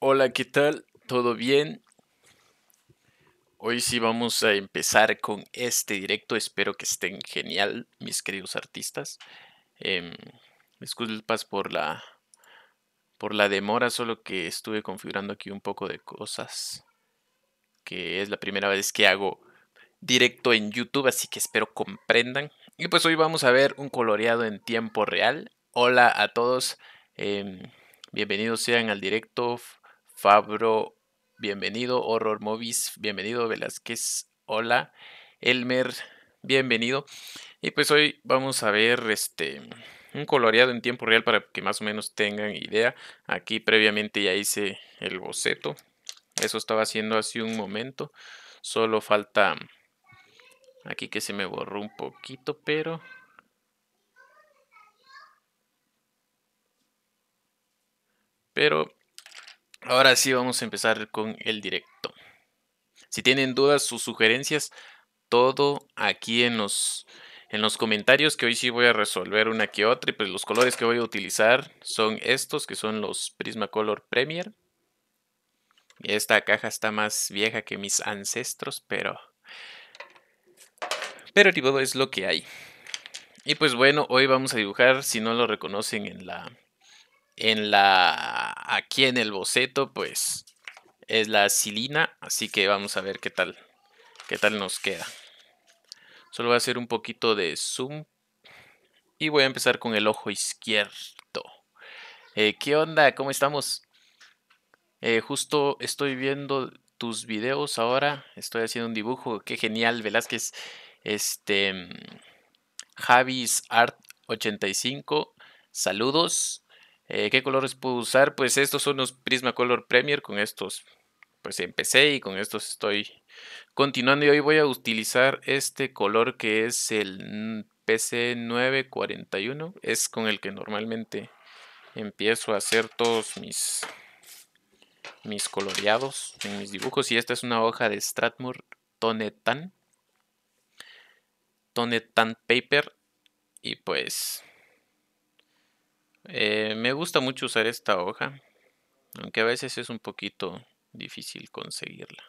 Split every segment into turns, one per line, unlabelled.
Hola, ¿qué tal? ¿Todo bien? Hoy sí vamos a empezar con este directo. Espero que estén genial, mis queridos artistas. Em, disculpas por la por la demora, solo que estuve configurando aquí un poco de cosas. Que es la primera vez que hago directo en YouTube, así que espero comprendan. Y pues hoy vamos a ver un coloreado en tiempo real. Hola a todos, em, bienvenidos sean al directo. Fabro, bienvenido. Horror Movies, bienvenido. Velázquez, hola. Elmer, bienvenido. Y pues hoy vamos a ver este un coloreado en tiempo real para que más o menos tengan idea. Aquí previamente ya hice el boceto. Eso estaba haciendo hace un momento. Solo falta aquí que se me borró un poquito, pero... Pero ahora sí vamos a empezar con el directo. Si tienen dudas sus sugerencias, todo aquí en los en los comentarios que hoy sí voy a resolver una que otra y pues los colores que voy a utilizar son estos que son los Prismacolor Premier. Esta caja está más vieja que mis ancestros, pero... Pero ni es lo que hay. Y pues bueno, hoy vamos a dibujar, si no lo reconocen en la... En la... Aquí en el boceto, pues... Es la silina, así que vamos a ver qué tal. Qué tal nos queda. Solo voy a hacer un poquito de zoom. Y voy a empezar con el ojo izquierdo. Eh, ¿Qué onda? ¿Cómo estamos? Eh, justo estoy viendo tus videos ahora. Estoy haciendo un dibujo. Qué genial, Velázquez. Este. Mm, Javis Art 85. Saludos. Eh, ¿Qué colores puedo usar? Pues estos son los Prismacolor Premier. Con estos, pues empecé y con estos estoy Continuando, y hoy voy a utilizar este color que es el PC941. Es con el que normalmente empiezo a hacer todos mis, mis coloreados en mis dibujos. Y esta es una hoja de Tan Tonetan. Tonetan Paper. Y pues... Eh, me gusta mucho usar esta hoja. Aunque a veces es un poquito difícil conseguirla.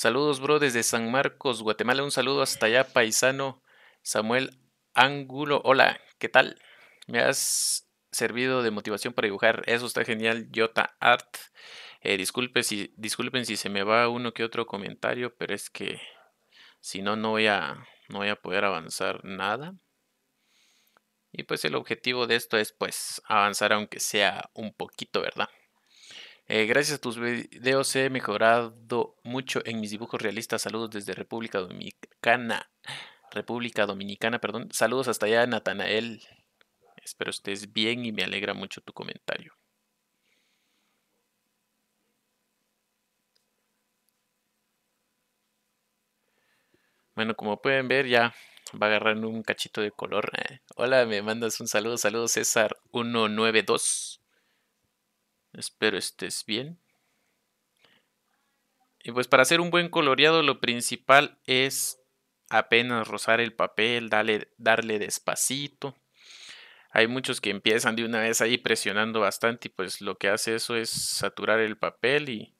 Saludos, bro, desde San Marcos, Guatemala. Un saludo hasta allá, paisano Samuel Ángulo. Hola, ¿qué tal? Me has servido de motivación para dibujar. Eso está genial, Jota Art. Eh, disculpe si, disculpen si se me va uno que otro comentario, pero es que si no, no voy a, no voy a poder avanzar nada. Y pues el objetivo de esto es pues avanzar aunque sea un poquito, ¿verdad? Eh, gracias a tus videos he mejorado mucho en mis dibujos realistas. Saludos desde República Dominicana. República Dominicana, perdón. Saludos hasta allá, Natanael. Espero estés bien y me alegra mucho tu comentario. Bueno, como pueden ver, ya va agarrando un cachito de color. Hola, me mandas un saludo. Saludos, César192. Espero estés bien. Y pues para hacer un buen coloreado lo principal es apenas rozar el papel, darle, darle despacito. Hay muchos que empiezan de una vez ahí presionando bastante y pues lo que hace eso es saturar el papel y,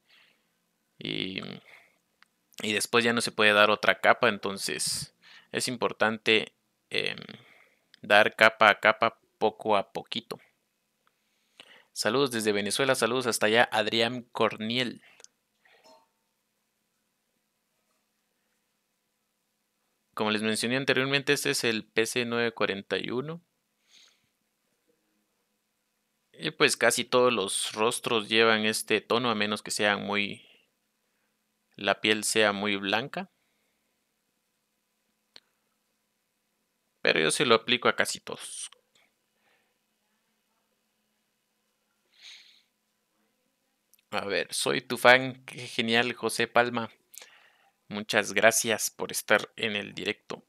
y, después ya no se puede dar otra capa. Entonces es importante em, dar capa a capa poco a poquito. Saludos desde Venezuela, saludos hasta allá, Adrián Corniel. Como les mencioné anteriormente, este es el PC941. Y pues casi todos los rostros llevan este tono, a menos que sean muy. la piel sea muy blanca. Pero yo se lo aplico a casi todos. A ver, soy tu fan, qué genial José Palma. Muchas gracias por estar en el directo.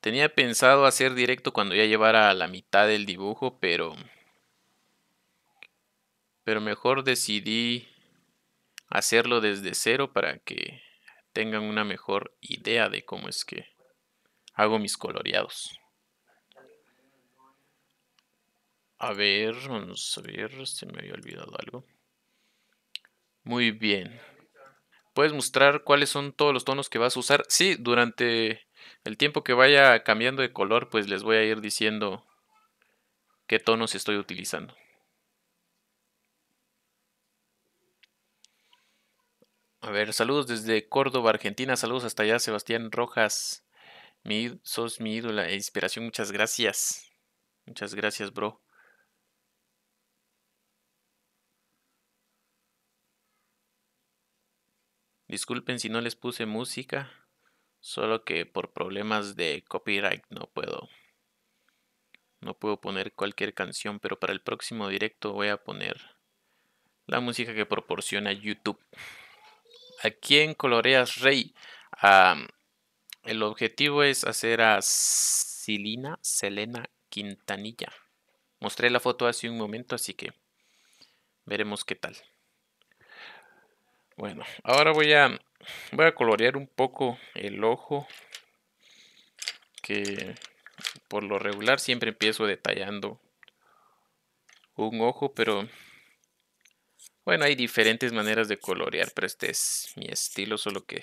Tenía pensado hacer directo cuando ya llevara a la mitad del dibujo, pero... Pero mejor decidí hacerlo desde cero para que tengan una mejor idea de cómo es que hago mis coloreados. A ver, vamos a ver, si me había olvidado algo. Muy bien. ¿Puedes mostrar cuáles son todos los tonos que vas a usar? Sí, durante el tiempo que vaya cambiando de color, pues les voy a ir diciendo qué tonos estoy utilizando. A ver, saludos desde Córdoba, Argentina. Saludos hasta allá, Sebastián Rojas. Mi, sos mi ídola e inspiración. Muchas gracias. Muchas gracias, bro. Disculpen si no les puse música, solo que por problemas de copyright no puedo no puedo poner cualquier canción, pero para el próximo directo voy a poner la música que proporciona YouTube. ¿A en coloreas Rey? Ah, el objetivo es hacer a Silina Selena Quintanilla. Mostré la foto hace un momento, así que veremos qué tal. Bueno, ahora voy a, voy a colorear un poco el ojo. Que por lo regular siempre empiezo detallando un ojo, pero bueno, hay diferentes maneras de colorear, pero este es mi estilo, solo que...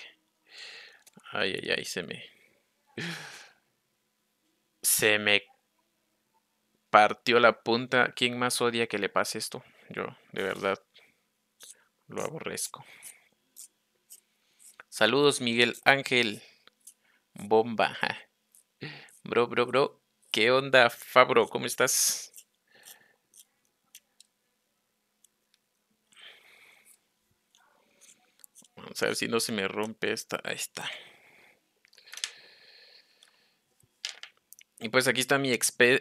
Ay, ay, ay, se me... Se me partió la punta. ¿Quién más odia que le pase esto? Yo, de verdad, lo aborrezco. Saludos, Miguel Ángel. Bomba. Bro, bro, bro. ¿Qué onda, Fabro? ¿Cómo estás? Vamos a ver si no se me rompe esta. Ahí está. Y pues aquí está mi,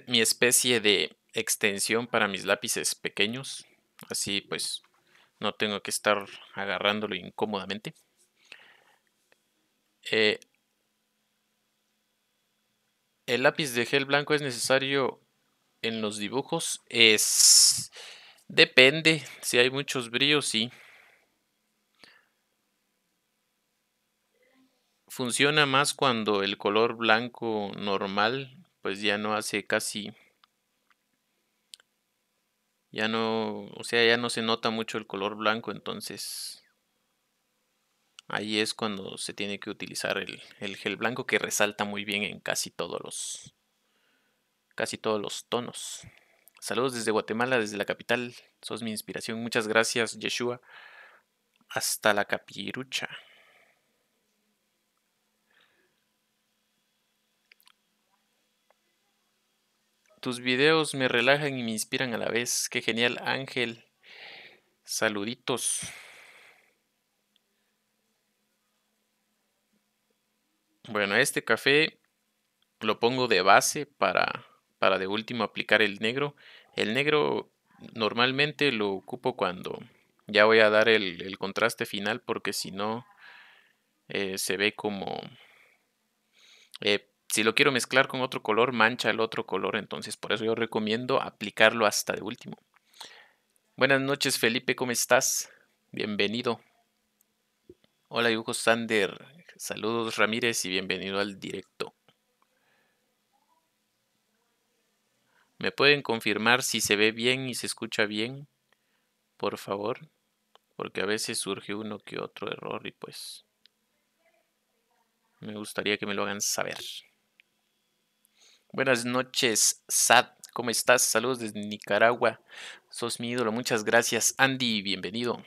mi especie de extensión para mis lápices pequeños. Así pues no tengo que estar agarrándolo incómodamente. Eh, ¿El lápiz de gel blanco es necesario en los dibujos? Es... Depende. Si hay muchos brillos, sí. Funciona más cuando el color blanco normal, pues ya no hace casi... Ya no, o sea, ya no se nota mucho el color blanco, entonces Ahí es cuando se tiene que utilizar el, gel blanco que resalta muy bien en casi todos los, casi todos los tonos. Saludos desde Guatemala, desde la capital. Sos mi inspiración. Muchas gracias, Yeshua. Hasta la capirucha. Tus videos me relajan y me inspiran a la vez. Qué genial, Ángel. Saluditos. Bueno, este café lo pongo de base para, para de último aplicar el negro. El negro normalmente lo ocupo cuando ya voy a dar el, contraste final porque si no eh, se ve como... Eh, si lo quiero mezclar con otro color, mancha el otro color. Entonces por eso yo recomiendo aplicarlo hasta de último. Buenas noches Felipe, ¿cómo estás? Bienvenido. Hola dibujos Sander Saludos Ramírez y bienvenido al directo. ¿Me pueden confirmar si se ve bien y se escucha bien? Por favor, porque a veces surge uno que otro error y pues me gustaría que me lo hagan saber. Buenas noches, Sad. ¿Cómo estás? Saludos desde Nicaragua. Sos mi ídolo. Muchas gracias, Andy. Bienvenido.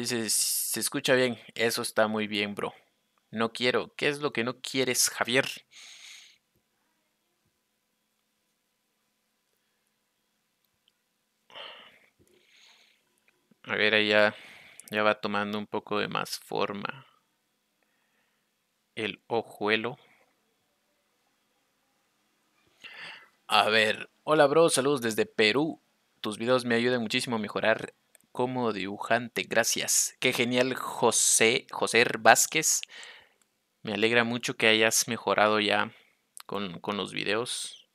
Dices, se escucha bien, eso está muy bien, bro. No quiero. ¿Qué es lo que no quieres, Javier? A ver, ahí ya, ya va tomando un poco de más forma el ojuelo. A ver, hola bro, saludos desde Perú. Tus videos me ayudan muchísimo a mejorar como dibujante. Gracias. Qué genial, José, José er Vázquez. Me alegra mucho que hayas mejorado ya con, los videos.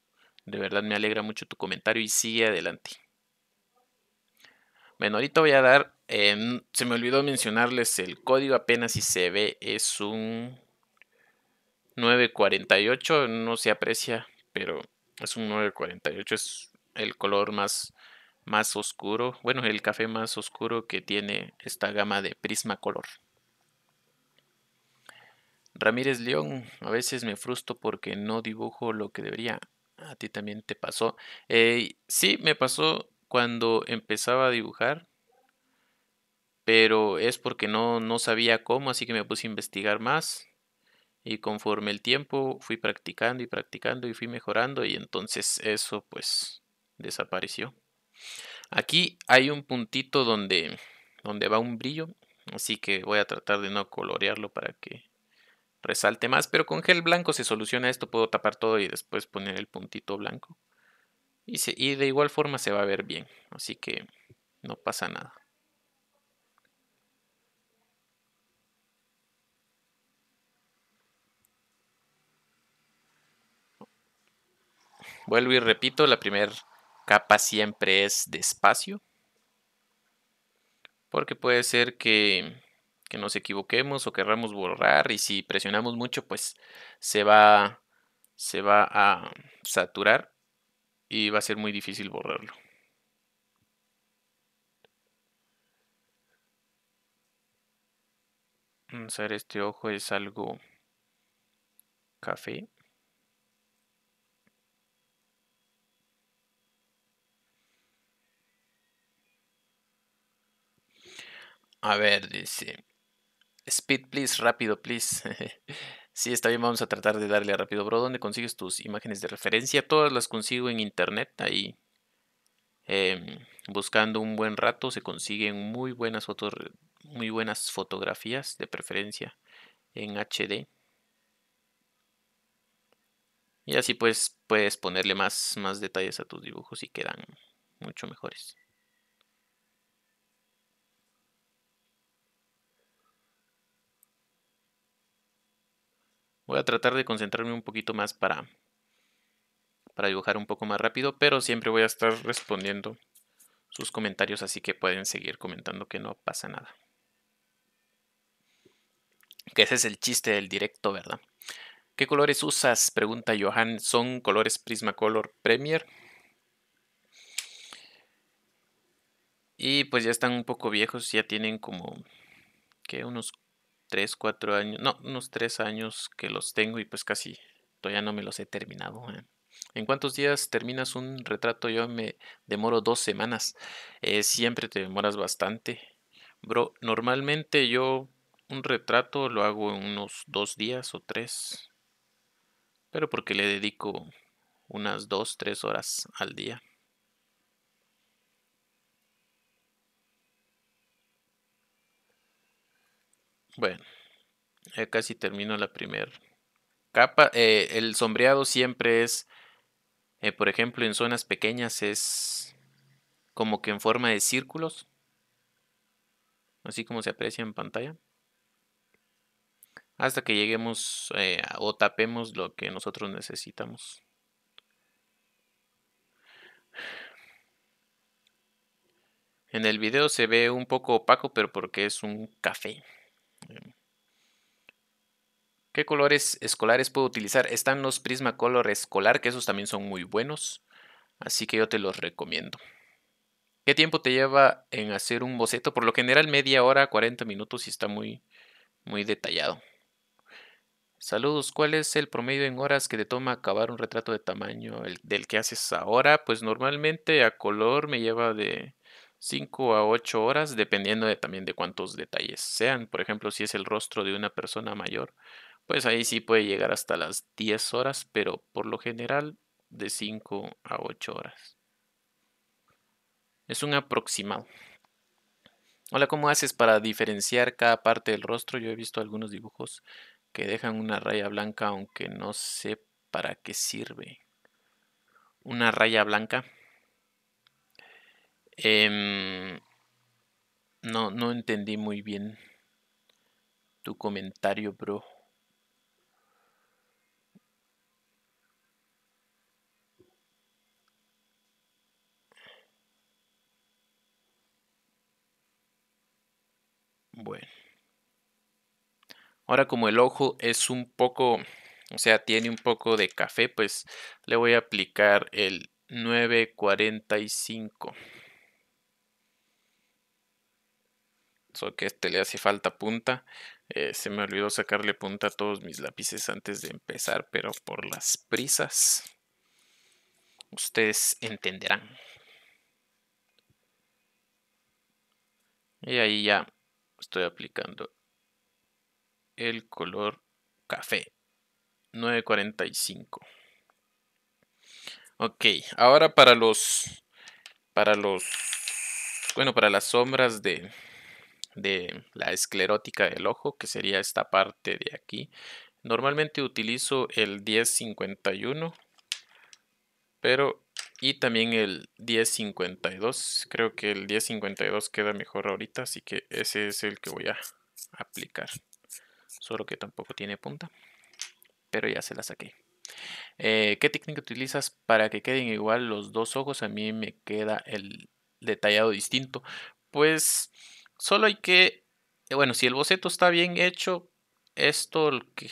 De verdad me alegra mucho tu comentario y sigue adelante. Bueno, ahorita voy a dar, em, se me olvidó mencionarles el código, apenas si se ve es un 948, no se aprecia, pero es un 948, es el color más más oscuro, bueno, el café más oscuro que tiene esta gama de Prisma Color. Ramírez León, a veces me frustro porque no dibujo lo que debería. A ti también te pasó. Eh, sí, me pasó cuando empezaba a dibujar, pero es porque no, no sabía cómo, así que me puse a investigar más. Y conforme el tiempo fui practicando y practicando y fui mejorando y entonces eso pues desapareció. Aquí hay un puntito donde, donde va un brillo, así que voy a tratar de no colorearlo para que resalte más, pero con gel blanco se soluciona esto, puedo tapar todo y después poner el puntito blanco. Y, y de igual forma se va a ver bien, así que no pasa nada. Vuelvo y repito la primera capa siempre es despacio. Porque puede ser que, nos equivoquemos o querramos borrar y si presionamos mucho pues se va, se va a saturar y va a ser muy difícil borrarlo. ver, este ojo es algo café. A ver, dice. Speed, please, rápido, please. sí, está bien, vamos a tratar de darle a rápido, bro. ¿Dónde consigues tus imágenes de referencia? Todas las consigo en internet, ahí. Em, buscando un buen rato se consiguen muy buenas fotos, muy buenas fotografías, de preferencia en HD. Y así pues puedes ponerle más, más detalles a tus dibujos y quedan mucho mejores. Voy a tratar de concentrarme un poquito más para, para dibujar un poco más rápido, pero siempre voy a estar respondiendo sus comentarios, así que pueden seguir comentando que no pasa nada. Que ese es el chiste del directo, ¿verdad? ¿Qué colores usas? Pregunta Johan. ¿Son colores Prismacolor Premier? Y pues ya están un poco viejos, ya tienen como que unos 3, 4 años, no, unos 3 años que los tengo y pues casi todavía no me los he terminado. ¿eh? ¿En cuántos días terminas un retrato? Yo me demoro dos semanas. Eh, siempre te demoras bastante. Bro, normalmente yo un retrato lo hago en unos dos días o tres. Pero porque le dedico unas dos, tres horas al día. Bueno, ya casi termino la primera capa. Eh, el sombreado siempre es, eh, por ejemplo, en zonas pequeñas es como que en forma de círculos, así como se aprecia en pantalla. Hasta que lleguemos eh, o tapemos lo que nosotros necesitamos. En el video se ve un poco opaco, pero porque es un café. ¿Qué colores escolares puedo utilizar? Están los Prisma Color escolar, que esos también son muy buenos. Así que yo te los recomiendo. ¿Qué tiempo te lleva en hacer un boceto? Por lo general media hora, 40 minutos y está muy, muy detallado. Saludos, ¿cuál es el promedio en horas que te toma acabar un retrato de tamaño el, del que haces ahora? Pues normalmente a color me lleva de 5 a 8 horas, dependiendo también de cuántos detalles sean. Por ejemplo, si es el rostro de una persona mayor, pues ahí sí puede llegar hasta las 10 horas, pero por lo general de 5 a 8 horas. Es un aproximado. Hola, ¿cómo haces para diferenciar cada parte del rostro? Yo he visto algunos dibujos que dejan una raya blanca, aunque no sé para qué sirve. Una raya blanca. Em, no, no entendí muy bien tu comentario, bro. Bueno. Ahora como el ojo es un poco, o sea, tiene un poco de café, pues le voy a aplicar el 945. Solo que este le hace falta punta. Eh, se me olvidó sacarle punta a todos mis lápices antes de empezar, pero por las prisas, ustedes entenderán. Y ahí ya estoy aplicando el color café 945. Ok, ahora para los, para los, bueno, para las sombras de, de la esclerótica del ojo, que sería esta parte de aquí. Normalmente utilizo el 1051, pero y también el 1052. Creo que el 1052 queda mejor ahorita, así que ese es el que voy a aplicar. Solo que tampoco tiene punta, pero ya se la saqué. Eh, ¿Qué técnica utilizas para que queden igual los dos ojos? A mí me queda el detallado distinto. Pues Solo hay que, eh, bueno, si el boceto está bien hecho, esto,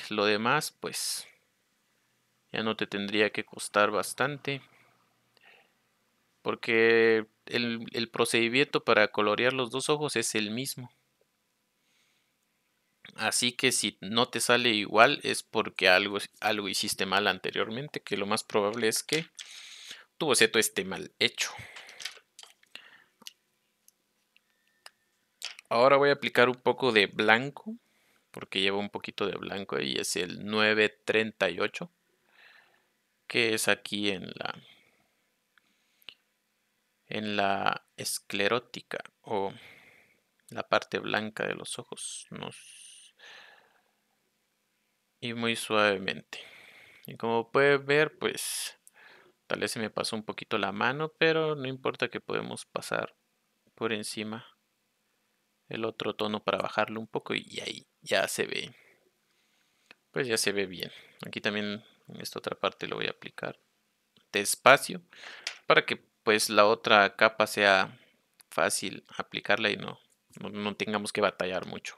lo demás, pues ya no te tendría que costar bastante. Porque el, procedimiento para colorear los dos ojos es el mismo. Así que si no te sale igual es porque algo, algo hiciste mal anteriormente, que lo más probable es que tu boceto esté mal hecho. Ahora voy a aplicar un poco de blanco, porque lleva un poquito de blanco y es el 938, que es aquí en la en la esclerótica o la parte blanca de los ojos. Y muy suavemente. Y como pueden ver, pues tal vez se me pasó un poquito la mano, pero no importa que podemos pasar por encima el otro tono para bajarlo un poco y ahí ya se ve pues ya se ve bien aquí también en esta otra parte lo voy a aplicar despacio para que pues la otra capa sea fácil aplicarla y no, no, tengamos que batallar mucho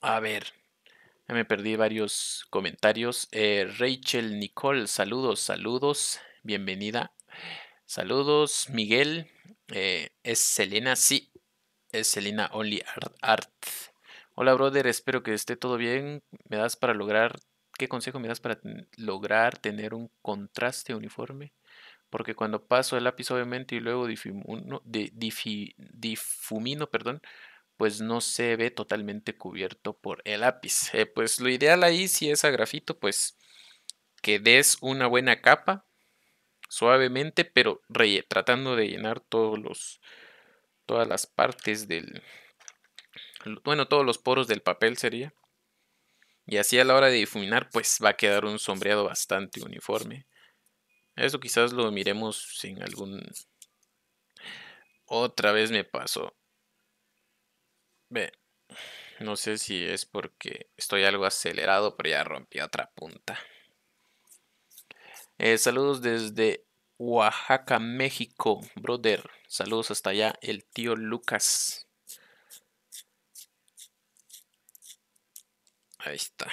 a ver me perdí varios comentarios eh, Rachel Nicole saludos saludos bienvenida Saludos, Miguel. Eh, ¿Es Selena? Sí, es Selena Only Art, Hola, brother. Espero que esté todo bien. ¿Me das para lograr? ¿Qué consejo me das para lograr tener un contraste uniforme? Porque cuando paso el lápiz, obviamente, y luego difumino, perdón, pues no se ve totalmente cubierto por el lápiz. Eh, pues lo ideal ahí, si es a grafito, pues que des una buena capa suavemente, pero tratando de llenar todos los, todas las partes del, bueno, todos los poros del papel sería. Y así a la hora de difuminar, pues va a quedar un sombreado bastante uniforme. Eso quizás lo miremos en algún... Otra vez me pasó. Ve, no sé si es porque estoy algo acelerado, pero ya rompí otra punta. Eh, saludos desde Oaxaca, México, brother. Saludos hasta allá, el tío Lucas. Ahí está.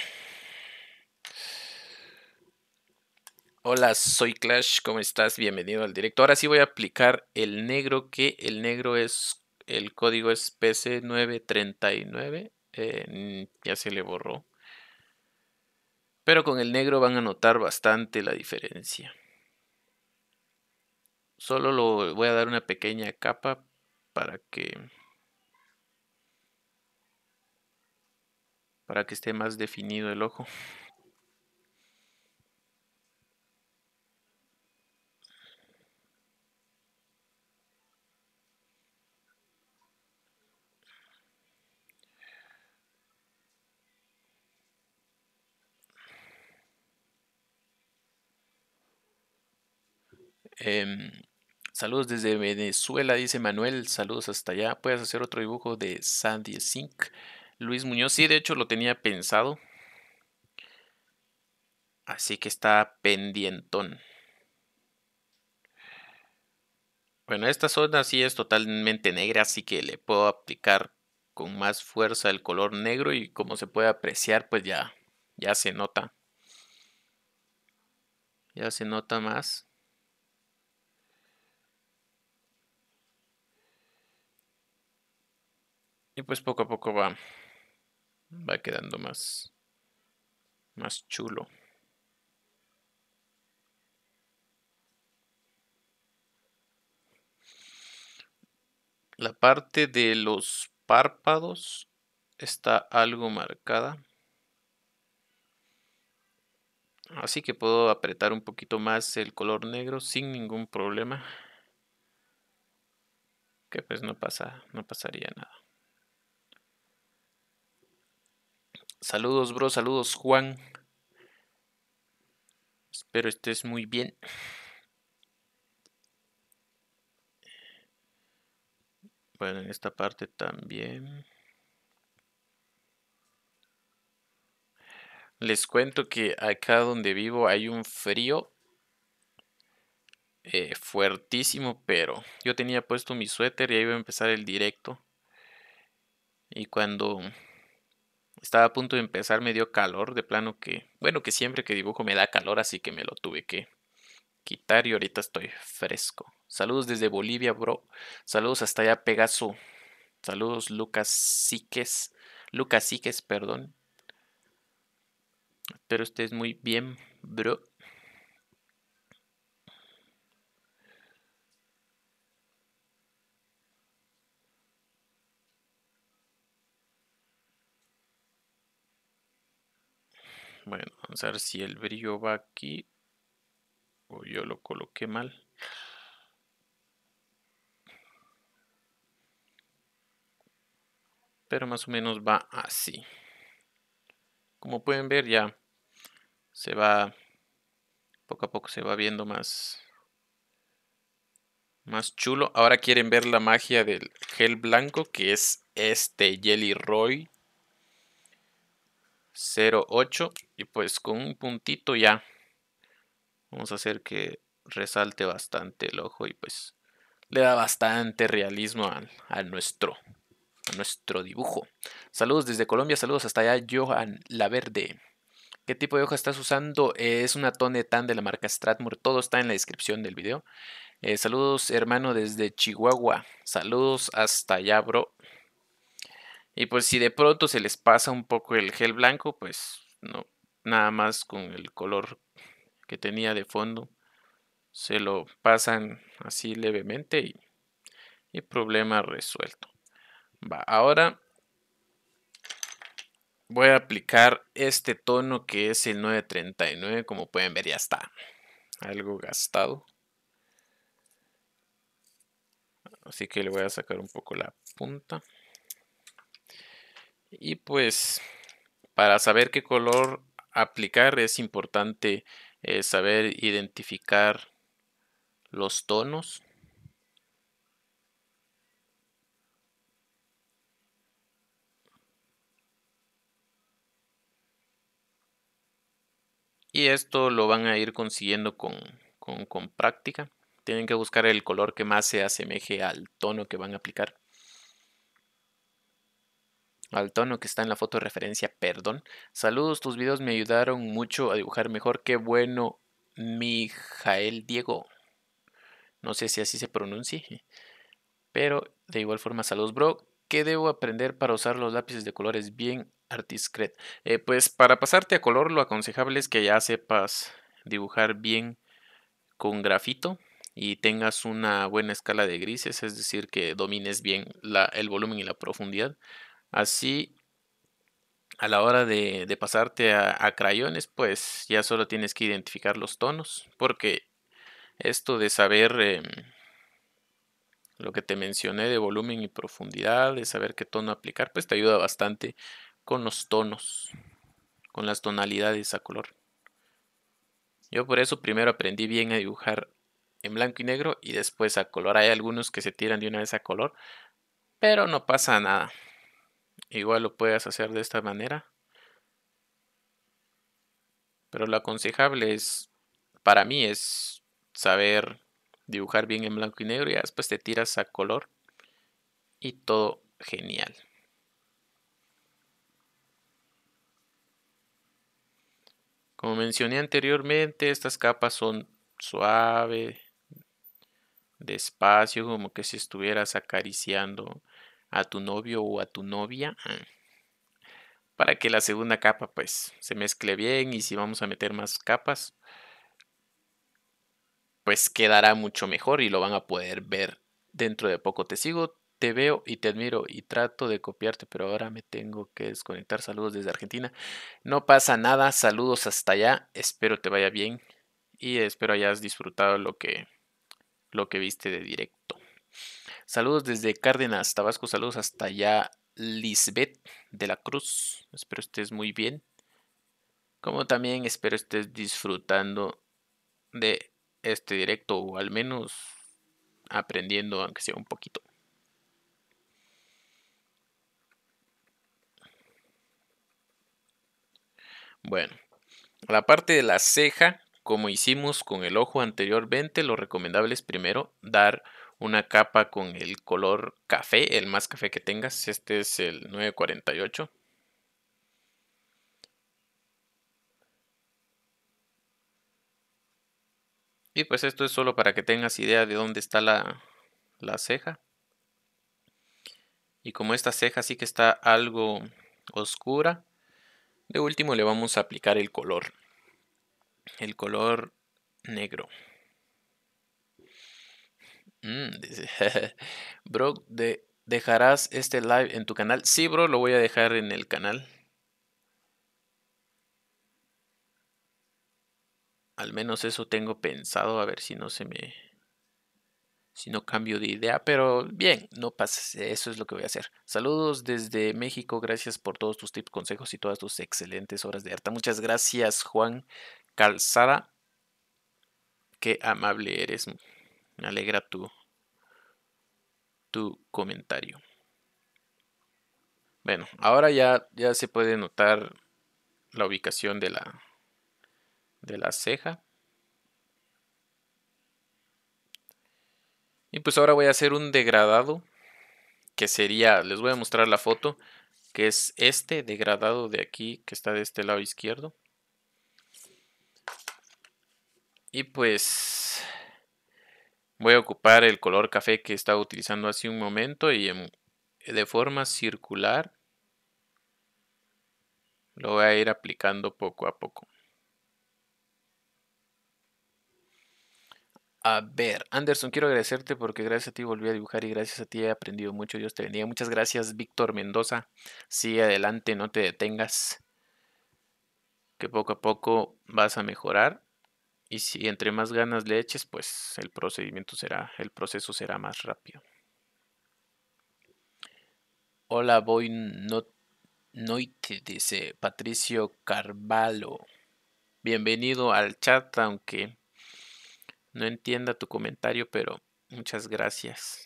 Hola, soy Clash, ¿cómo estás? Bienvenido al directo. Ahora sí voy a aplicar el negro, que el negro es, el código es PC939. Eh, mm, ya se le borró. Pero con el negro van a notar bastante la diferencia. Solo lo voy a dar una pequeña capa para que para que esté más definido el ojo. Em, saludos desde Venezuela, dice Manuel. Saludos hasta allá. Puedes hacer otro dibujo de Sandy Sink. Luis Muñoz, sí, de hecho lo tenía pensado. Así que está pendientón. Bueno, esta zona sí es totalmente negra, así que le puedo aplicar con más fuerza el color negro y como se puede apreciar, pues ya, ya se nota. Ya se nota más. Y pues poco a poco va, va quedando más, más chulo. La parte de los párpados está algo marcada. Así que puedo apretar un poquito más el color negro sin ningún problema. Que pues no pasa, no pasaría nada. Saludos, bro. Saludos, Juan. Espero estés muy bien. Bueno, en esta parte también. Les cuento que acá donde vivo hay un frío eh, fuertísimo, pero yo tenía puesto mi suéter y ahí iba a empezar el directo. Y cuando estaba a punto de empezar, me dio calor, de plano que, bueno, que siempre que dibujo me da calor, así que me lo tuve que quitar y ahorita estoy fresco. Saludos desde Bolivia, bro. Saludos hasta allá, Pegaso. Saludos, Lucas Siques. Lucas Siques, perdón. Espero estés muy bien, bro. Bueno, vamos a ver si el brillo va aquí o yo lo coloqué mal. Pero más o menos va así. Como pueden ver ya se va, poco a poco se va viendo más, más chulo. Ahora quieren ver la magia del gel blanco que es este Jelly Roy 08 y pues con un puntito ya vamos a hacer que resalte bastante el ojo y pues le da bastante realismo a, nuestro a nuestro dibujo. Saludos desde Colombia, saludos hasta allá, Johan La Verde. ¿Qué tipo de hoja estás usando? Eh, es una Tone Tan de la marca Stratmore. Todo está en la descripción del video. Eh, saludos, hermano, desde Chihuahua. Saludos hasta allá, bro. Y pues si de pronto se les pasa un poco el gel blanco, pues no, nada más con el color que tenía de fondo, se lo pasan así levemente y, y problema resuelto. Va, ahora voy a aplicar este tono que es el 939, como pueden ver ya está algo gastado. Así que le voy a sacar un poco la punta. Y pues para saber qué color aplicar es importante eh, saber identificar los tonos. Y esto lo van a ir consiguiendo con práctica. Tienen que buscar el color que más se asemeje al tono que van a aplicar al tono que está en la foto de referencia, perdón. Saludos, tus videos me ayudaron mucho a dibujar mejor. Qué bueno, Mijael Diego. No sé si así se pronuncie. Pero de igual forma, saludos, bro. ¿Qué debo aprender para usar los lápices de colores bien Artiscret? Eh, pues para pasarte a color, lo aconsejable es que ya sepas dibujar bien con grafito y tengas una buena escala de grises, es decir, que domines bien el volumen y la profundidad Así, a la hora de, pasarte a, crayones, pues ya solo tienes que identificar los tonos, porque esto de saber em, lo que te mencioné de volumen y profundidad, de saber qué tono aplicar, pues te ayuda bastante con los tonos, con las tonalidades a color. Yo por eso primero aprendí bien a dibujar en blanco y negro y después a color. Hay algunos que se tiran de una vez a color, pero no pasa nada. Igual lo puedes hacer de esta manera. Pero lo aconsejable es, para mí es saber dibujar bien en blanco y negro y después te tiras a color y todo genial. Como mencioné anteriormente, estas capas son suave, despacio, como que si estuvieras acariciando a tu novio o a tu novia ah, para que la segunda capa pues se mezcle bien y si vamos a meter más capas pues quedará mucho mejor y lo van a poder ver dentro de poco te sigo te veo y te admiro y trato de copiarte pero ahora me tengo que desconectar saludos desde Argentina no pasa nada saludos hasta allá espero te vaya bien y espero hayas disfrutado lo que lo que viste de directo Saludos desde Cárdenas, Tabasco. Saludos hasta allá, Lisbeth de la Cruz. Espero estés muy bien. Como también espero estés disfrutando de este directo o al menos aprendiendo, aunque sea un poquito. Bueno, la parte de la ceja, como hicimos con el ojo anteriormente, lo recomendable es primero dar una capa con el color café, el más café que tengas. Este es el 948. Y pues esto es solo para que tengas idea de dónde está la, ceja. Y como esta ceja sí que está algo oscura, de último le vamos a aplicar el color. El color negro. Mm, bro, de, ¿dejarás este live en tu canal? Sí, bro, lo voy a dejar en el canal. Al menos eso tengo pensado, a ver si no se me... Si no cambio de idea, pero bien, no pasa, eso es lo que voy a hacer. Saludos desde México, gracias por todos tus tips, consejos y todas tus excelentes horas de arte. Muchas gracias, Juan Calzada. Qué amable eres. Me alegra tu, tu comentario. Bueno, ahora ya, ya se puede notar la ubicación de la, de la ceja. Y pues ahora voy a hacer un degradado que sería, les voy a mostrar la foto, que es este degradado de aquí que está de este lado izquierdo. Y pues Voy a ocupar el color café que estaba utilizando hace un momento y de forma circular lo voy a ir aplicando poco a poco. A ver, Anderson, quiero agradecerte porque gracias a ti volví a dibujar y gracias a ti he aprendido mucho. Dios te bendiga. Muchas gracias, Víctor Mendoza. Sigue adelante, no te detengas. Que poco a poco vas a mejorar. Y si entre más ganas le eches, pues el procedimiento será, el proceso será más rápido. Hola, voy no, noite, dice Patricio Carvalho. Bienvenido al chat, aunque no entienda tu comentario, pero muchas gracias.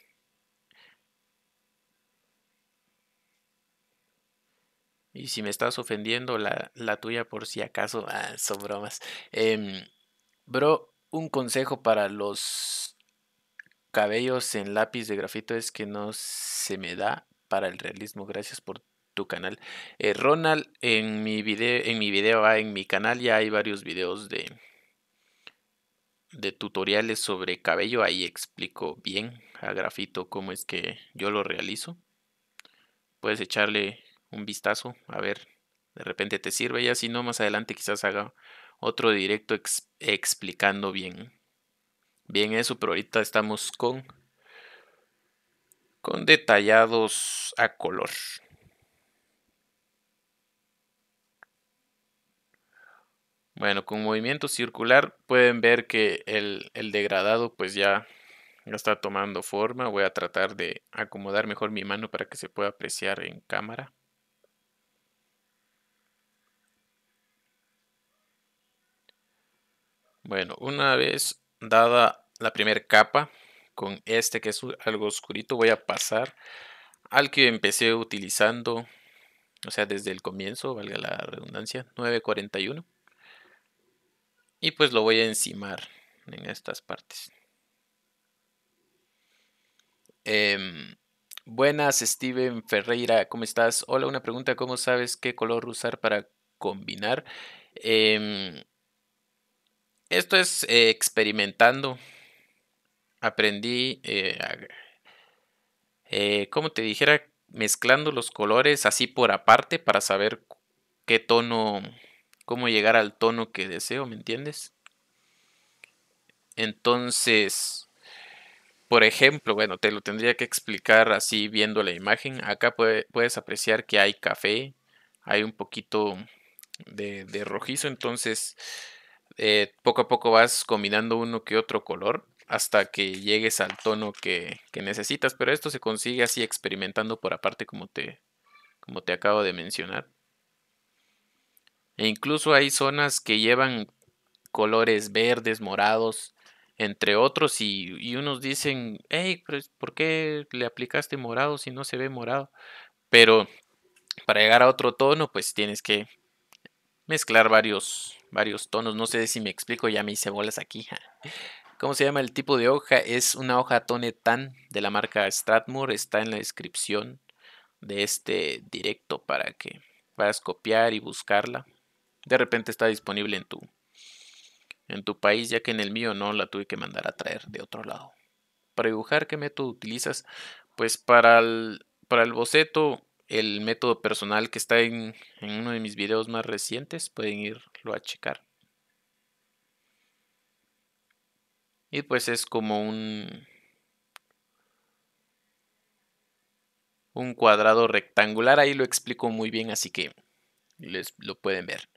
Y si me estás ofendiendo, la, la tuya por si acaso, ah, son bromas. Eh, Bro, un consejo para los cabellos en lápiz de grafito es que no se me da para el realismo. Gracias por tu canal. Eh, Ronald, en mi video, en mi video, ah, en mi canal ya hay varios videos de, de tutoriales sobre cabello. Ahí explico bien a grafito cómo es que yo lo realizo. Puedes echarle un vistazo, a ver, de repente te sirve. Y así no, más adelante quizás haga otro directo explicando bien. Bien eso, pero ahorita estamos con, con detallados a color. Bueno, con movimiento circular pueden ver que el, el degradado pues ya, ya está tomando forma. Voy a tratar de acomodar mejor mi mano para que se pueda apreciar en cámara. Bueno, una vez dada la primera capa con este que es algo oscurito, voy a pasar al que empecé utilizando, o sea, desde el comienzo, valga la redundancia, 941. Y pues lo voy a encimar en estas partes. Em, buenas, Steven Ferreira, ¿cómo estás? Hola, una pregunta, ¿cómo sabes qué color usar para combinar? Em, esto es eh, experimentando. Aprendí, eh, eh, como te dijera, mezclando los colores así por aparte para saber qué tono, cómo llegar al tono que deseo, ¿me entiendes? Entonces, por ejemplo, bueno, te lo tendría que explicar así viendo la imagen. Acá puedes apreciar que hay café, hay un poquito de, de rojizo, entonces eh, poco a poco vas combinando uno que otro color hasta que llegues al tono que, necesitas. Pero esto se consigue así experimentando por aparte como te, como te acabo de mencionar. E incluso hay zonas que llevan colores verdes, morados, entre otros, y, y unos dicen, hey, ¿por qué le aplicaste morado si no se ve morado? Pero para llegar a otro tono, pues tienes que mezclar varios, varios tonos. No sé si me explico, ya me hice bolas aquí. ¿Cómo se llama el tipo de hoja? Es una hoja Tone Tan de la marca strathmore Está en la descripción de este directo para que puedas copiar y buscarla. De repente está disponible en tu, en tu país, ya que en el mío no la tuve que mandar a traer de otro lado. Para dibujar, ¿qué método utilizas? Pues para el, para el boceto el método personal que está en, uno de mis videos más recientes. Pueden irlo a checar. Y pues es como un, un cuadrado rectangular. Ahí lo explico muy bien, así que les lo pueden ver.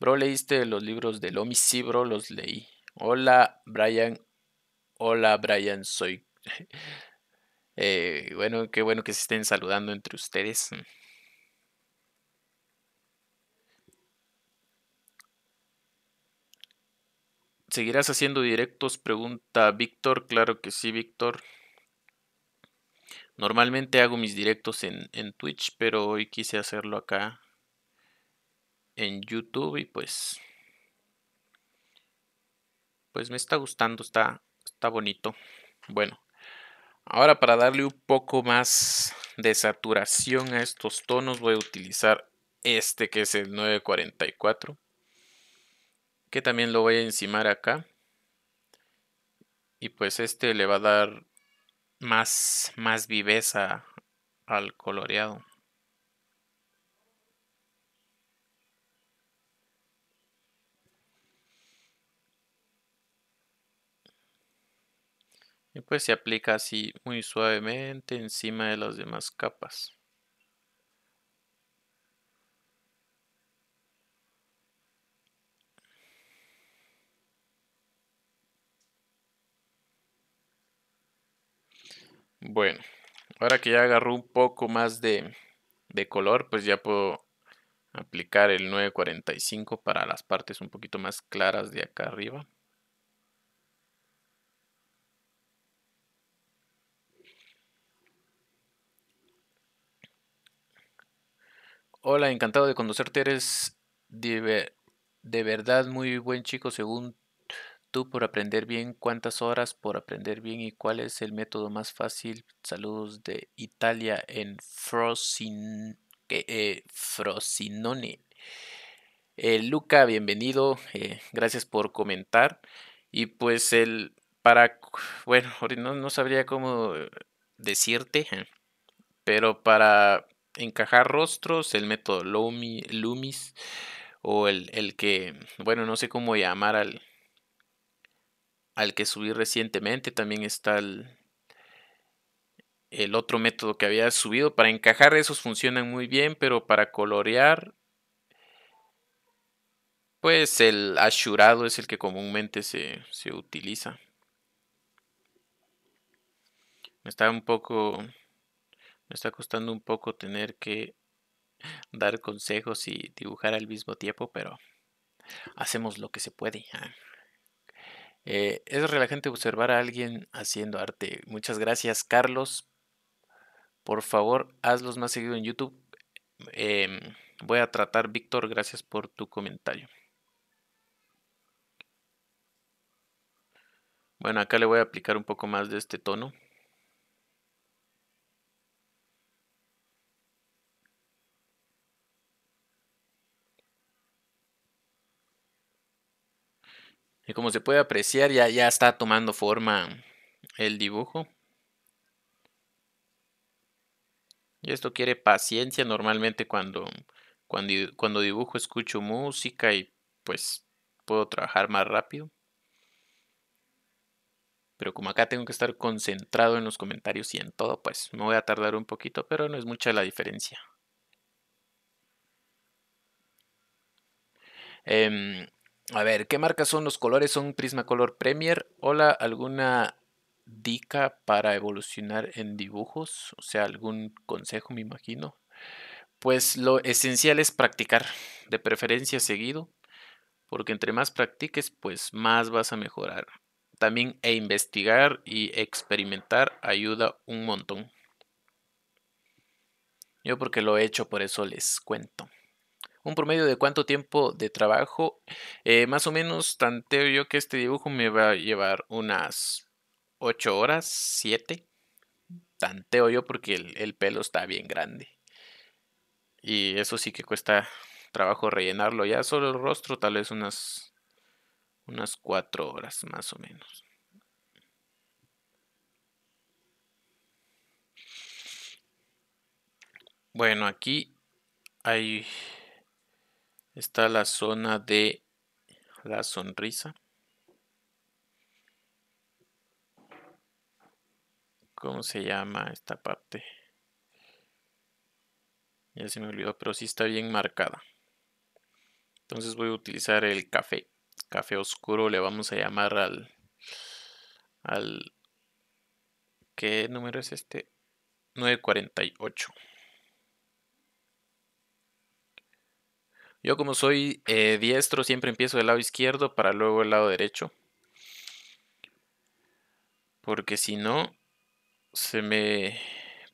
Bro, ¿leíste los libros del Lomi? bro, los leí. Hola, Brian. Hola, Brian. Soy, Eh, bueno, qué bueno que se estén saludando entre ustedes. Mm. ¿Seguirás haciendo directos? Pregunta Víctor. Claro que sí, Víctor. Normalmente hago mis directos en, en, Twitch, pero hoy quise hacerlo acá en YouTube y pues... Pues me está gustando, está, está bonito. Bueno, Ahora para darle un poco más de saturación a estos tonos voy a utilizar este que es el 944 que también lo voy a encimar acá y pues este le va a dar más, más viveza al coloreado. Y pues se aplica así muy suavemente encima de las demás capas. Bueno, ahora que ya agarró un poco más de, de color, pues ya puedo aplicar el 945 para las partes un poquito más claras de acá arriba. Hola, encantado de conocerte. Eres de, verdad muy buen chico según tú por aprender bien. ¿Cuántas horas por aprender bien y cuál es el método más fácil? Saludos de Italia en eh, Frosinone. Eh, Luca, bienvenido. Eh, gracias por comentar. Y pues el para bueno, no sabría cómo decirte, pero para encajar rostros, el método Loomis, o el, que, bueno, no sé cómo llamar al, al que subí recientemente, también está el, el otro método que había subido. Para encajar esos funcionan muy bien, pero para colorear, pues el asurado es el que comúnmente se, se utiliza. Está un poco me está costando un poco tener que dar consejos y dibujar al mismo tiempo, pero hacemos lo que se puede. Ah. Eh, es relajante observar a alguien haciendo arte. Muchas gracias, Carlos. Por favor, hazlos más seguido en YouTube. Em, voy a tratar, Víctor, gracias por tu comentario. Bueno, acá le voy a aplicar un poco más de este tono. como se puede apreciar, ya, ya está tomando forma el dibujo. Y esto quiere paciencia. Normalmente cuando, cuando, cuando dibujo escucho música y pues puedo trabajar más rápido. Pero como acá tengo que estar concentrado en los comentarios y en todo, pues me voy a tardar un poquito, pero no es mucha la diferencia. Em, a ver, ¿qué marcas son los colores? Son Prismacolor Premier. Hola, ¿alguna dica para evolucionar en dibujos? O sea, algún consejo, me imagino. Pues lo esencial es practicar, de preferencia seguido, porque entre más practiques, pues más vas a mejorar. También e investigar y experimentar ayuda un montón. Yo porque lo he hecho, por eso les cuento un promedio de cuánto tiempo de trabajo. Eh, más o menos tanteo yo que este dibujo me va a llevar unas 8 horas, 7. Tanteo yo porque el, el pelo está bien grande. Y eso sí que cuesta trabajo rellenarlo. Ya solo el rostro tal vez unas, unas 4 horas más o menos. Bueno, aquí hay está la zona de la sonrisa. ¿Cómo se llama esta parte? Ya se me olvidó, pero sí está bien marcada. Entonces voy a utilizar el café. Café oscuro le vamos a llamar al... al ¿Qué número es este? 948. Yo como soy eh, diestro, siempre empiezo del lado izquierdo para luego el lado derecho. Porque si no, se me...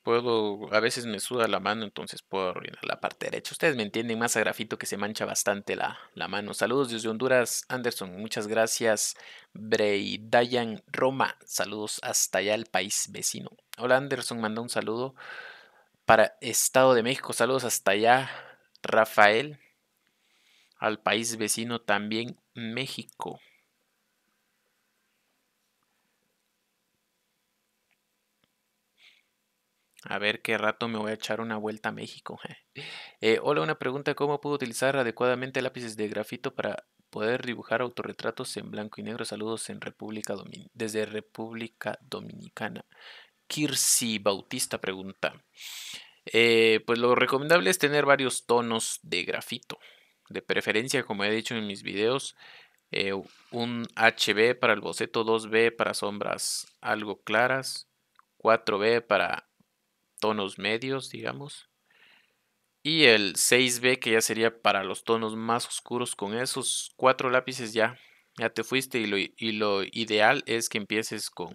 Puedo, a veces me suda la mano, entonces puedo arruinar la parte derecha. Ustedes me entienden más a grafito que se mancha bastante la, la mano. Saludos desde Honduras, Anderson, muchas gracias. Dayan, Roma, saludos hasta allá el país vecino. Hola Anderson, manda un saludo para Estado de México, saludos hasta allá. Rafael, al país vecino también México. A ver qué rato me voy a echar una vuelta a México. Eh, hola, una pregunta, ¿cómo puedo utilizar adecuadamente lápices de grafito para poder dibujar autorretratos en blanco y negro? Saludos desde República Dominicana. Kirsi Bautista pregunta. Eh, pues lo recomendable es tener varios tonos de grafito. De preferencia, como he dicho en mis videos, eh, un HB para el boceto, 2B para sombras algo claras, 4B para tonos medios, digamos. Y el 6B que ya sería para los tonos más oscuros. Con esos cuatro lápices ya, ya te fuiste y lo, y lo ideal es que empieces con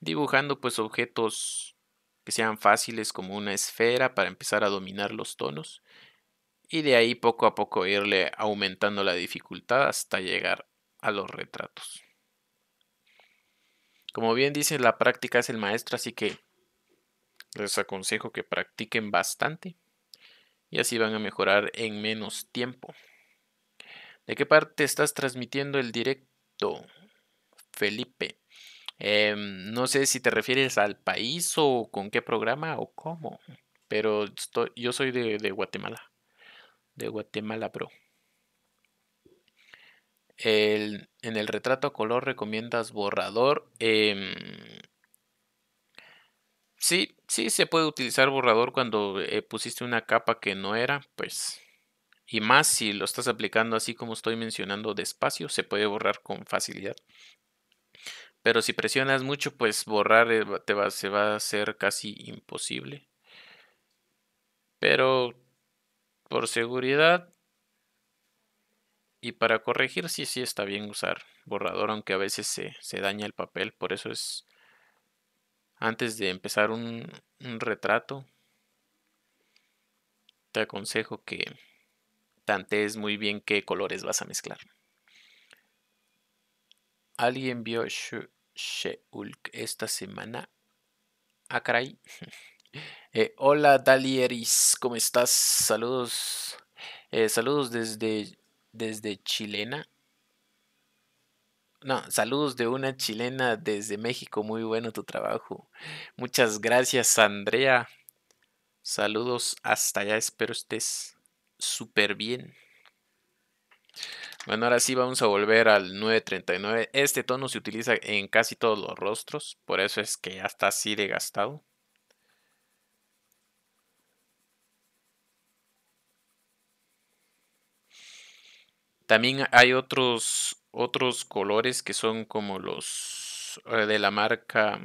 dibujando pues objetos que sean fáciles como una esfera para empezar a dominar los tonos y de ahí poco a poco irle aumentando la dificultad hasta llegar a los retratos. Como bien dice, la práctica es el maestro, así que les aconsejo que practiquen bastante y así van a mejorar en menos tiempo. ¿De qué parte estás transmitiendo el directo, Felipe? Em, no sé si te refieres al país o con qué programa o cómo, pero yo soy de Guatemala de Guatemala Pro. en el retrato a color recomiendas borrador. Eh, sí, sí se puede utilizar borrador cuando eh, pusiste una capa que no era, pues. Y más si lo estás aplicando así como estoy mencionando despacio, se puede borrar con facilidad. Pero si presionas mucho, pues borrar eh, te va, se va a hacer casi imposible. Pero por seguridad y para corregir sí, sí está bien usar borrador, aunque a veces se, daña el papel, por eso es antes de empezar un, retrato, te aconsejo que tantees muy bien qué colores vas a mezclar. Alguien vio Sheulk esta semana. Ah, caray. Eh, hola Dalieris, ¿cómo estás? Saludos. Eh, saludos desde, desde Chilena. No, saludos de una chilena desde México. Muy bueno tu trabajo. Muchas gracias, Andrea. Saludos hasta allá. Espero estés súper bien. Bueno, ahora sí vamos a volver al 939. Este tono se utiliza en casi todos los rostros. Por eso es que ya está así degastado. También hay otros, otros colores que son como los eh, de la marca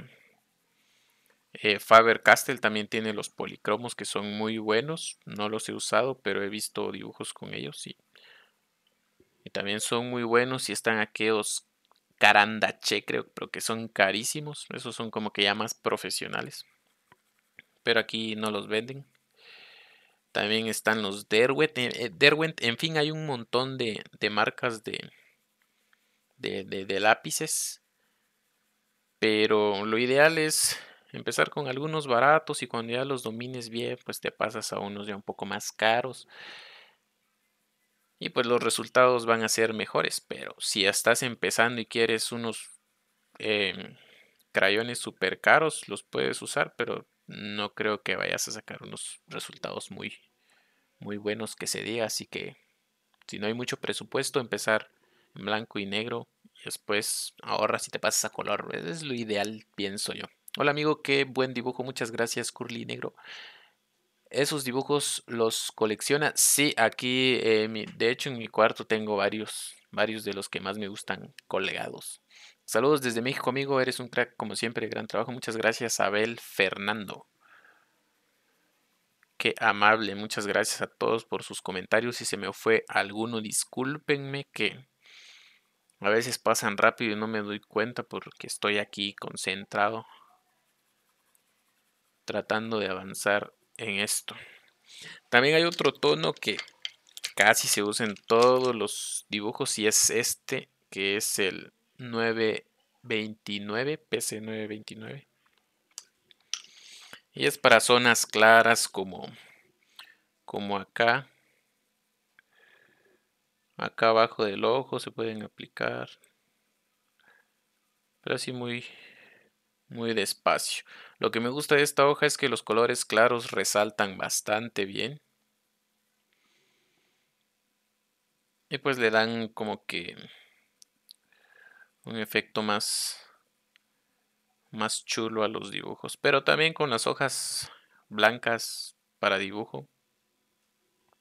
eh, Faber Castell. También tiene los policromos que son muy buenos. No los he usado, pero he visto dibujos con ellos y, y también son muy buenos. Y están aquellos carandache, creo, pero que son carísimos. Esos son como que ya más profesionales. Pero aquí no los venden. También están los eh, eh, Derwent. en fin, hay un montón de, marcas de, de, lápices. Pero lo ideal es empezar con algunos baratos y cuando ya los domines bien, pues te pasas a unos ya un poco más caros. Y pues los resultados van a ser mejores. Pero si estás empezando y quieres unos em, crayones súper caros, los puedes usar, pero no creo que vayas a sacar unos resultados muy, muy buenos que se diga. Así que si no hay mucho presupuesto, empezar en blanco y negro y después ahorras si te pasas a color. es lo ideal, pienso yo. Hola amigo, qué buen dibujo. Muchas gracias, Curly Negro. ¿Esos dibujos los colecciona? Sí, aquí, eh, de hecho, en mi cuarto tengo varios, varios de los que más me gustan colgados. Saludos desde México, amigo. Eres un crack como siempre. Gran trabajo. Muchas gracias, Abel Fernando. Qué amable. Muchas gracias a todos por sus comentarios. Si se me fue alguno, discúlpenme que a veces pasan rápido y no me doy cuenta porque estoy aquí concentrado tratando de avanzar en esto. También hay otro tono que casi se usa en todos los dibujos y es este que es el 929, PC 929. Y es para zonas claras como, como acá. Acá abajo del ojo se pueden aplicar. Pero así muy, muy despacio. Lo que me gusta de esta hoja es que los colores claros resaltan bastante bien. Y pues le dan como que un efecto más, más chulo a los dibujos. Pero también con las hojas blancas para dibujo,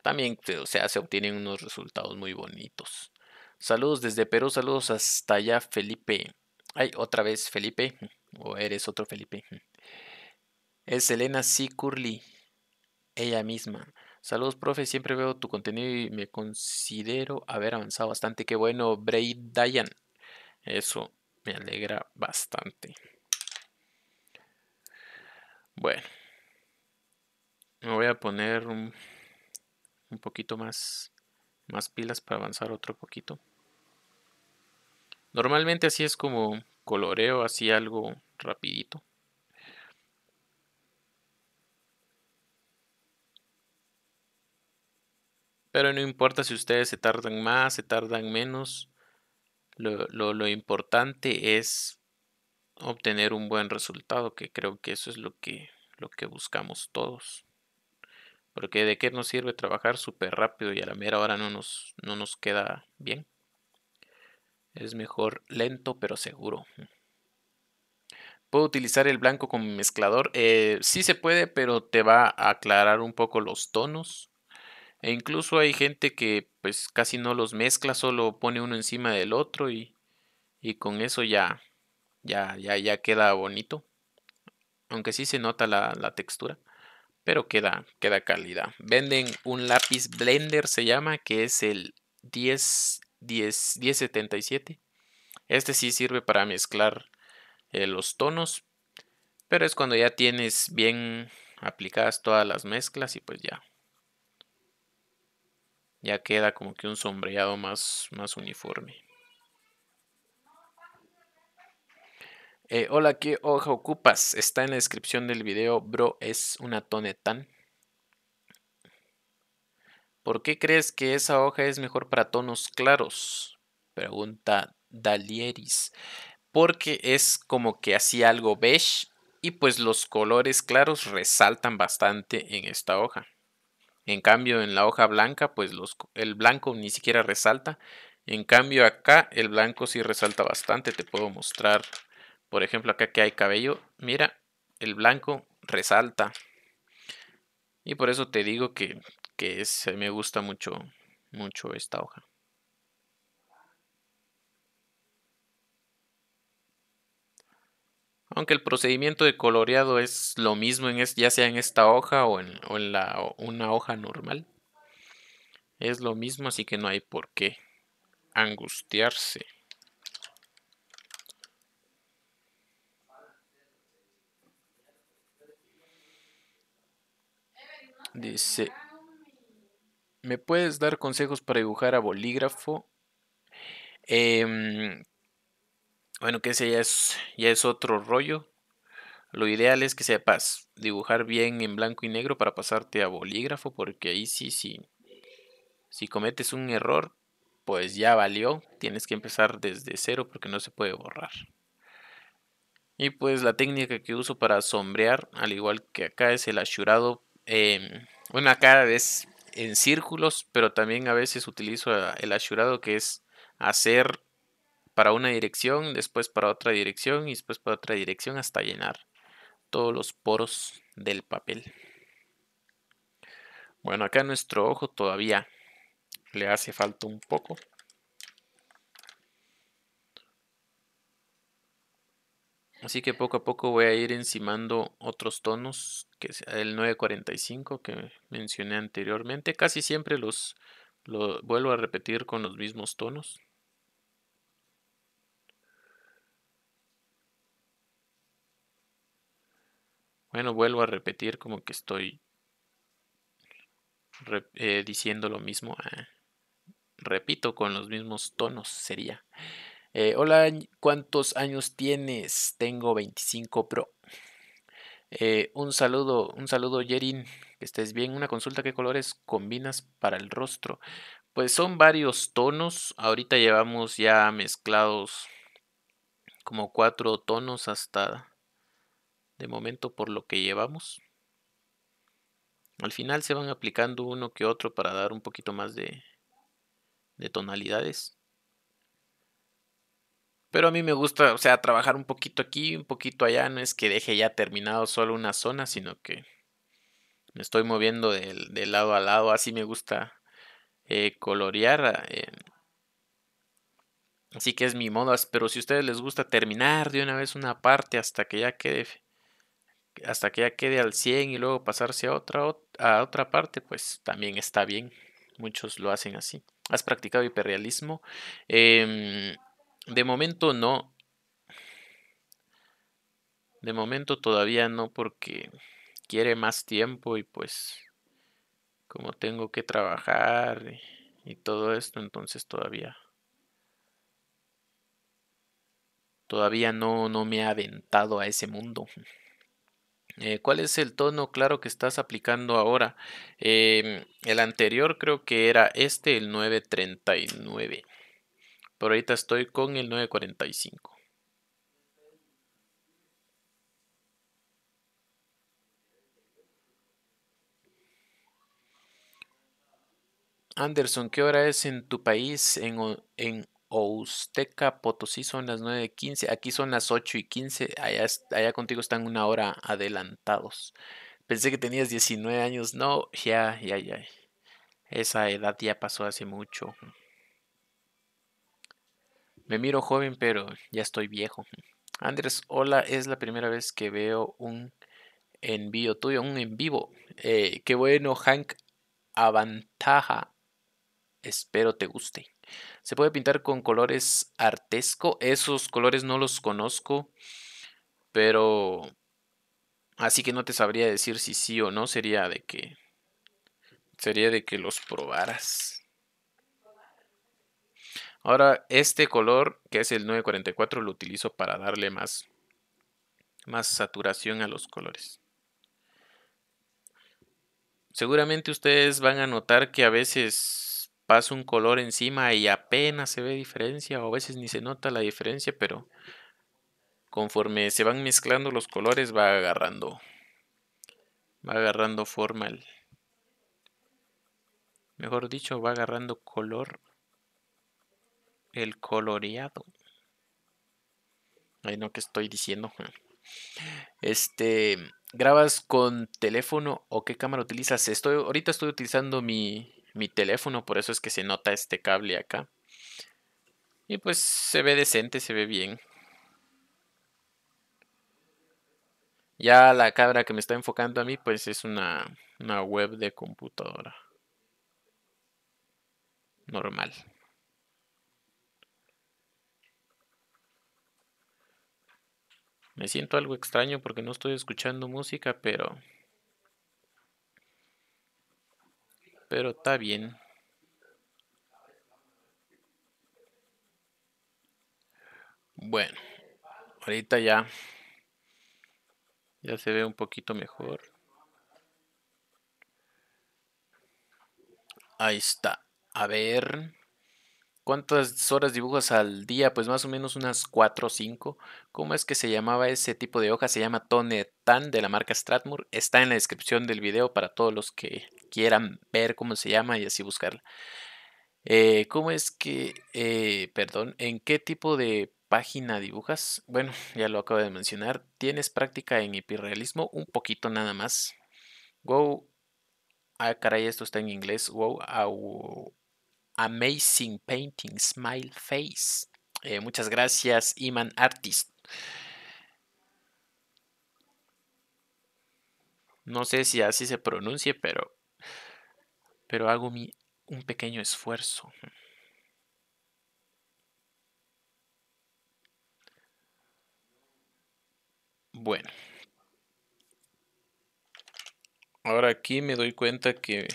también o sea, se obtienen unos resultados muy bonitos. Saludos desde Perú, saludos hasta allá, Felipe. Ay, otra vez, Felipe. O eres otro Felipe. Es Elena C. Curly, ella misma. Saludos, profe. Siempre veo tu contenido y me considero haber avanzado bastante. Qué bueno, Bray Diane. Eso me alegra bastante. Bueno, me voy a poner un, poquito más, más pilas para avanzar otro poquito. Normalmente así es como coloreo, así algo rapidito. Pero no importa si ustedes se tardan más, se tardan menos. Lo, importante es obtener un buen resultado, que creo que eso es lo que, lo que buscamos todos. Porque de qué nos sirve trabajar súper rápido y a la mera hora no nos, queda bien. Es mejor lento pero seguro. ¿Puedo utilizar el blanco como mezclador? Eh, sí se puede, pero te va a aclarar un poco los tonos. E incluso hay gente que pues casi no los mezcla, solo pone uno encima del otro y, con eso ya, ya, ya, queda bonito. Aunque sí se nota la, textura, pero queda, queda calidad. Venden un lápiz blender, se llama, que es el 10, 10, 1077. Este sí sirve para mezclar eh, los tonos, pero es cuando ya tienes bien aplicadas todas las mezclas y pues ya ya queda como que un sombreado más, más uniforme. Eh, hola, ¿qué hoja ocupas? Está en la descripción del video, bro, es una tonetán. ¿Por qué crees que esa hoja es mejor para tonos claros? Pregunta Dalieris. Porque es como que así algo beige y pues los colores claros resaltan bastante en esta hoja. En cambio, en la hoja blanca, pues el blanco ni siquiera resalta. En cambio, acá el blanco sí resalta bastante. Te puedo mostrar, por ejemplo, acá que hay cabello. Mira, el blanco resalta. Y por eso te digo que, que me gusta mucho, mucho esta hoja. Aunque el procedimiento de coloreado es lo mismo, en ya sea en esta hoja o en, una hoja normal. Es lo mismo, así que no hay por qué angustiarse. Dice, ¿me puedes dar consejos para dibujar a bolígrafo? Eh, bueno, que ese ya es, ya es otro rollo. Lo ideal es que sepas dibujar bien en blanco y negro para pasarte a bolígrafo, porque ahí sí, sí. Si cometes un error, pues ya valió. Tienes que empezar desde cero porque no se puede borrar. Y pues la técnica que uso para sombrear, al igual que acá, es el asurado. Eh, bueno, acá es en círculos, pero también a veces utilizo ah, el asurado que es hacer para una dirección, después para otra dirección y después para otra dirección hasta llenar todos los poros del papel. Bueno, acá nuestro ojo todavía le hace falta un poco. Así que poco a poco voy a ir encimando otros tonos, que es el 945 que mencioné anteriormente. Casi siempre los vuelvo a repetir con los mismos tonos. Bueno, vuelvo a repetir como que estoy eh, diciendo lo mismo. Ah, repito con los mismos tonos, sería. Eh, hola, ¿cuántos años tienes? Tengo 25 Pro. Eh, un saludo, un saludo Yerin, que estés bien. Una consulta, ¿qué colores combinas para el rostro? Pues son varios tonos. Ahorita llevamos ya mezclados como cuatro tonos hasta de momento por lo que llevamos. Al final se van aplicando uno que otro para dar un poquito más de, tonalidades. Pero a mí me gusta, o sea, trabajar un poquito aquí, un poquito allá. No es que deje ya terminado solo una zona, sino que me estoy moviendo de, lado a lado. Así me gusta eh, colorear. Ah, eh. Así que es mi moda. Pero si a ustedes les gusta terminar de una vez una parte hasta que ya quede hasta que ya quede al 100 y luego pasarse a otra, a otra parte, pues también está bien. Muchos lo hacen así. ¿Has practicado hiperrealismo? Em, de momento no. De momento todavía no porque quiere más tiempo y pues como tengo que trabajar y, todo esto, entonces todavía todavía no, no me ha aventado a ese mundo. Eh, ¿Cuál es el tono claro que estás aplicando ahora? Em, el anterior creo que era este, el 939. Por ahorita estoy con el 945. Anderson, ¿qué hora es en tu país en, en Ousteca Potosí son las 9.15, aquí son las 8 y 15, allá, contigo están una hora adelantados. Pensé que tenías 19 años, no, ya, ya, ya. Esa edad ya pasó hace mucho. Me miro joven, pero ya estoy viejo. Andrés, hola, es la primera vez que veo un envío tuyo, un en vivo. Eh, qué bueno, Hank. Avantaja. Espero te guste. Se puede pintar con colores artesco. Esos colores no los conozco. Pero... Así que no te sabría decir si sí o no. Sería de que... Sería de que los probaras. Ahora, este color, que es el 944, lo utilizo para darle más, más saturación a los colores. Seguramente ustedes van a notar que a veces pasa un color encima y apenas se ve diferencia o a veces ni se nota la diferencia, pero conforme se van mezclando los colores va agarrando va agarrando forma el, mejor dicho, va agarrando color el coloreado. Ay, no, que estoy diciendo? Este, ¿grabas con teléfono o qué cámara utilizas? Estoy, ahorita estoy utilizando mi, mi teléfono, por eso es que se nota este cable acá. Y pues se ve decente, se ve bien. Ya la cámara que me está enfocando a mí, pues es una, una web de computadora. Normal. Me siento algo extraño porque no estoy escuchando música, pero pero está bien. Bueno, ahorita ya ya se ve un poquito mejor. Ahí está. A ver, ¿cuántas horas dibujas al día? Pues más o menos unas 4 o 5. ¿Cómo es que se llamaba ese tipo de hoja? Se llama tonet, Tan de la marca Stratmore está en la descripción del video para todos los que quieran ver cómo se llama y así buscarla. Eh, ¿Cómo es que, eh, perdón, en qué tipo de página dibujas? Bueno, ya lo acabo de mencionar. ¿Tienes práctica en hiperrealismo? Un poquito nada más. Wow. Ah, caray, esto está en inglés. Wow. Amazing Painting Smile Face. Eh, muchas gracias, Iman Artist. No sé si así se pronuncie, pero, pero hago un pequeño esfuerzo. Bueno. Ahora aquí me doy cuenta que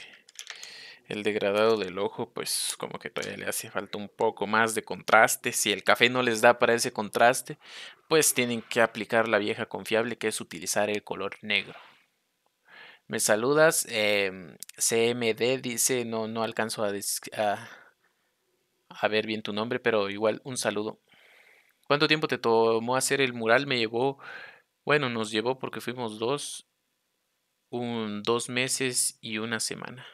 el degradado del ojo, pues como que todavía le hace falta un poco más de contraste. Si el café no les da para ese contraste, pues tienen que aplicar la vieja confiable que es utilizar el color negro me saludas. Em, CMD dice, no, no alcanzo a, ver bien tu nombre, pero igual un saludo. ¿Cuánto tiempo te tomó hacer el mural? Me llevó, bueno, nos llevó porque fuimos dos, un, dos meses y una semana.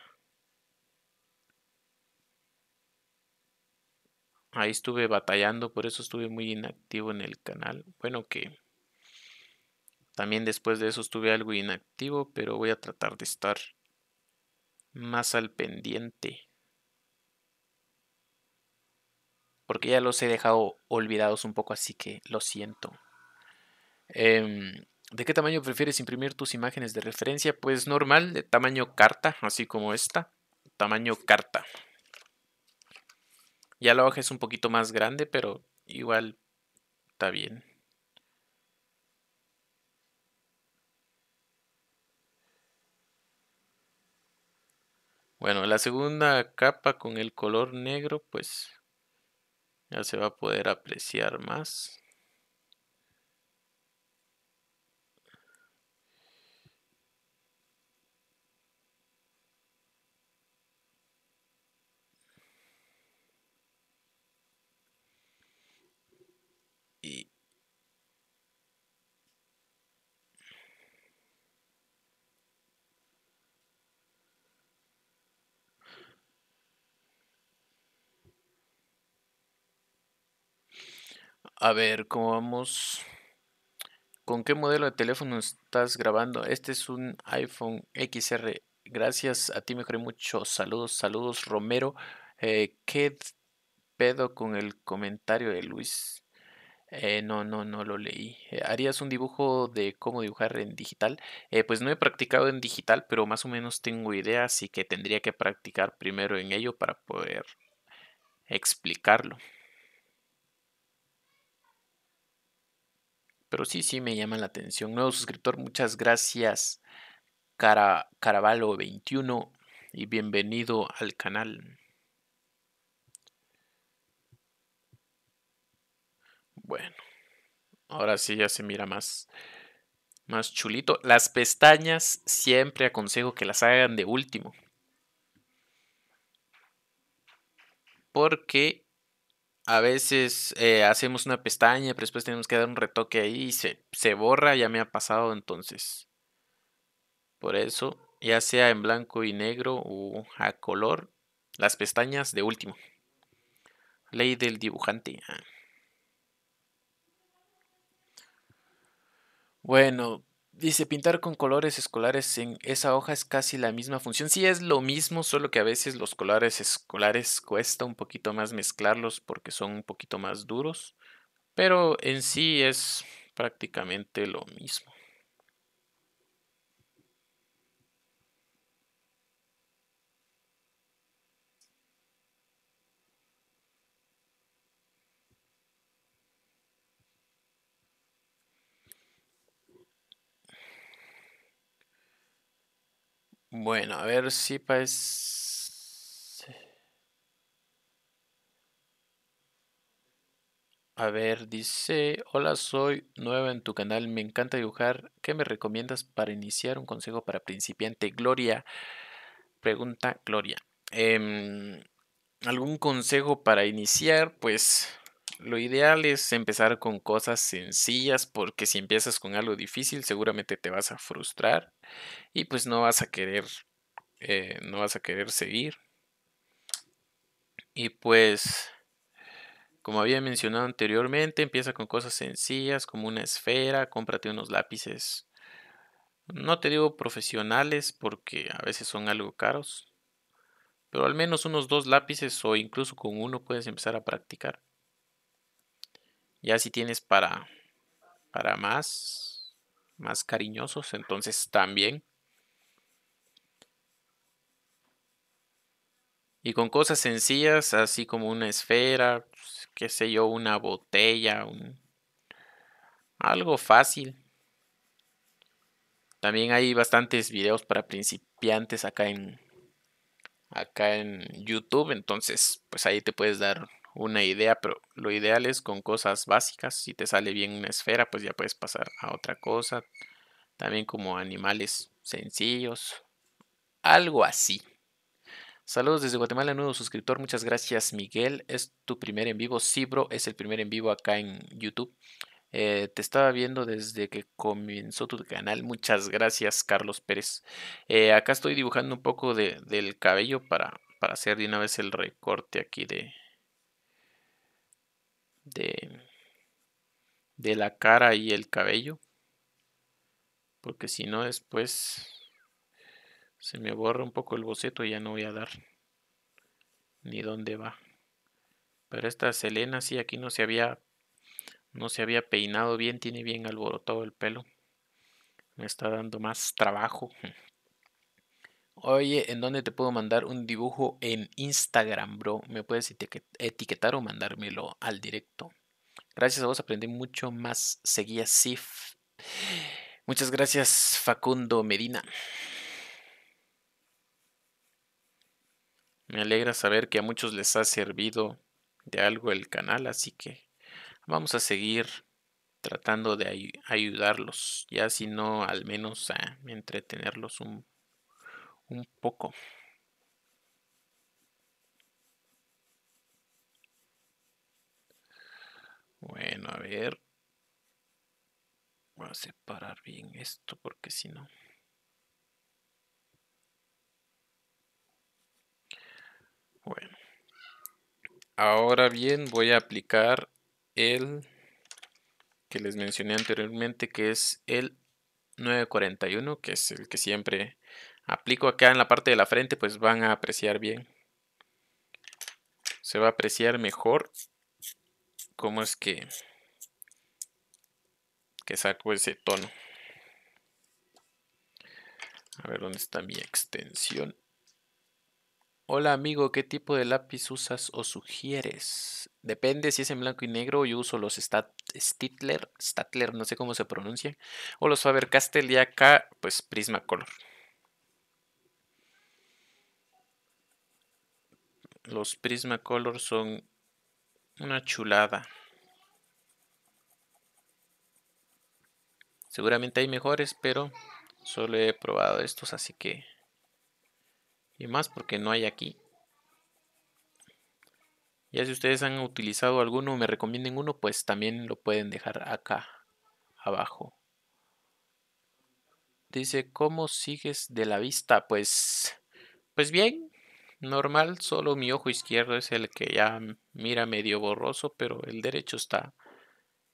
Ahí estuve batallando, por eso estuve muy inactivo en el canal. Bueno, que también después de eso estuve algo inactivo, pero voy a tratar de estar más al pendiente. Porque ya los he dejado olvidados un poco, así que lo siento. Em, ¿De qué tamaño prefieres imprimir tus imágenes de referencia? Pues normal, de tamaño carta, así como esta. Tamaño carta. Ya la hoja es un poquito más grande, pero igual está bien. Bueno, la segunda capa con el color negro, pues ya se va a poder apreciar más. A ver, ¿cómo vamos? ¿Con qué modelo de teléfono estás grabando? Este es un iPhone XR. Gracias a ti, mejoré mucho. Saludos, saludos, Romero. Eh, ¿Qué pedo con el comentario de Luis? Eh, no, no, no lo leí. Eh, ¿Harías un dibujo de cómo dibujar en digital? Eh, pues no he practicado en digital, pero más o menos tengo idea, así que tendría que practicar primero en ello para poder explicarlo. pero sí, sí me llama la atención. Nuevo suscriptor, muchas gracias, Cara, Caravalo21, y bienvenido al canal. Bueno, ahora sí ya se mira más, más chulito. Las pestañas siempre aconsejo que las hagan de último. Porque a veces eh, hacemos una pestaña, pero después tenemos que dar un retoque ahí y se, se borra, ya me ha pasado entonces. Por eso, ya sea en blanco y negro o a color, las pestañas de último. Ley del dibujante. Bueno, Dice, pintar con colores escolares en esa hoja es casi la misma función. Sí, es lo mismo, solo que a veces los colores escolares cuesta un poquito más mezclarlos porque son un poquito más duros. Pero en sí es prácticamente lo mismo. Bueno, a ver si parece... A ver, dice, hola, soy nueva en tu canal, me encanta dibujar. ¿Qué me recomiendas para iniciar un consejo para principiante? Gloria, pregunta Gloria. Em, ¿Algún consejo para iniciar? Pues lo ideal es empezar con cosas sencillas porque si empiezas con algo difícil seguramente te vas a frustrar y pues no vas a querer, eh, no vas a querer seguir. Y pues, como había mencionado anteriormente, empieza con cosas sencillas como una esfera, cómprate unos lápices. No te digo profesionales porque a veces son algo caros, pero al menos unos dos lápices o incluso con uno puedes empezar a practicar. Ya si tienes para, para más, más cariñosos, entonces también. Y con cosas sencillas, así como una esfera, pues, qué sé yo, una botella, un, algo fácil. También hay bastantes videos para principiantes acá en acá en YouTube, entonces pues ahí te puedes dar una idea, pero lo ideal es con cosas básicas. Si te sale bien una esfera, pues ya puedes pasar a otra cosa. También como animales sencillos. Algo así. Saludos desde Guatemala, nuevo suscriptor. Muchas gracias, Miguel. Es tu primer en vivo. Sí, es el primer en vivo acá en YouTube. Eh, te estaba viendo desde que comenzó tu canal. Muchas gracias, Carlos Pérez. Eh, acá estoy dibujando un poco de, del cabello para, para hacer de una vez el recorte aquí de, de, de la cara y el cabello. Porque si no después se me borra un poco el boceto y ya no voy a dar ni dónde va. Pero esta Selena Si aquí no se había no se había peinado bien, tiene bien alborotado el pelo. Me está dando más trabajo oye, ¿en dónde te puedo mandar un dibujo en Instagram, bro? ¿Me puedes etiquetar o mandármelo al directo? Gracias a vos aprendí mucho más. Seguía, Sif. Muchas gracias, Facundo Medina. Me alegra saber que a muchos les ha servido de algo el canal, así que vamos a seguir tratando de ayudarlos, ya si no al menos a ah, entretenerlos un un poco. Bueno, a ver. Voy a separar bien esto porque si no... Bueno. Ahora bien, voy a aplicar el que les mencioné anteriormente, que es el 941, que es el que siempre aplico acá en la parte de la frente, pues van a apreciar bien. Se va a apreciar mejor cómo es que, que saco ese tono. A ver dónde está mi extensión. Hola amigo, ¿qué tipo de lápiz usas o sugieres? Depende si es en blanco y negro, yo uso los Stat no sé cómo se pronuncia. o los Faber-Castell y acá pues Prismacolor. Los Prismacolor son una chulada. Seguramente hay mejores, pero solo he probado estos, así que... Y más porque no hay aquí. Ya si ustedes han utilizado alguno, me recomienden uno, pues también lo pueden dejar acá, abajo. Dice, ¿cómo sigues de la vista? Pues, pues bien, normal, solo mi ojo izquierdo es el que ya mira medio borroso, pero el derecho está,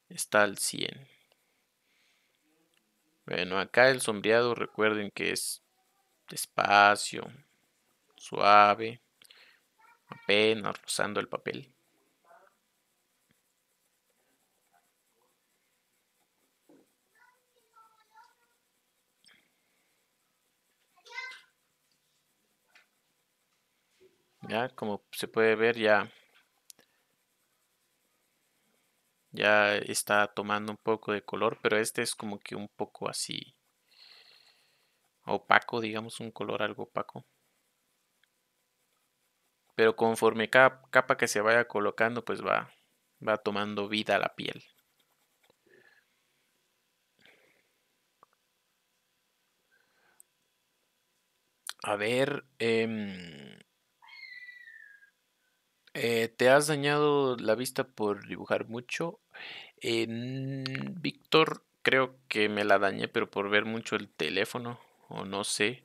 está al 100. Bueno, acá el sombreado recuerden que es despacio, suave, apenas rozando el papel. como se puede ver, ya, ya está tomando un poco de color, pero este es como que un poco así opaco, digamos, un color algo opaco. Pero conforme capa que se vaya colocando, pues va, va tomando vida la piel. A ver, eh, eh, ¿Te has dañado la vista por dibujar mucho? Eh, Víctor, creo que me la dañé, pero por ver mucho el teléfono, o no sé.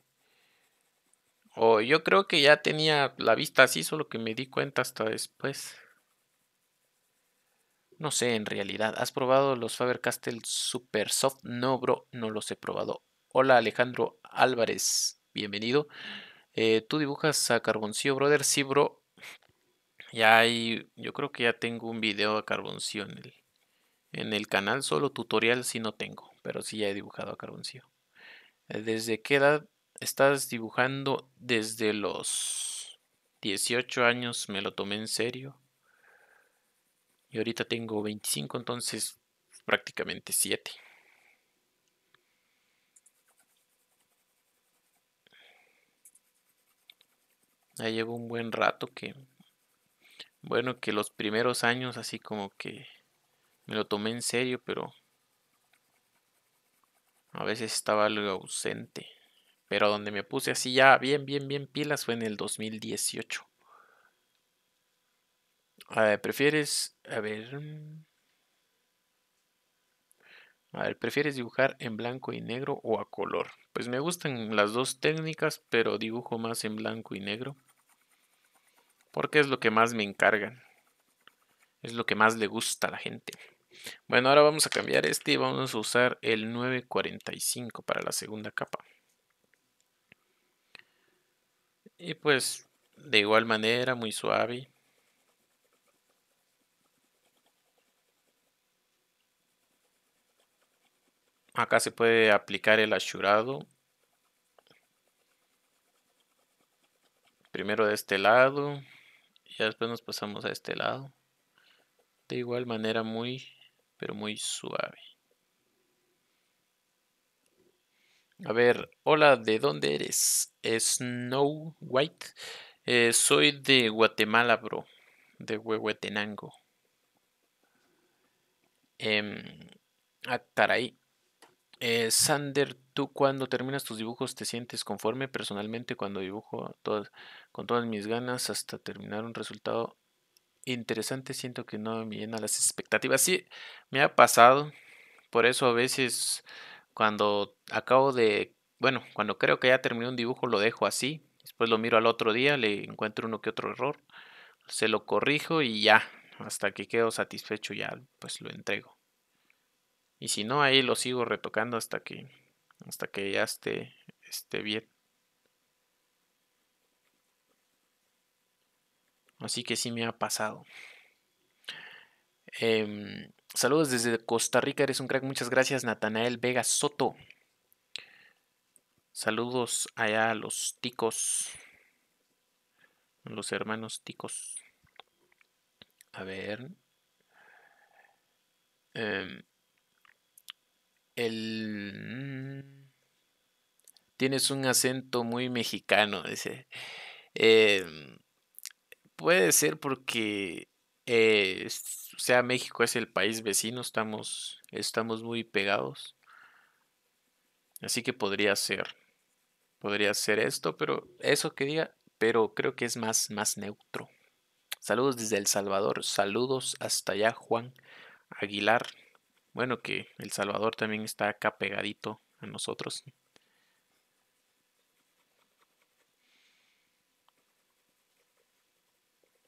O yo creo que ya tenía la vista así, solo que me di cuenta hasta después. No sé, en realidad. ¿Has probado los Faber-Castell Super Soft? No, bro, no los he probado. Hola, Alejandro Álvarez. Bienvenido. Eh, ¿Tú dibujas a Carboncillo, brother? Sí, bro. Ya hay, yo creo que ya tengo un video a Carboncillo en el, en el canal, solo tutorial si no tengo, pero sí ya he dibujado a Carboncio. Eh, ¿Desde qué edad estás dibujando? Desde los 18 años me lo tomé en serio. Y ahorita tengo 25, entonces prácticamente 7. Ya llevo un buen rato que bueno, que los primeros años así como que me lo tomé en serio, pero a veces estaba algo ausente. Pero donde me puse así ya bien, bien, bien pilas fue en el 2018. A ver, prefieres, a ver... A ver, ¿prefieres dibujar en blanco y negro o a color? Pues me gustan las dos técnicas, pero dibujo más en blanco y negro porque es lo que más me encargan. Es lo que más le gusta a la gente. Bueno, ahora vamos a cambiar este y vamos a usar el 945 para la segunda capa. Y pues de igual manera, muy suave. Acá se puede aplicar el asurado. Primero de este lado. Ya después nos pasamos a este lado. De igual manera muy, pero muy suave. A ver, hola, ¿de dónde eres? Snow White. Eh, soy de Guatemala, bro. De Huehuetenango. A em, ah, eh, Sander, ¿tú cuando terminas tus dibujos te sientes conforme? Personalmente, cuando dibujo con todas mis ganas hasta terminar un resultado interesante, siento que no me llena las expectativas. Sí, me ha pasado. Por eso a veces cuando acabo de, bueno, cuando creo que ya terminé un dibujo lo dejo así. Después lo miro al otro día, le encuentro uno que otro error, se lo corrijo y ya, hasta que quedo satisfecho ya, pues lo entrego. Y si no, ahí lo sigo retocando hasta que, hasta que ya esté, esté bien. Así que sí me ha pasado. Em, saludos desde Costa Rica, eres un crack. Muchas gracias, Natanael Vega Soto. Saludos allá a los ticos. Los hermanos ticos. A ver. Em, Mm, tienes un acento muy mexicano, dice. Em, puede ser porque, eh, sea, México es el país vecino, estamos, estamos muy pegados. Así que podría ser, podría ser esto, pero eso que diga, pero creo que es más, más neutro. Saludos desde El Salvador, saludos hasta allá, Juan Aguilar. Bueno, que El Salvador también está acá pegadito a nosotros.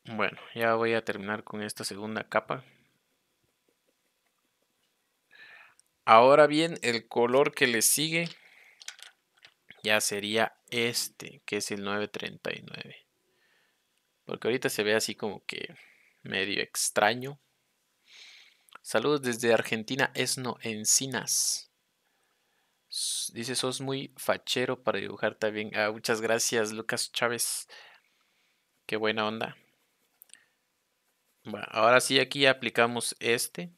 Bueno, ya voy a terminar con esta segunda capa. Ahora bien, el color que le sigue ya sería este, que es el 939. Porque ahorita se ve así como que medio extraño. Saludos desde Argentina, Esno Encinas. Dice, sos muy fachero para dibujar también. Ah, muchas gracias, Lucas Chávez. Qué buena onda. Bueno, ahora sí, aquí aplicamos este.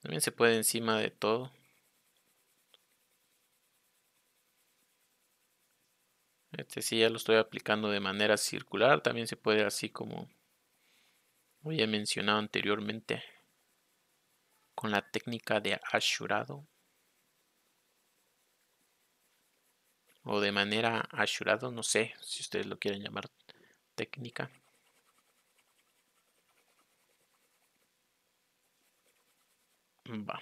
También se puede encima de todo. Este sí ya lo estoy aplicando de manera circular. También se puede así como había mencionado anteriormente con la técnica de asurado o de manera asurado, no sé si ustedes lo quieren llamar técnica. Va.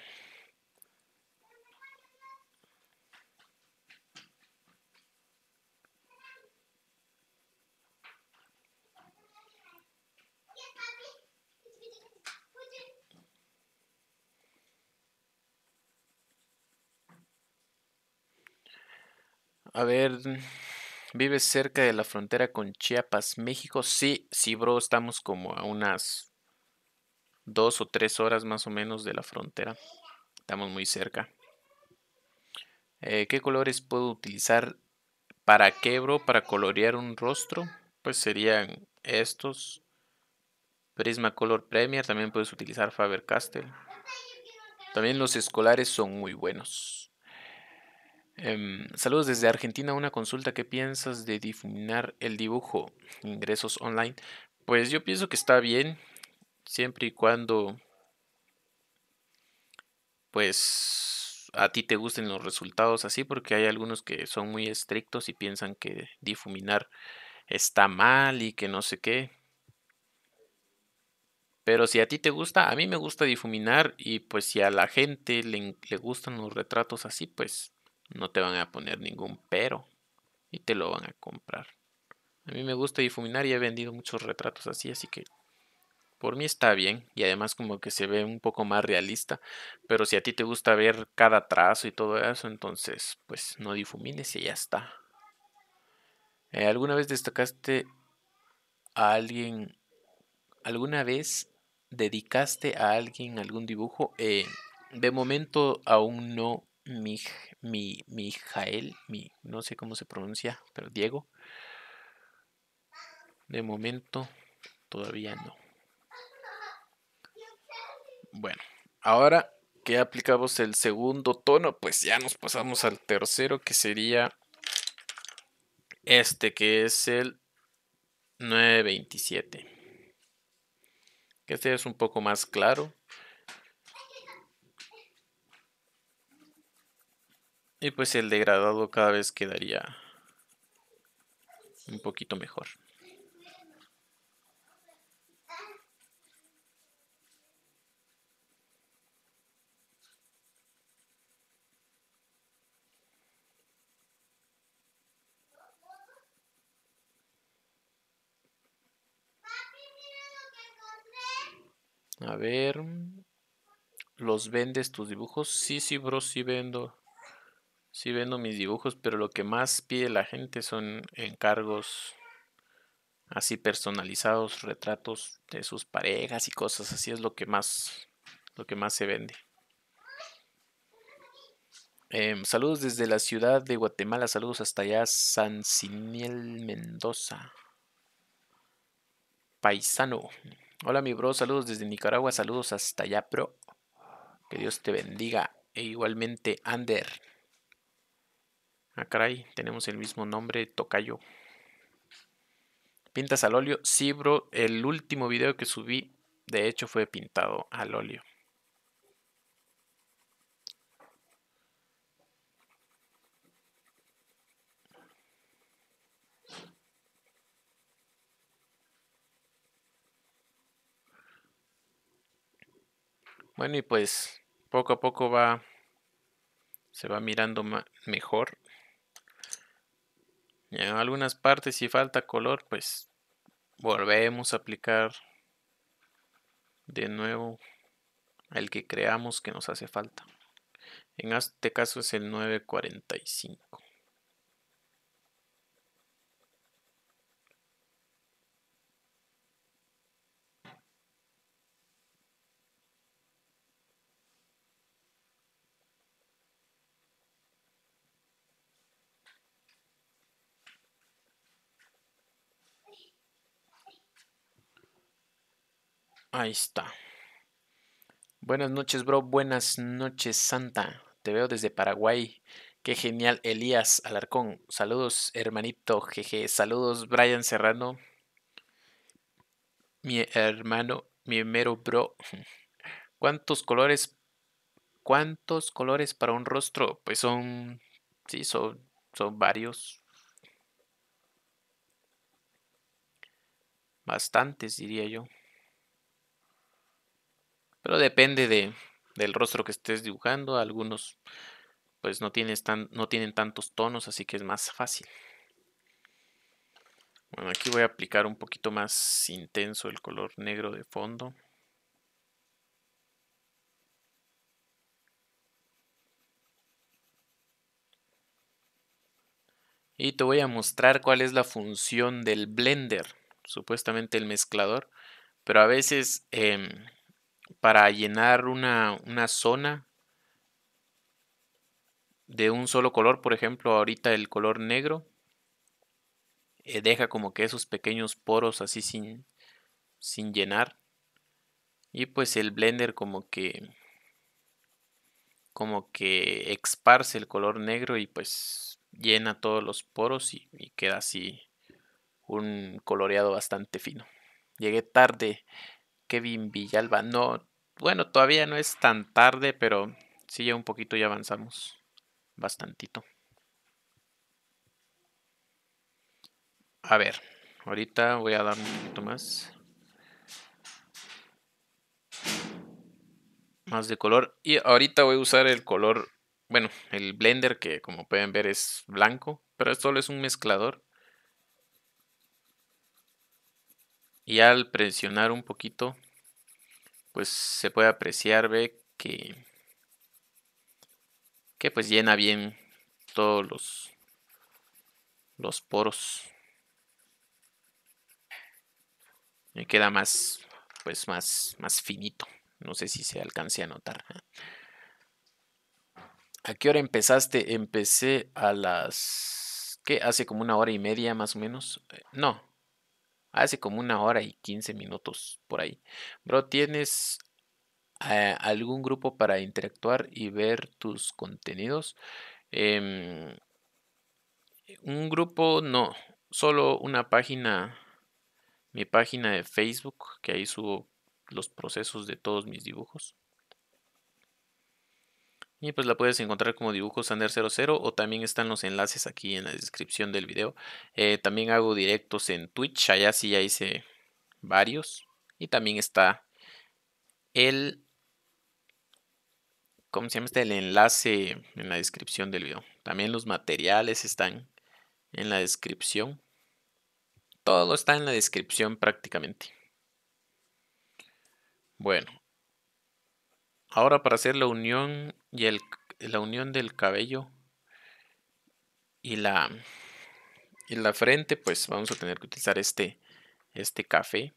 A ver, ¿vives cerca de la frontera con Chiapas, México? Sí, sí, bro, estamos como a unas dos o tres horas más o menos de la frontera. Estamos muy cerca. Eh, ¿Qué colores puedo utilizar? ¿Para qué, bro? ¿Para colorear un rostro? Pues serían estos. Prisma Color Premier. También puedes utilizar Faber-Castell. También los escolares son muy buenos. Em, saludos desde Argentina. Una consulta. ¿Qué piensas de difuminar el dibujo? Ingresos online. Pues yo pienso que está bien. Siempre y cuando. Pues. A ti te gusten los resultados así. Porque hay algunos que son muy estrictos. Y piensan que difuminar está mal. Y que no sé qué. Pero si a ti te gusta, a mí me gusta difuminar y pues si a la gente le, gustan los retratos así, pues no te van a poner ningún pero y te lo van a comprar. A mí me gusta difuminar y he vendido muchos retratos así, así que por mí está bien y además como que se ve un poco más realista, pero si a ti te gusta ver cada trazo y todo eso, entonces pues no difumines y ya está. Eh, ¿Alguna vez destacaste a alguien? ¿Alguna vez dedicaste a alguien algún dibujo? Eh, de momento aún no mi, Jael mi, no sé cómo se pronuncia, pero Diego. De momento, todavía no. Bueno, ahora que aplicamos el segundo tono, pues ya nos pasamos al tercero, que sería este, que es el 927. Este es un poco más claro. Y pues el degradado cada vez quedaría un poquito mejor. A ver, ¿los vendes tus dibujos? Sí, sí, bro, sí vendo sí vendo mis dibujos, pero lo que más pide la gente son encargos así personalizados, retratos de sus parejas y cosas así es lo que más lo que más se vende. Em, saludos desde la ciudad de Guatemala, saludos hasta allá, San Mendoza. Paisano. Hola mi bro, saludos desde Nicaragua, saludos hasta allá, pro. Que Dios te bendiga. E igualmente, Ander. Ah, tenemos el mismo nombre, Tocayo. ¿Pintas al óleo? Sí, bro, el último video que subí, de hecho, fue pintado al óleo. Bueno, y pues poco a poco va se va mirando mejor en algunas partes si falta color, pues volvemos a aplicar de nuevo el que creamos que nos hace falta. En este caso es el 945. Ahí está. Buenas noches, bro. Buenas noches, Santa. Te veo desde Paraguay. Qué genial, Elías Alarcón. Saludos, hermanito. Jeje. Saludos, Brian Serrano. Mi hermano, mi mero bro. ¿Cuántos colores? ¿Cuántos colores para un rostro? Pues son. Sí, son, son varios. Bastantes, diría yo. Pero depende de, del rostro que estés dibujando. Algunos pues no, tan, no tienen tantos tonos, así que es más fácil. Bueno, aquí voy a aplicar un poquito más intenso el color negro de fondo. Y te voy a mostrar cuál es la función del Blender, supuestamente el mezclador, pero a veces em, para llenar una, zona de un solo color, por ejemplo, ahorita el color negro, eh, deja como que esos pequeños poros así sin, sin llenar. Y pues el blender como que como que esparce el color negro y pues llena todos los poros y, y queda así un coloreado bastante fino. Llegué tarde Kevin Villalba. No, bueno, todavía no es tan tarde, pero sí ya un poquito ya avanzamos bastantito. A ver, ahorita voy a dar un poquito más. Más de color. Y ahorita voy a usar el color, bueno, el blender que como pueden ver es blanco, pero esto solo es un mezclador. Y al presionar un poquito pues se puede apreciar, ve, que, que pues llena bien todos los, poros. Me queda más, pues más, más finito. No sé si se alcance a notar. ¿eh? ¿A qué hora empezaste? Empecé a las... ¿Qué? Hace como una hora y media más o menos. Eh, no, hace como una hora y 15 minutos por ahí. Bro, ¿tienes eh, algún grupo para interactuar y ver tus contenidos? Em, un grupo no, solo una página, mi página de Facebook, que ahí subo los procesos de todos mis dibujos. Y pues la puedes encontrar como dibujos Sander 00 o también están los enlaces aquí en la descripción del video. Eh, también hago directos en Twitch, allá sí ya hice varios. Y también está el... ¿Cómo se llama este? El enlace en la descripción del video. También los materiales están en la descripción. Todo está en la descripción prácticamente. Bueno, Ahora para hacer la unión y la unión del cabello y la, y la frente, pues vamos a tener que utilizar este, este café.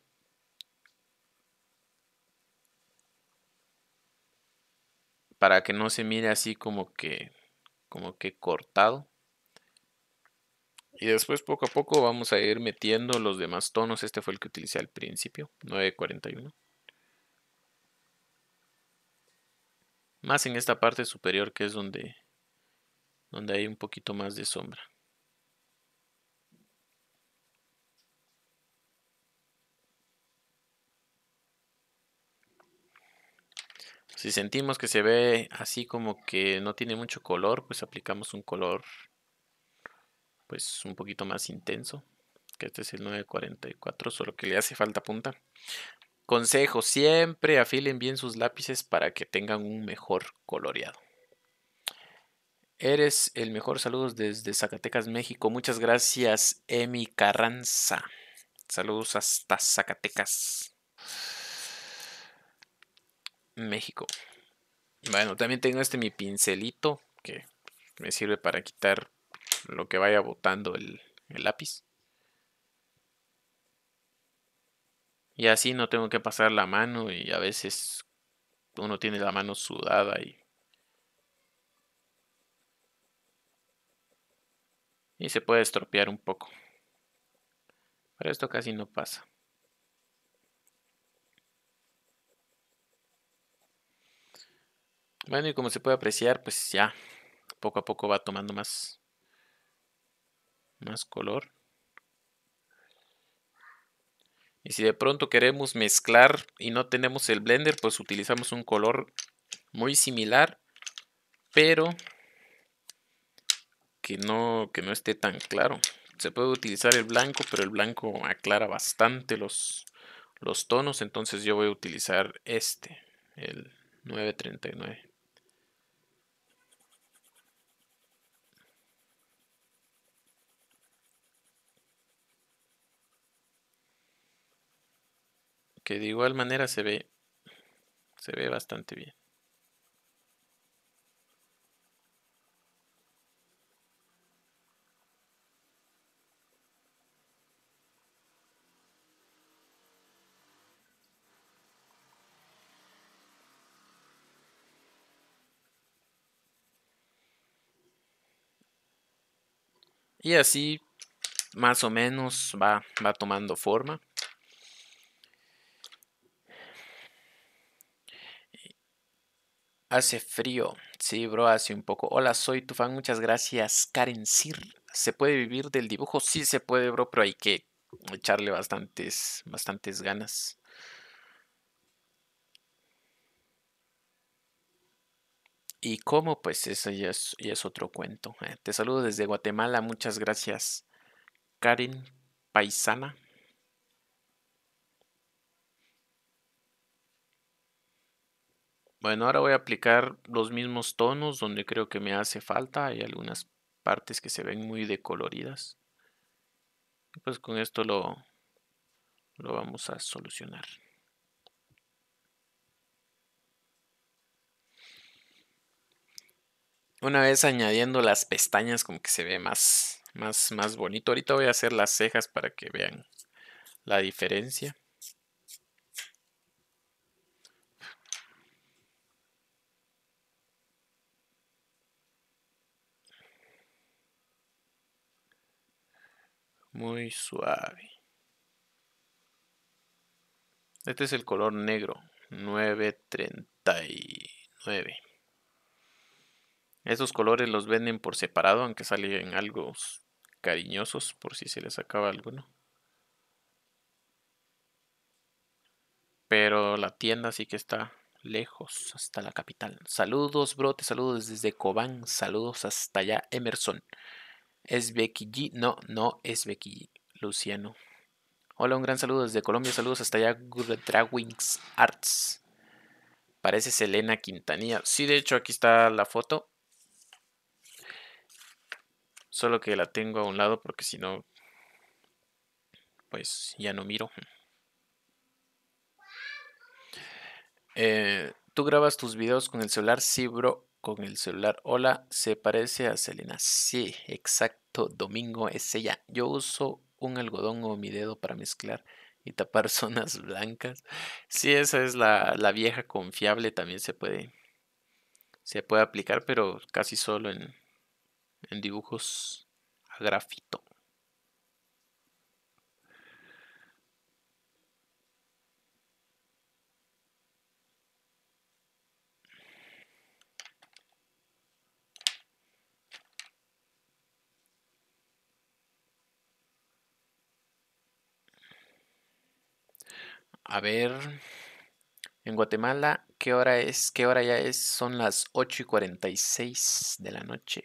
Para que no se mire así como que, como que cortado. Y después poco a poco vamos a ir metiendo los demás tonos. Este fue el que utilicé al principio, 941. Más en esta parte superior que es donde, donde hay un poquito más de sombra. Si sentimos que se ve así como que no tiene mucho color, pues aplicamos un color pues un poquito más intenso. Que este es el 944, solo que le hace falta punta. Consejo, siempre afilen bien sus lápices para que tengan un mejor coloreado. Eres el mejor. Saludos desde Zacatecas, México. Muchas gracias, Emi Carranza. Saludos hasta Zacatecas, México. Bueno, también tengo este mi pincelito que me sirve para quitar lo que vaya botando el, el lápiz. Y así no tengo que pasar la mano y a veces uno tiene la mano sudada y... Y se puede estropear un poco. Pero esto casi no pasa. Bueno, y como se puede apreciar, pues ya poco a poco va tomando más, más color. Y si de pronto queremos mezclar y no tenemos el blender, pues utilizamos un color muy similar, pero que no, que no esté tan claro. Se puede utilizar el blanco, pero el blanco aclara bastante los, los tonos, entonces yo voy a utilizar este, el 939. que de igual manera se ve se ve bastante bien y así más o menos va, va tomando forma Hace frío. Sí, bro, hace un poco. Hola, soy tu fan. Muchas gracias, Karen Sir. ¿Se puede vivir del dibujo? Sí se puede, bro, pero hay que echarle bastantes, bastantes ganas. ¿Y cómo? Pues eso ya es, es otro cuento. Eh. te saludo desde Guatemala. Muchas gracias, Karen Paisana. Bueno, ahora voy a aplicar los mismos tonos donde creo que me hace falta. Hay algunas partes que se ven muy decoloridas. Pues con esto lo, lo vamos a solucionar. Una vez añadiendo las pestañas como que se ve más, más, más bonito. Ahorita voy a hacer las cejas para que vean la diferencia. muy suave. Este es el color negro, 939. Estos colores los venden por separado, aunque salen algo cariñosos por si se les acaba alguno. Pero la tienda sí que está lejos, hasta la capital. Saludos, brote, saludos desde Cobán, saludos hasta allá, Emerson. Es Becky G. No, no es Becky G. Luciano. Hola, un gran saludo desde Colombia. Saludos hasta allá, Good Drawings Arts. Parece Selena Quintanilla. Sí, de hecho, aquí está la foto. Solo que la tengo a un lado porque si no, pues ya no miro. Eh, ¿Tú grabas tus videos con el celular? Sí, con el celular. Hola, ¿se parece a Selena? Sí, exacto, domingo es ella. Yo uso un algodón o mi dedo para mezclar y tapar zonas blancas. Sí, esa es la, la vieja confiable, también se puede, se puede aplicar, pero casi solo en, en dibujos a grafito. A ver. En Guatemala, ¿qué hora es? ¿Qué hora ya es? Son las 8 y 46 de la noche.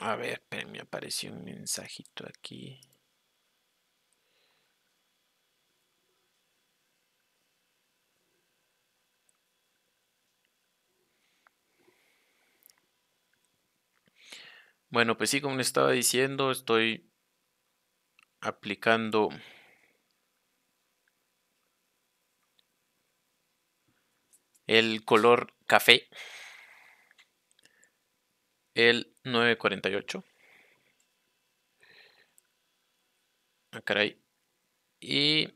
A ver, pero me apareció un mensajito aquí. Bueno, pues sí, como estaba diciendo, estoy aplicando el color café, el 948. acá ah, Y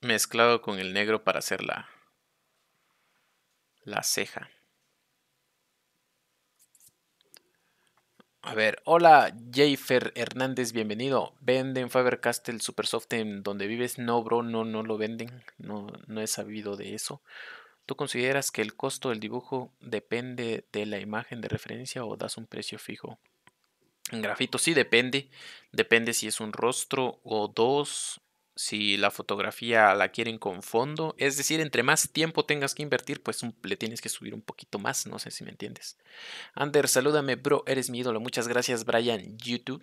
mezclado con el negro para hacer la ceja. A ver, hola Jayfer Hernández, bienvenido. ¿Venden Faber Castell Supersoft en donde vives? No, bro, no, no lo venden. No, no he sabido de eso. ¿Tú consideras que el costo del dibujo depende de la imagen de referencia o das un precio fijo? En grafito sí depende. Depende si es un rostro o dos si la fotografía la quieren con fondo, es decir, entre más tiempo tengas que invertir, pues le tienes que subir un poquito más, no sé si me entiendes. Ander, salúdame, bro, eres mi ídolo, muchas gracias, Brian, YouTube.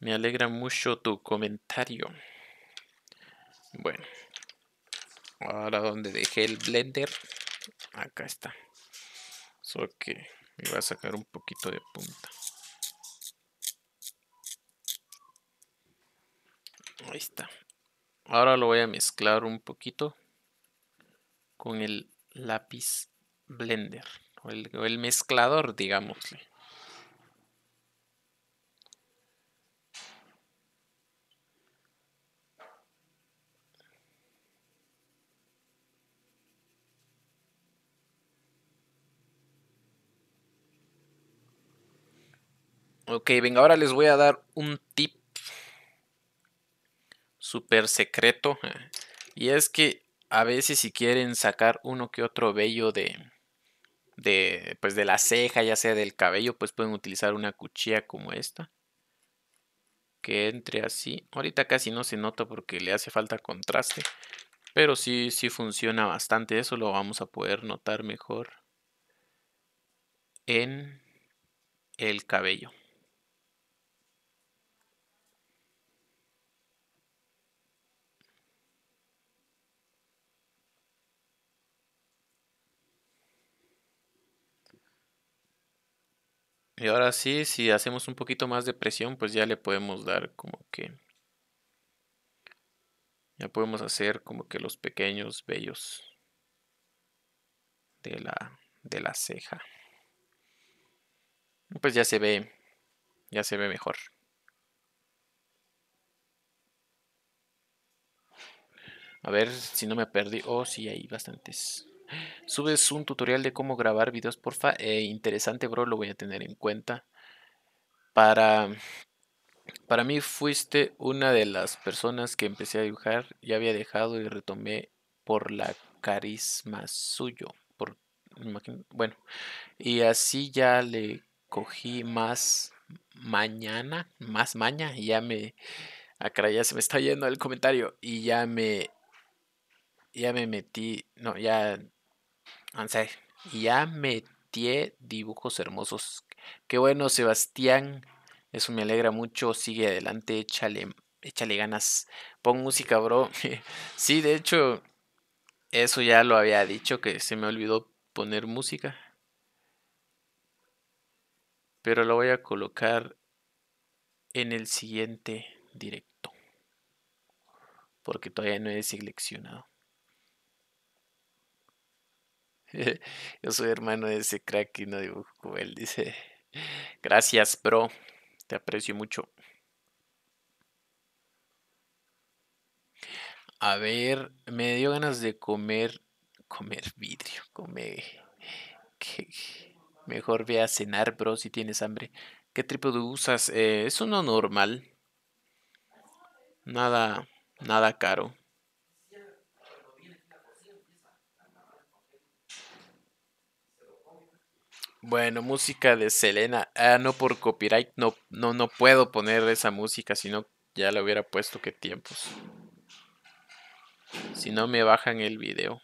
Me alegra mucho tu comentario. Bueno, ahora donde dejé el blender, acá está. Solo que me voy a sacar un poquito de punta. Ahí está. Ahora lo voy a mezclar un poquito con el lápiz blender o el, mezclador, digámosle. Ok, venga, ahora les voy a dar un tip súper secreto. Y es que a veces si quieren sacar uno que otro vello de, de, pues de la ceja, ya sea del cabello, pues pueden utilizar una cuchilla como esta. Que entre así. Ahorita casi no se nota porque le hace falta contraste. Pero sí, sí funciona bastante. Eso lo vamos a poder notar mejor en el cabello. Y ahora sí, si hacemos un poquito más de presión, pues ya le podemos dar como que... Ya podemos hacer como que los pequeños vellos de la, de la ceja. Pues ya se ve, ya se ve mejor. A ver si no me perdí. Oh, sí, hay bastantes. Subes un tutorial de cómo grabar videos, porfa. Eh, interesante, bro, lo voy a tener en cuenta. Para, para mí fuiste una de las personas que empecé a dibujar. Ya había dejado y retomé por la carisma suyo. Por, bueno, y así ya le cogí más mañana, más maña, y ya me... Acá ah, ya se me está yendo el comentario y ya me ya me metí, no, ya ya metí dibujos hermosos. Qué bueno, Sebastián. Eso me alegra mucho. Sigue adelante, échale, échale ganas. Pon música, bro. sí, de hecho, eso ya lo había dicho, que se me olvidó poner música. Pero lo voy a colocar en el siguiente directo. Porque todavía no he seleccionado. Yo soy hermano de ese crack y no dibujo como él. Dice, gracias, bro. Te aprecio mucho. A ver, me dio ganas de comer, comer vidrio, comer... mejor ve a cenar, bro, si tienes hambre. ¿Qué trípode usas? Eh, es uno normal. Nada, nada caro. Bueno, música de Selena. Ah, no por copyright, no, no, no puedo poner esa música, si no ya la hubiera puesto qué tiempos. Si no me bajan el video.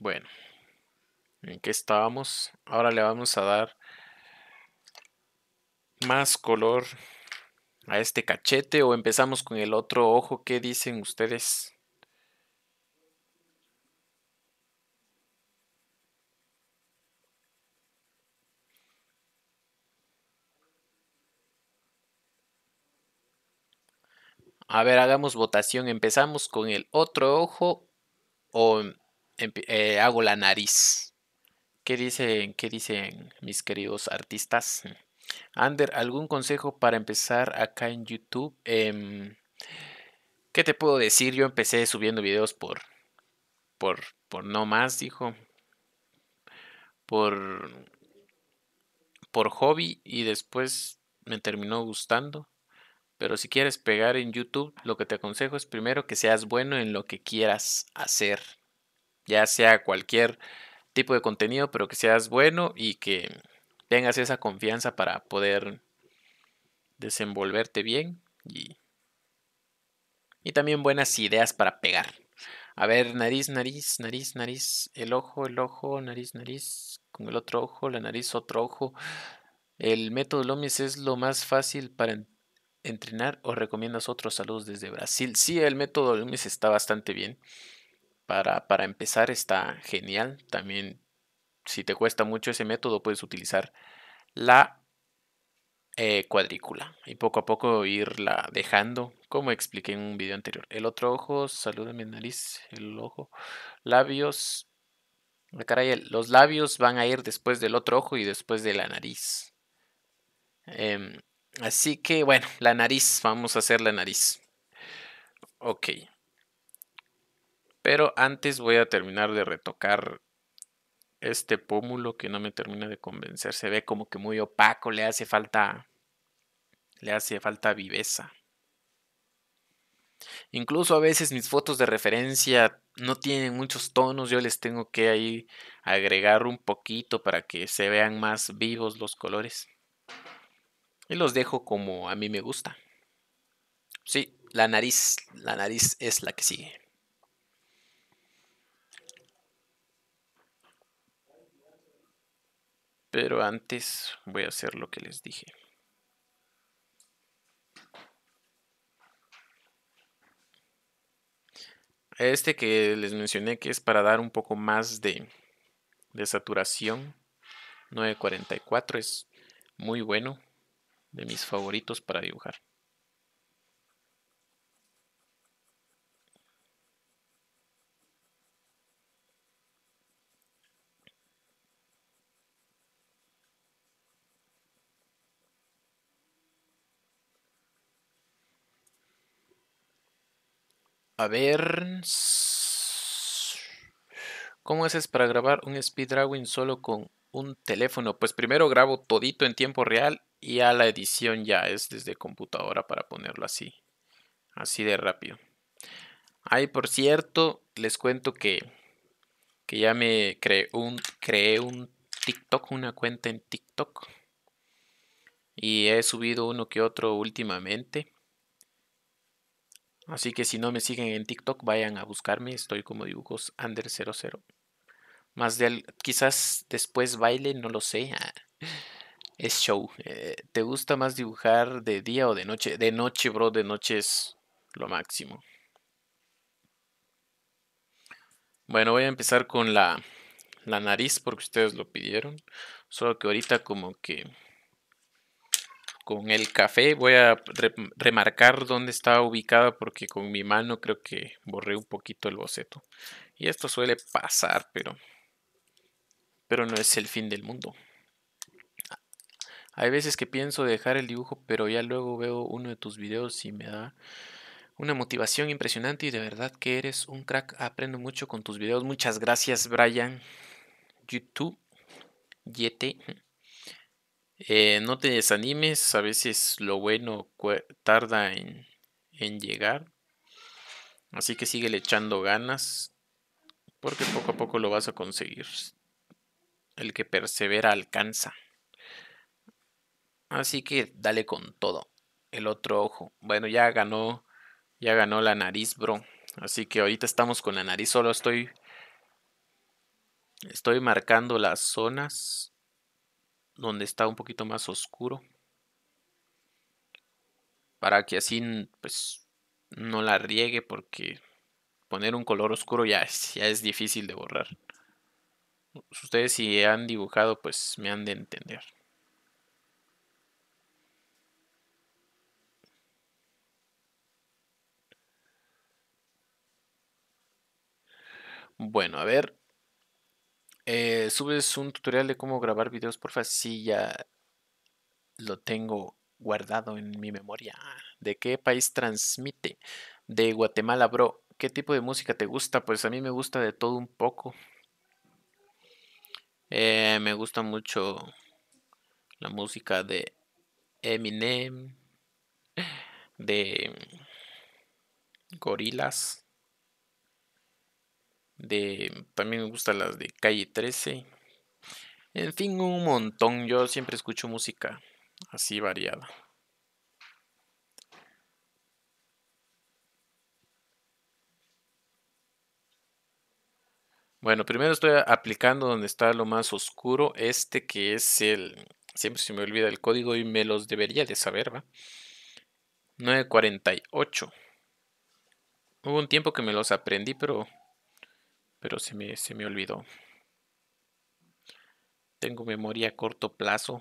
Bueno, ¿en qué estábamos? Ahora le vamos a dar más color a este cachete o empezamos con el otro ojo. ¿Qué dicen ustedes? A ver, hagamos votación. ¿Empezamos con el otro ojo o eh, hago la nariz? ¿Qué dicen, ¿Qué dicen mis queridos artistas? Ander, ¿algún consejo para empezar acá en YouTube? Em, ¿Qué te puedo decir? Yo empecé subiendo videos por, por, por no más, dijo. Por, por hobby y después me terminó gustando. Pero si quieres pegar en YouTube, lo que te aconsejo es primero que seas bueno en lo que quieras hacer. Ya sea cualquier tipo de contenido, pero que seas bueno y que tengas esa confianza para poder desenvolverte bien y, y también buenas ideas para pegar. A ver, nariz, nariz, nariz, nariz, el ojo, el ojo, nariz, nariz, con el otro ojo, la nariz, otro ojo. El método Lomis es lo más fácil para entrenar o recomiendas otros saludos desde Brasil? Sí, el método Lumis está bastante bien. Para, para empezar está genial. También, si te cuesta mucho ese método, puedes utilizar la eh, cuadrícula y poco a poco irla dejando, como expliqué en un video anterior. El otro ojo, saluda mi nariz, el ojo, labios, la ah, cara y los labios van a ir después del otro ojo y después de la nariz. Em, Así que bueno, la nariz, vamos a hacer la nariz. Ok. Pero antes voy a terminar de retocar este pómulo que no me termina de convencer. Se ve como que muy opaco, le hace falta. Le hace falta viveza. Incluso a veces mis fotos de referencia no tienen muchos tonos, yo les tengo que ahí agregar un poquito para que se vean más vivos los colores. Y los dejo como a mí me gusta. Sí, la nariz, la nariz es la que sigue. Pero antes voy a hacer lo que les dije. Este que les mencioné que es para dar un poco más de, de saturación. 944 es muy bueno de mis favoritos para dibujar. A ver. ¿Cómo haces para grabar un speed drawing solo con un teléfono? Pues primero grabo todito en tiempo real y a la edición ya es desde computadora para ponerlo así. Así de rápido. Ahí por cierto, les cuento que, que ya me creé un, creé un TikTok, una cuenta en TikTok. Y he subido uno que otro últimamente. Así que si no me siguen en TikTok, vayan a buscarme. Estoy como dibujos under 00 de quizás después baile, no lo sé. Ah, es show. Eh, ¿Te gusta más dibujar de día o de noche? De noche, bro, de noche es lo máximo. Bueno, voy a empezar con la, la nariz porque ustedes lo pidieron. Solo que ahorita como que con el café voy a remarcar dónde estaba ubicada porque con mi mano creo que borré un poquito el boceto. Y esto suele pasar, pero pero no es el fin del mundo. Hay veces que pienso dejar el dibujo, pero ya luego veo uno de tus videos y me da una motivación impresionante y de verdad que eres un crack. Aprendo mucho con tus videos. Muchas gracias, Brian. YouTube, Yete. Eh, no te desanimes, a veces lo bueno tarda en, llegar. Así que sigue echando ganas, porque poco a poco lo vas a conseguir. El que persevera alcanza. Así que dale con todo. El otro ojo. Bueno, ya ganó. Ya ganó la nariz, bro. Así que ahorita estamos con la nariz. Solo estoy. Estoy marcando las zonas donde está un poquito más oscuro. Para que así, pues, no la riegue porque poner un color oscuro ya es, ya es difícil de borrar. Ustedes si han dibujado, pues me han de entender. Bueno, a ver. Eh, ¿Subes un tutorial de cómo grabar videos, porfa? Sí, ya lo tengo guardado en mi memoria. ¿De qué país transmite? De Guatemala, bro. ¿Qué tipo de música te gusta? Pues a mí me gusta de todo un poco. Eh, me gusta mucho la música de Eminem, de Gorilas, de también me gustan las de Calle 13. En fin, un montón. Yo siempre escucho música así variada. Bueno, primero estoy aplicando donde está lo más oscuro, este que es el, siempre se me olvida el código y me los debería de saber, ¿va? 948. Hubo un tiempo que me los aprendí, pero, pero se, me, se me olvidó. Tengo memoria a corto plazo.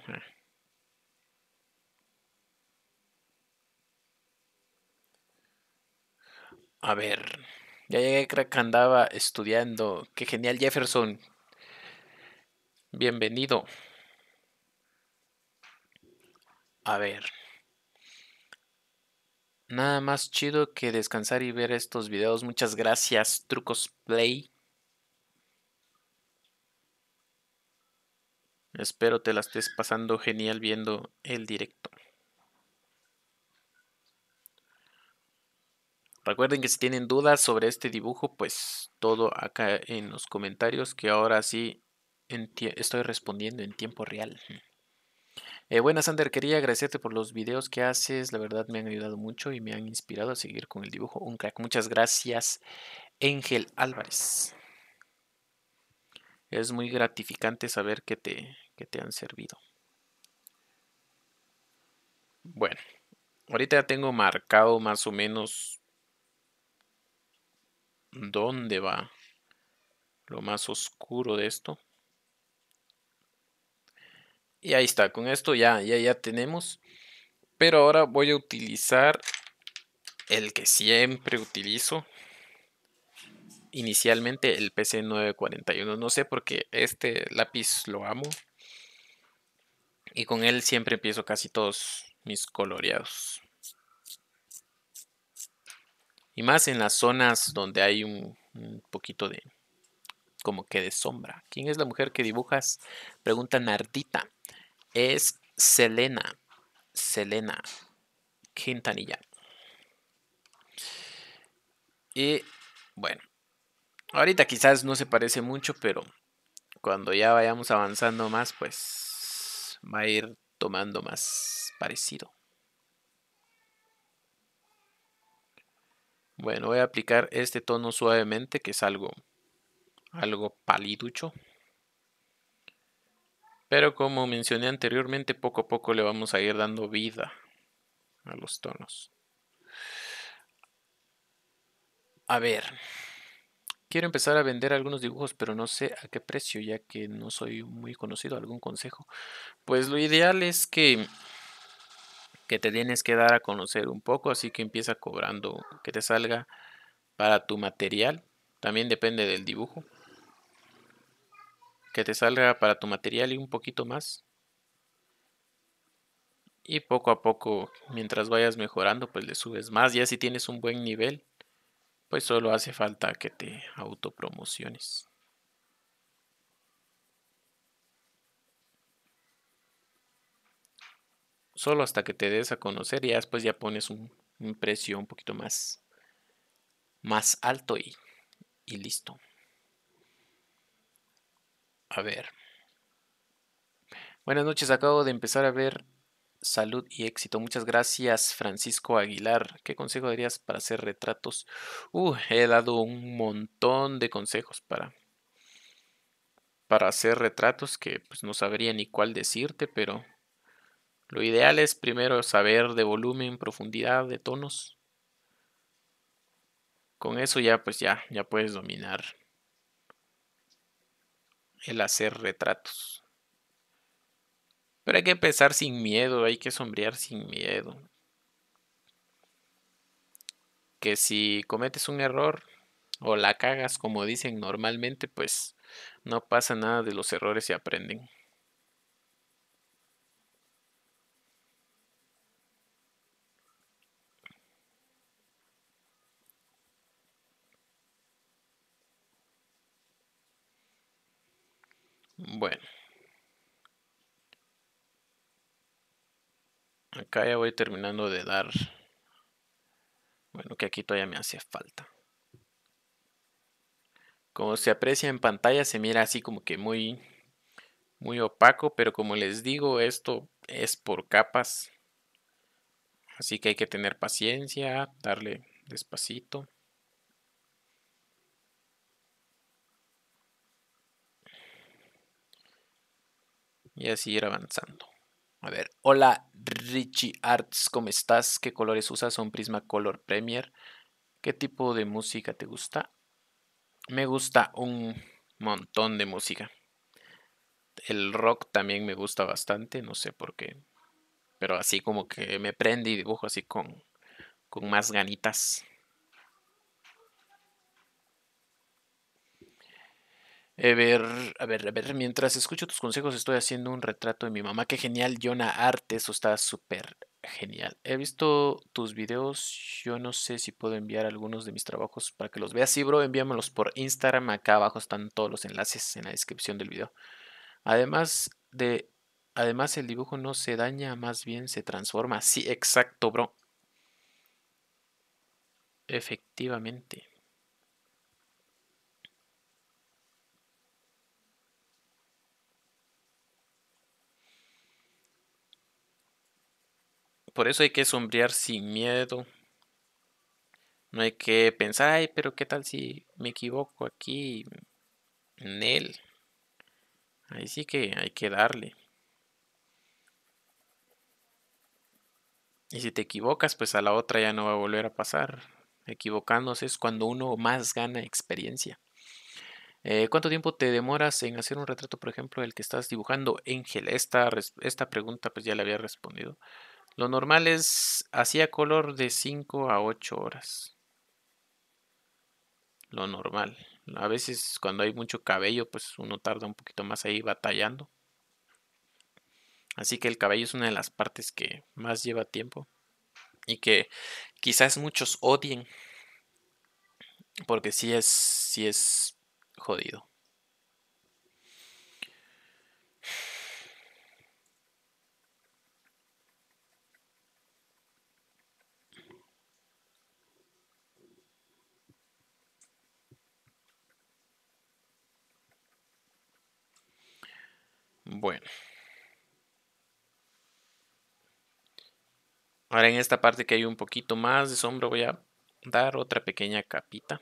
A ver. Ya llegué, crack. andaba estudiando. Qué genial, Jefferson. Bienvenido. A ver. Nada más chido que descansar y ver estos videos. Muchas gracias, Trucos Play. Espero te la estés pasando genial viendo el directo. Recuerden que si tienen dudas sobre este dibujo, pues todo acá en los comentarios que ahora sí estoy respondiendo en tiempo real. Eh, buenas, Sander, quería agradecerte por los videos que haces, la verdad me han ayudado mucho y me han inspirado a seguir con el dibujo. Un crack, muchas gracias, Ángel Álvarez. Es muy gratificante saber que te, que te han servido. Bueno, ahorita ya tengo marcado más o menos dónde va lo más oscuro de esto. Y ahí está, con esto ya, ya, ya tenemos. Pero ahora voy a utilizar el que siempre utilizo. Inicialmente el PC941. No sé por qué este lápiz lo amo. Y con él siempre empiezo casi todos mis coloreados. Y más en las zonas donde hay un, poquito de, como que de sombra. ¿Quién es la mujer que dibujas? Pregunta Nardita. Es Selena. Selena Quintanilla. Y bueno, ahorita quizás no se parece mucho, pero cuando ya vayamos avanzando más, pues va a ir tomando más parecido. Bueno, voy a aplicar este tono suavemente, que es algo, algo paliducho. Pero como mencioné anteriormente, poco a poco le vamos a ir dando vida a los tonos. A ver, quiero empezar a vender algunos dibujos, pero no sé a qué precio, ya que no soy muy conocido. ¿Algún consejo? Pues lo ideal es que que te tienes que dar a conocer un poco, así que empieza cobrando que te salga para tu material, también depende del dibujo, que te salga para tu material y un poquito más. Y poco a poco, mientras vayas mejorando, pues le subes más. Ya si tienes un buen nivel, pues solo hace falta que te autopromociones. solo hasta que te des a conocer y después ya pones un, precio un poquito más, más alto y, y listo. A ver. Buenas noches, acabo de empezar a ver salud y éxito. Muchas gracias, Francisco Aguilar. ¿Qué consejo darías para hacer retratos? Uh, he dado un montón de consejos para, para hacer retratos que pues, no sabría ni cuál decirte, pero lo ideal es primero saber de volumen, profundidad, de tonos. Con eso ya pues ya, ya puedes dominar el hacer retratos. Pero hay que empezar sin miedo, hay que sombrear sin miedo. Que si cometes un error o la cagas como dicen normalmente, pues no pasa nada de los errores y aprenden. Bueno. Acá ya voy terminando de dar. Bueno, que aquí todavía me hace falta. Como se aprecia en pantalla, se mira así como que muy, muy opaco. Pero como les digo, esto es por capas. Así que hay que tener paciencia, darle despacito. Y así ir avanzando. A ver, hola Richie Arts, ¿cómo estás? ¿Qué colores usas? Son Color Premier. ¿Qué tipo de música te gusta? Me gusta un montón de música. El rock también me gusta bastante, no sé por qué. Pero así como que me prende y dibujo así con, con más ganitas. A eh, ver, a ver, a ver, mientras escucho tus consejos estoy haciendo un retrato de mi mamá. Qué genial, Yona Arte, eso está súper genial. He visto tus videos, yo no sé si puedo enviar algunos de mis trabajos para que los veas. Sí, bro, envíamelos por Instagram, acá abajo están todos los enlaces en la descripción del video. Además de, además el dibujo no se daña, más bien se transforma. Sí, exacto, bro. Efectivamente. por eso hay que sombrear sin miedo. No hay que pensar, ay, pero qué tal si me equivoco aquí en él. Ahí sí que hay que darle. Y si te equivocas, pues a la otra ya no va a volver a pasar. Equivocándose es cuando uno más gana experiencia. Eh, ¿Cuánto tiempo te demoras en hacer un retrato, por ejemplo, el que estás dibujando, Ángel? Esta, esta pregunta pues ya la había respondido. Lo normal es hacía color de 5 a 8 horas. Lo normal. A veces cuando hay mucho cabello, pues uno tarda un poquito más ahí batallando. Así que el cabello es una de las partes que más lleva tiempo y que quizás muchos odien porque sí es sí es jodido. Bueno. Ahora en esta parte que hay un poquito más de sombra voy a dar otra pequeña capita.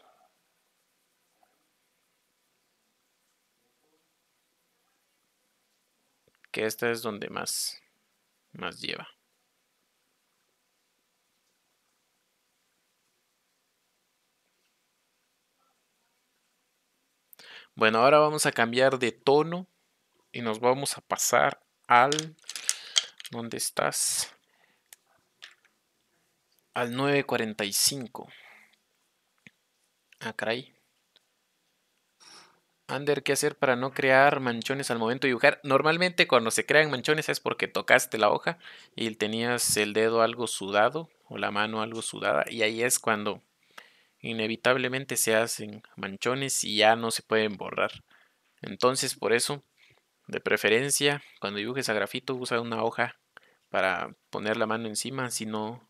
Que esta es donde más, más lleva. Bueno, ahora vamos a cambiar de tono y nos vamos a pasar al... ¿Dónde estás? Al 945. Ah, caray. Ander, ¿qué hacer para no crear manchones al momento de dibujar? Normalmente cuando se crean manchones es porque tocaste la hoja y tenías el dedo algo sudado o la mano algo sudada y ahí es cuando inevitablemente se hacen manchones y ya no se pueden borrar. Entonces por eso de preferencia, cuando dibujes a grafito, usa una hoja para poner la mano encima, si no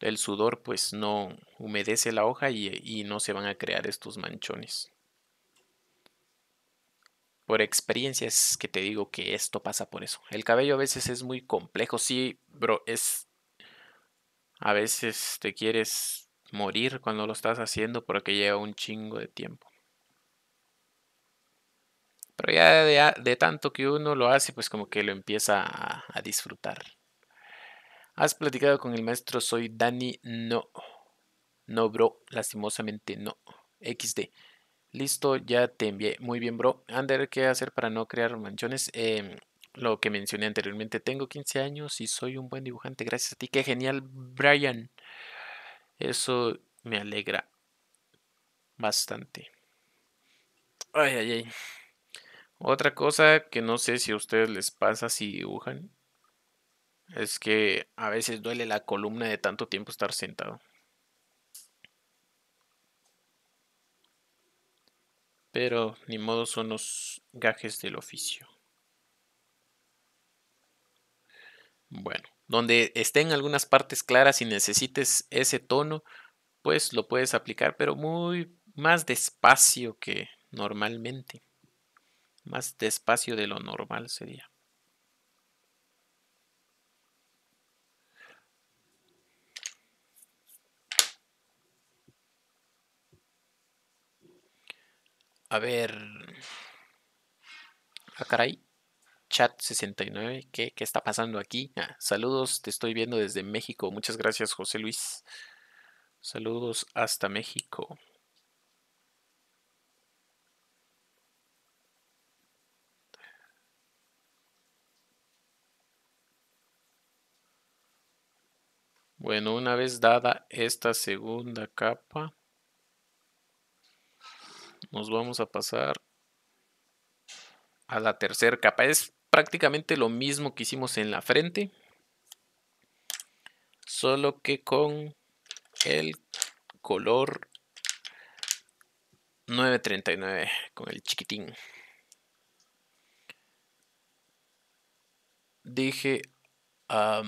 el sudor pues no humedece la hoja y, no se van a crear estos manchones. Por experiencia es que te digo que esto pasa por eso. El cabello a veces es muy complejo, sí, bro, es... A veces te quieres morir cuando lo estás haciendo porque lleva un chingo de tiempo. Pero ya de, tanto que uno lo hace, pues como que lo empieza a, disfrutar. ¿Has platicado con el maestro? Soy Dani. No. No, bro. Lastimosamente no. XD. Listo, ya te envié. Muy bien, bro. Ander, ¿qué hacer para no crear manchones? Em, lo que mencioné anteriormente. Tengo 15 años y soy un buen dibujante. Gracias a ti. Qué genial, Brian. Eso me alegra bastante. Ay, ay, ay. Otra cosa que no sé si a ustedes les pasa si dibujan es que a veces duele la columna de tanto tiempo estar sentado. Pero ni modo son los gajes del oficio. Bueno, donde estén algunas partes claras y necesites ese tono, pues lo puedes aplicar, pero muy más despacio que normalmente. Más despacio de lo normal sería. A ver. Ah, caray. Chat 69, ¿qué, qué está pasando aquí? Ah, saludos, te estoy viendo desde México. Muchas gracias, José Luis. Saludos hasta México. Bueno, una vez dada esta segunda capa, nos vamos a pasar a la tercera capa. Es prácticamente lo mismo que hicimos en la frente, solo que con el color 939, con el chiquitín. Dije... a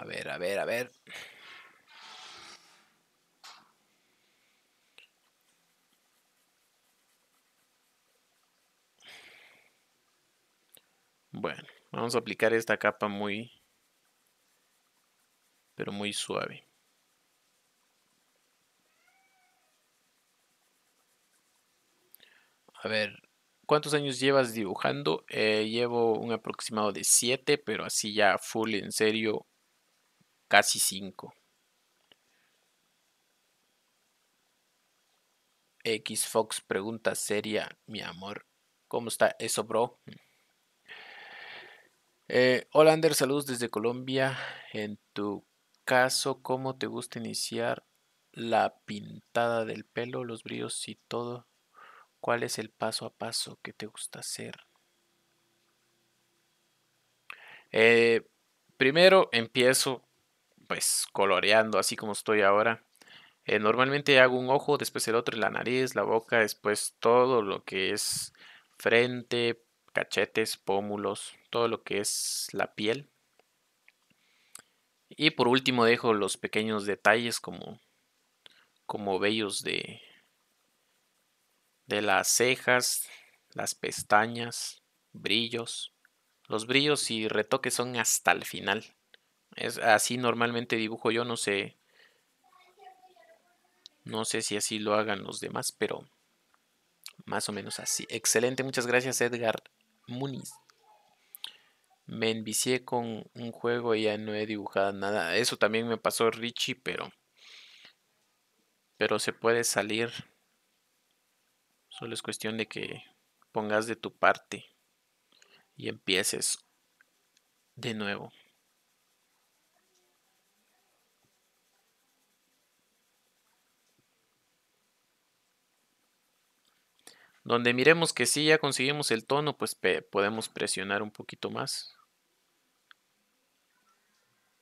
A ver, a ver, a ver. Bueno, vamos a aplicar esta capa muy, pero muy suave. A ver, ¿cuántos años llevas dibujando? Eh, llevo un aproximado de 7, pero así ya full en serio casi 5. X Fox pregunta seria, mi amor. ¿Cómo está eso, bro? Eh, hola, Ander, saludos desde Colombia. En tu caso, ¿cómo te gusta iniciar la pintada del pelo, los brillos y todo? ¿Cuál es el paso a paso que te gusta hacer? Eh, primero empiezo pues coloreando así como estoy ahora. Eh, normalmente hago un ojo, después el otro, la nariz, la boca, después todo lo que es frente, cachetes, pómulos, todo lo que es la piel. Y por último dejo los pequeños detalles como, como vellos de, de las cejas, las pestañas, brillos. Los brillos y retoques son hasta el final. Es así normalmente dibujo yo, no sé. No sé si así lo hagan los demás, pero más o menos así. Excelente, muchas gracias Edgar Muniz. Me envicié con un juego y ya no he dibujado nada. Eso también me pasó Richie, pero pero se puede salir. Solo es cuestión de que pongas de tu parte y empieces de nuevo. Donde miremos que sí ya conseguimos el tono, pues podemos presionar un poquito más.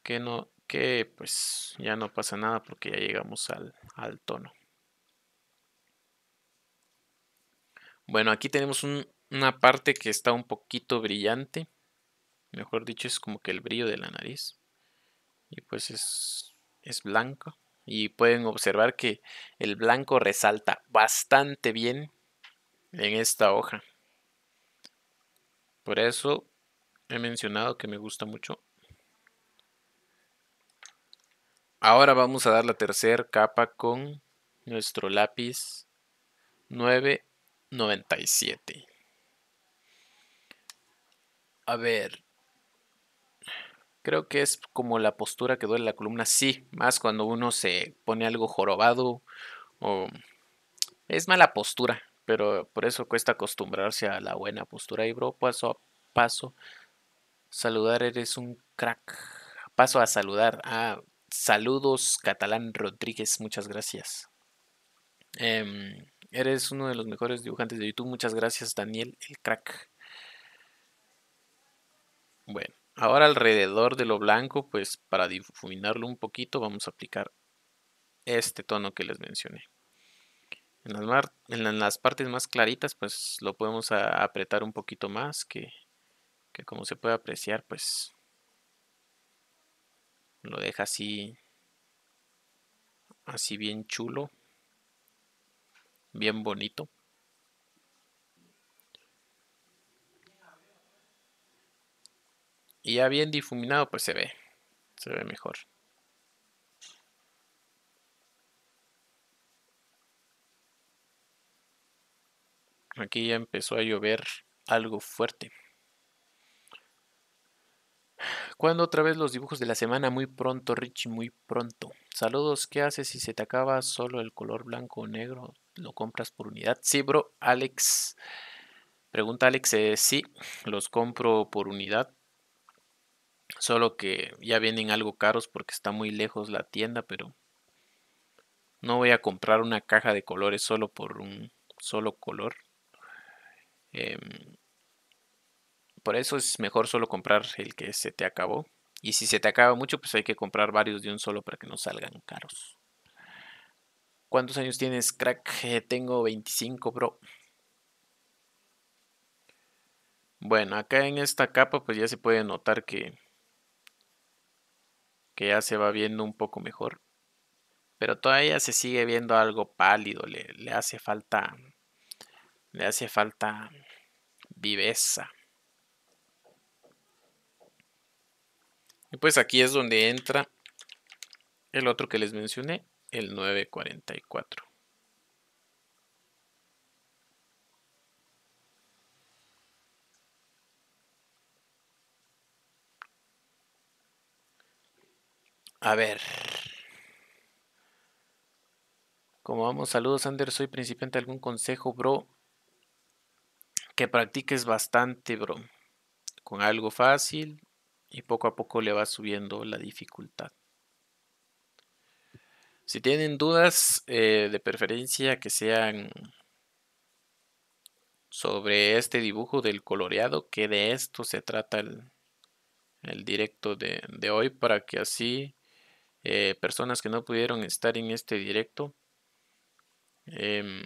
Que no, que pues ya no pasa nada porque ya llegamos al, al tono. Bueno, aquí tenemos una parte que está un poquito brillante. Mejor dicho, es como que el brillo de la nariz. Y pues es, es blanco. Y pueden observar que el blanco resalta bastante bien en esta hoja. Por eso he mencionado que me gusta mucho. Ahora vamos a dar la tercera capa con nuestro lápiz 997. A ver. Creo que es como la postura que duele la columna. Sí, más cuando uno se pone algo jorobado o... Es mala postura, pero por eso cuesta acostumbrarse a la buena postura. Y bro, paso a paso. Saludar, eres un crack. Paso a saludar. Ah, saludos, Catalán Rodríguez. Muchas gracias. Em, eres uno de los mejores dibujantes de YouTube. Muchas gracias, Daniel, el crack. Bueno, ahora alrededor de lo blanco, pues para difuminarlo un poquito, vamos a aplicar este tono que les mencioné. En las, mar, en las partes más claritas pues lo podemos apretar un poquito más que como se puede apreciar pues lo deja así así bien chulo bien bonito y ya bien difuminado pues se ve se ve mejor Aquí ya empezó a llover algo fuerte. Cuando otra vez los dibujos de la semana? Muy pronto, Richie, muy pronto. Saludos, ¿qué haces si se te acaba solo el color blanco o negro? ¿Lo compras por unidad? Sí, bro, Alex. Pregunta Alex, eh, sí, los compro por unidad. Solo que ya vienen algo caros porque está muy lejos la tienda, pero no voy a comprar una caja de colores solo por un solo color. Em, por eso es mejor solo comprar el que se te acabó. Y si se te acaba mucho, pues hay que comprar varios de un solo para que no salgan caros. ¿Cuántos años tienes, crack? Eh, tengo 25, bro. Bueno, acá en esta capa pues ya se puede notar que, que ya se va viendo un poco mejor. Pero todavía se sigue viendo algo pálido, le, le hace falta le hace falta viveza. Y pues aquí es donde entra el otro que les mencioné, el 944. A ver. Como vamos? Saludos, Anders. Soy principiante. ¿Algún consejo, bro? que practiques bastante, bro. Con algo fácil y poco a poco le vas subiendo la dificultad. Si tienen dudas, eh, de preferencia que sean sobre este dibujo del coloreado, que de esto se trata el, el directo de, de, hoy, para que así eh, personas que no pudieron estar en este directo em,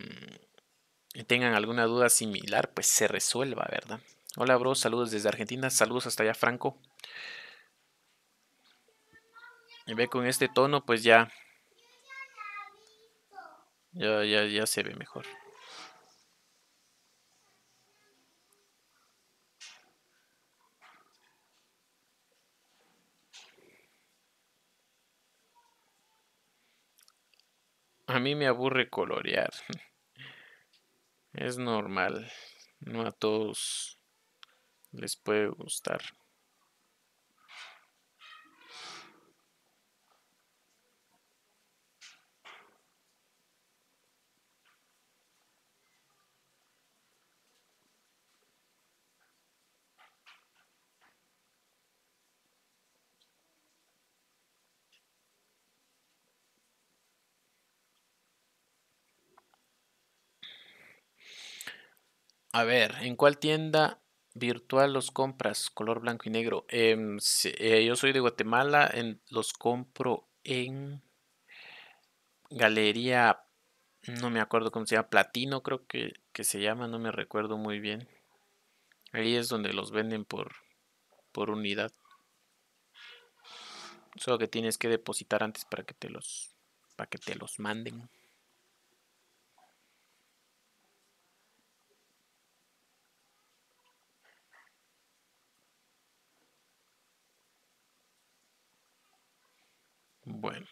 tengan alguna duda similar, pues se resuelva, ¿verdad? Hola, bro, saludos desde Argentina, saludos hasta allá, Franco. Y ve con este tono, pues ya, ya, ya, ya se ve mejor. A mí me aburre colorear. Es normal. No a todos les puede gustar. A ver, ¿en cuál tienda virtual los compras? Color blanco y negro. Em, eh, yo soy de Guatemala, en, los compro en Galería, no me acuerdo cómo se llama, Platino creo que, que se llama, no me recuerdo muy bien. Ahí es donde los venden por, por unidad. Solo que tienes que depositar antes para que te los, para que te los manden. Bueno.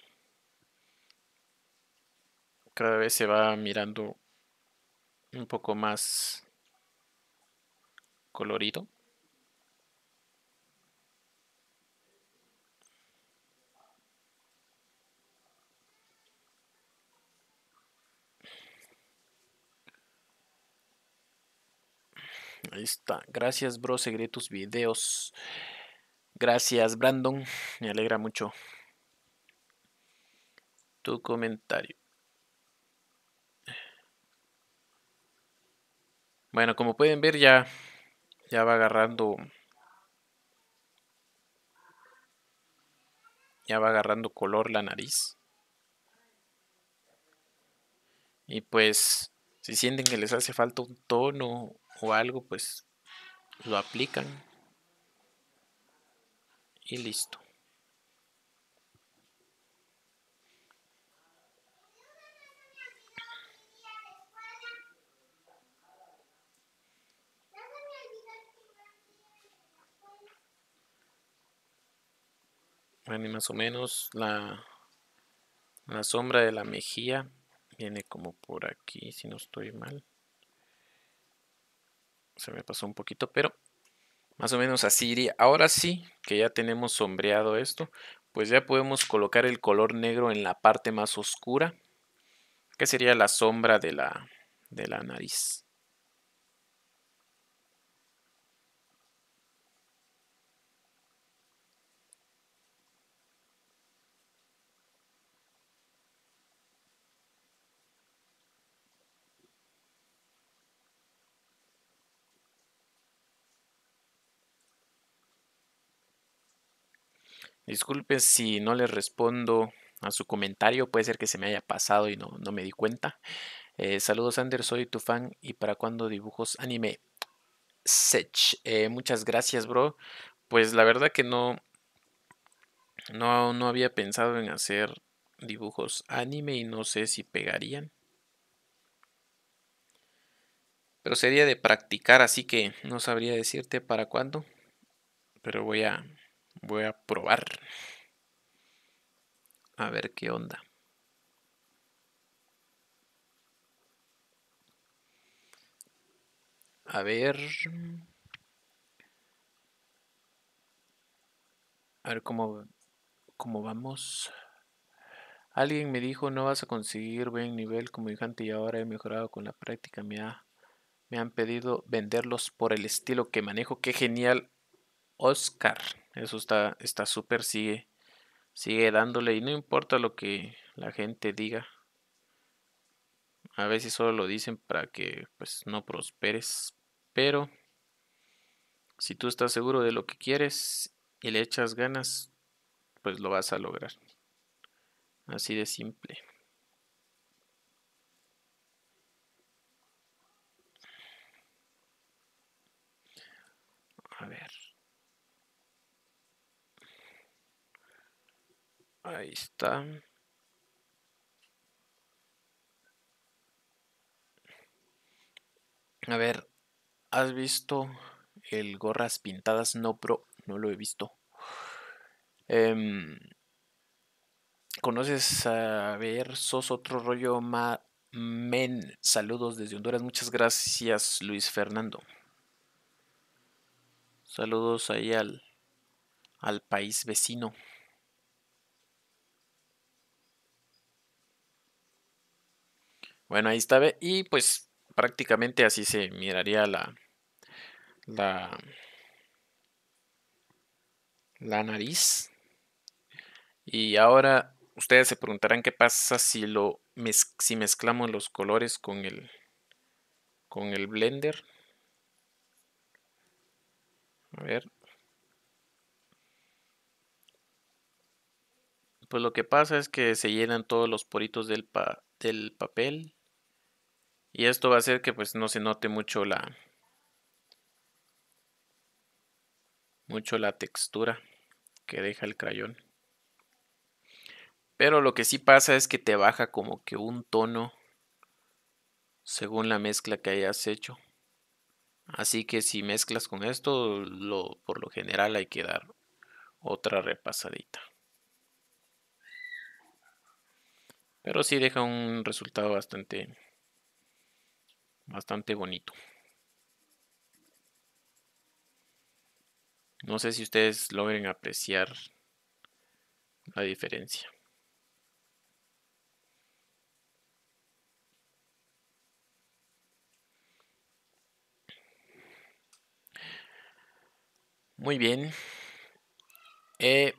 Cada vez se va mirando un poco más colorido. Ahí está. Gracias, bro. Seguiré tus videos. Gracias, Brandon. Me alegra mucho tu comentario. Bueno, como pueden ver ya, ya va agarrando... Ya va agarrando color la nariz. Y pues, si sienten que les hace falta un tono o algo, pues lo aplican. Y listo. y más o menos la, la sombra de la mejilla viene como por aquí, si no estoy mal. Se me pasó un poquito, pero más o menos así iría. Ahora sí, que ya tenemos sombreado esto, pues ya podemos colocar el color negro en la parte más oscura, que sería la sombra de la, de la nariz. Disculpe si no les respondo a su comentario, puede ser que se me haya pasado y no, me di cuenta. Eh, saludos Ander, soy tu fan y para cuando dibujos anime. Sech, eh, muchas gracias bro. Pues la verdad que no, no, no había pensado en hacer dibujos anime y no sé si pegarían. Pero sería de practicar, así que no sabría decirte para cuándo. Pero voy a, Voy a probar. A ver qué onda. A ver. A ver cómo, cómo vamos. Alguien me dijo no vas a conseguir buen nivel como dibujante y ahora he mejorado con la práctica. Me, me han pedido venderlos por el estilo que manejo. ¡Qué genial! Oscar. Eso está está súper sigue sigue dándole y no importa lo que la gente diga. A veces solo lo dicen para que pues no prosperes, pero si tú estás seguro de lo que quieres y le echas ganas, pues lo vas a lograr. Así de simple. Ahí está. A ver, ¿has visto el gorras pintadas? No, pro, no lo he visto. Em, ¿Conoces a ver, sos otro rollo ma men? Saludos desde Honduras, muchas gracias Luis Fernando. Saludos ahí al, al país vecino. Bueno, ahí está. Y pues prácticamente así se miraría la, la, la nariz. Y ahora ustedes se preguntarán qué pasa si, lo, mezclamos los colores con el, con el blender. A ver. Pues lo que pasa es que se llenan todos los poritos del, del papel. Y esto va a hacer que pues no se note mucho la mucho la textura que deja el crayón. Pero lo que sí pasa es que te baja como que un tono según la mezcla que hayas hecho. Así que si mezclas con esto, lo, por lo general hay que dar otra repasadita. Pero sí deja un resultado bastante Bastante bonito. No sé si ustedes logren apreciar la diferencia. Muy bien. Eh,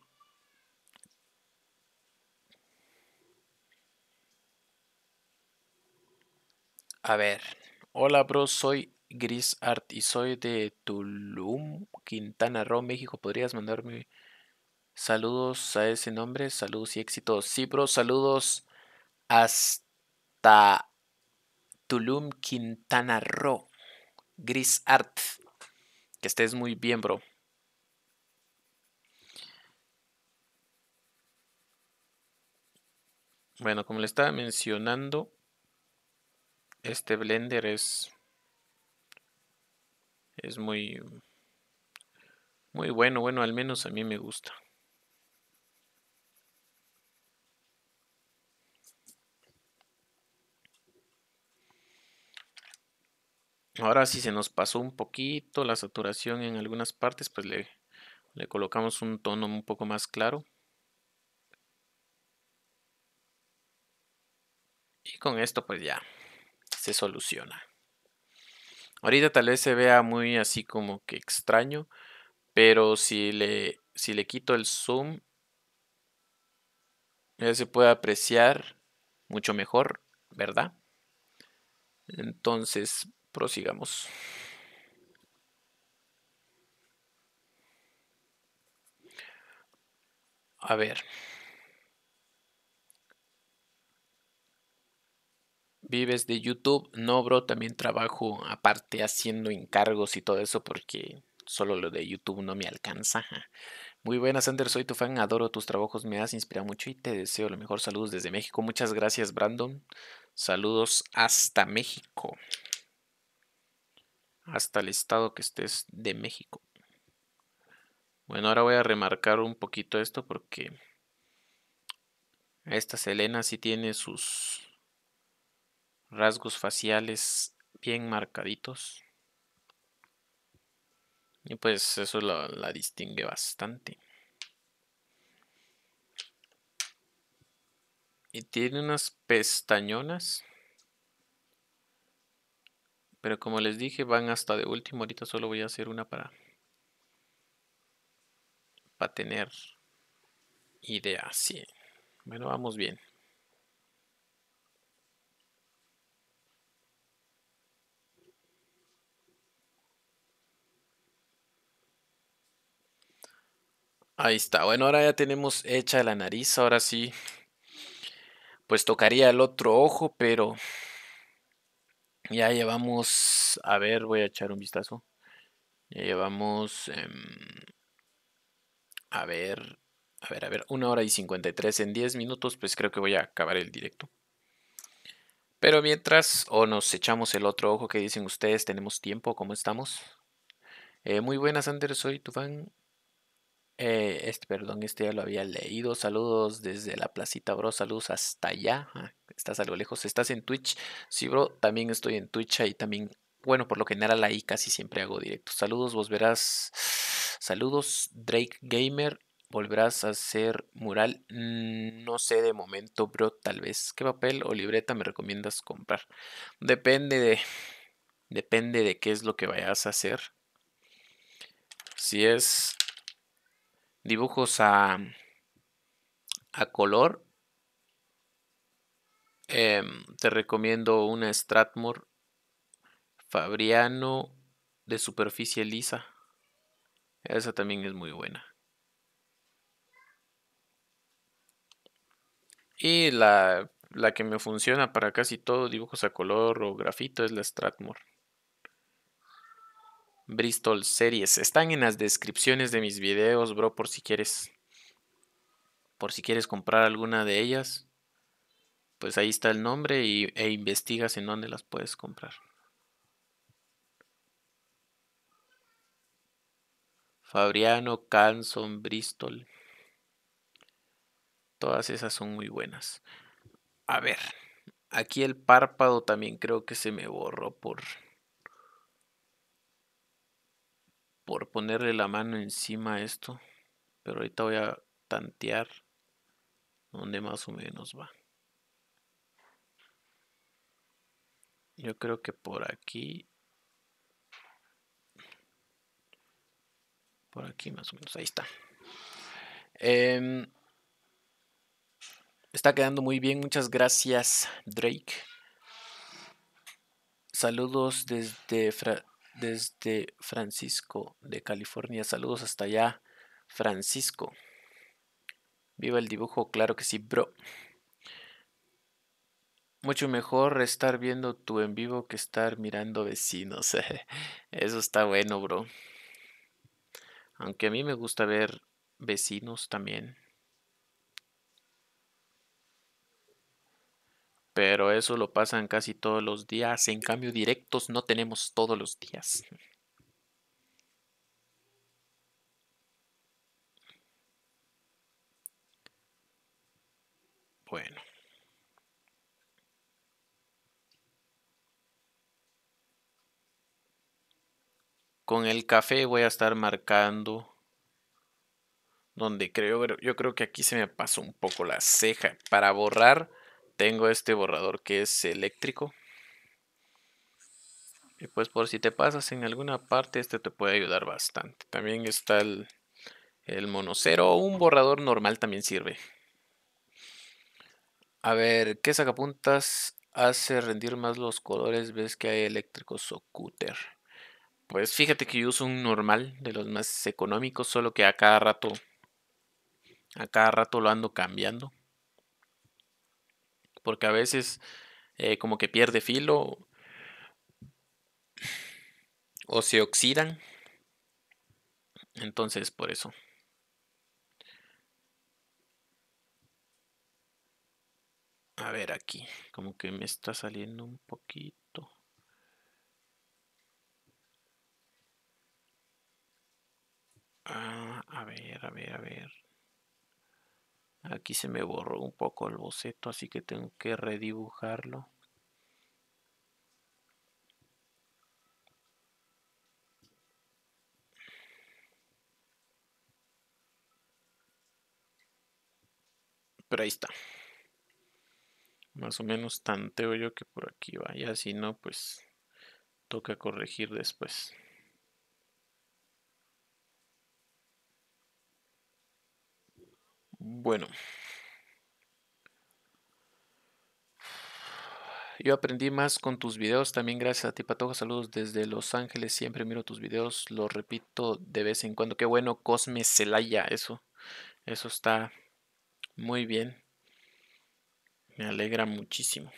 a ver. Hola, bro, soy Gris Art y soy de Tulum, Quintana Roo, México. ¿Podrías mandarme saludos a ese nombre? Saludos y éxitos. Sí, bro, saludos hasta Tulum, Quintana Roo. Gris Art. Que estés muy bien, bro. Bueno, como le estaba mencionando, este Blender es es muy muy bueno, bueno, al menos a mí me gusta. Ahora si se nos pasó un poquito la saturación en algunas partes, pues le, le colocamos un tono un poco más claro. Y con esto pues ya se soluciona. Ahorita tal vez se vea muy así como que extraño, pero si le, si le quito el zoom, ya se puede apreciar mucho mejor, ¿verdad? Entonces, prosigamos. A ver. vives de YouTube. No, bro, también trabajo aparte haciendo encargos y todo eso porque solo lo de YouTube no me alcanza. Muy buenas, Sander. soy tu fan, adoro tus trabajos, me has inspirado mucho y te deseo lo mejor. Saludos desde México. Muchas gracias, Brandon. Saludos hasta México. Hasta el estado que estés de México. Bueno, ahora voy a remarcar un poquito esto porque esta Selena sí tiene sus rasgos faciales bien marcaditos. Y pues eso la, distingue bastante. Y tiene unas pestañonas. Pero como les dije, van hasta de último. Ahorita solo voy a hacer una para, para tener idea. Sí. Bueno, vamos bien. Ahí está. Bueno, ahora ya tenemos hecha la nariz. Ahora sí, pues tocaría el otro ojo, pero ya llevamos, a ver, voy a echar un vistazo. Ya llevamos, em, a ver, a ver, a ver, una hora y 53 en 10 minutos, pues creo que voy a acabar el directo. Pero mientras, o nos echamos el otro ojo ¿qué dicen ustedes, tenemos tiempo, ¿cómo estamos? Eh, muy buenas, Anders, soy tu fan este, perdón, este ya lo había leído. Saludos desde la placita, bro. Saludos hasta allá. Ah, estás algo lejos. ¿Estás en Twitch? Sí, bro. También estoy en Twitch. Ahí también, bueno, por lo general ahí casi siempre hago directos. Saludos, vos verás. Saludos, Drake Gamer. ¿Volverás a hacer mural? Mm, no sé de momento, bro. Tal vez. ¿Qué papel o libreta me recomiendas comprar? Depende de. Depende de qué es lo que vayas a hacer. Si es dibujos a, a color, em, te recomiendo una Stratmore Fabriano de superficie lisa. Esa también es muy buena. Y la, que me funciona para casi todo dibujos a color o grafito es la Stratmore. Bristol Series. Están en las descripciones de mis videos, bro, por si quieres. Por si quieres comprar alguna de ellas. Pues ahí está el nombre e investigas en dónde las puedes comprar. Fabriano, Canson, Bristol. Todas esas son muy buenas. A ver, aquí el párpado también creo que se me borró por por ponerle la mano encima a esto, pero ahorita voy a tantear donde más o menos va. Yo creo que por aquí. Por aquí más o menos. Ahí está. Em, está quedando muy bien. Muchas gracias, Drake. Saludos desde desde Francisco de California. Saludos hasta allá, Francisco. Viva el dibujo, claro que sí, bro. Mucho mejor estar viendo tu en vivo que estar mirando vecinos. Eso está bueno, bro. Aunque a mí me gusta ver vecinos también. pero eso lo pasan casi todos los días. En cambio, directos no tenemos todos los días. Bueno. Con el café voy a estar marcando donde creo, yo creo que aquí se me pasó un poco la ceja para borrar tengo este borrador que es eléctrico. Y pues por si te pasas en alguna parte, este te puede ayudar bastante. También está el, el monocero un borrador normal también sirve. A ver, ¿qué sacapuntas hace rendir más los colores? Ves que hay eléctricos o cúter. Pues fíjate que yo uso un normal de los más económicos, solo que a cada rato, a cada rato lo ando cambiando porque a veces eh, como que pierde filo o se oxidan. Entonces, por eso. A ver aquí, como que me está saliendo un poquito. Ah, a ver, a ver, a ver. Aquí se me borró un poco el boceto, así que tengo que redibujarlo. Pero ahí está. Más o menos tanteo yo que por aquí va. si no, pues toca corregir después. Bueno, yo aprendí más con tus videos, también gracias a ti Patojo. saludos desde Los Ángeles, siempre miro tus videos, Lo repito de vez en cuando, qué bueno, Cosme Celaya, eso, eso está muy bien, me alegra muchísimo.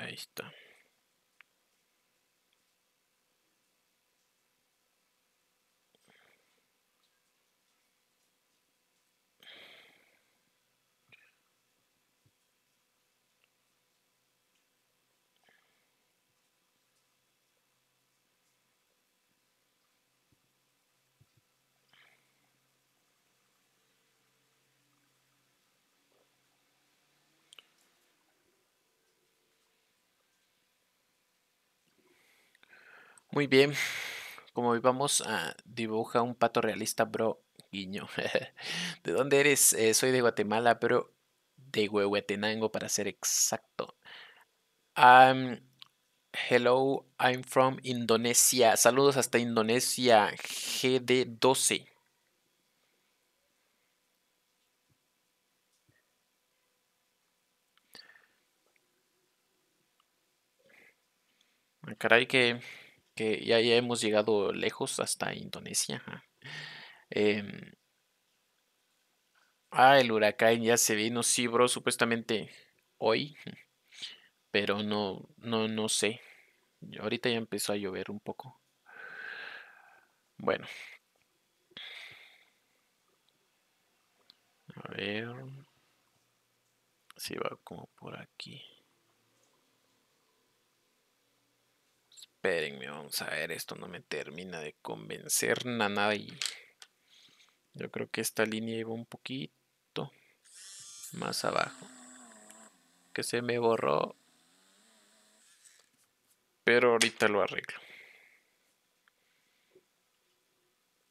Ahí está. Muy bien. Como vamos a ah, dibuja un pato realista, bro. Guiño. ¿De dónde eres? Eh, soy de Guatemala, pero de Huehuetenango para ser exacto. hello, I'm from Indonesia. Saludos hasta Indonesia. GD12. Ah, caray que ya, hemos llegado lejos hasta Indonesia. Em, ah, el huracán ya se vino, sí, bro, supuestamente hoy, pero no, no, no sé. Ahorita ya empezó a llover un poco. Bueno. A ver. Si va como por aquí. Espérenme, vamos a ver, esto no me termina de convencer nada y yo creo que esta línea iba un poquito más abajo. Que se me borró. Pero ahorita lo arreglo.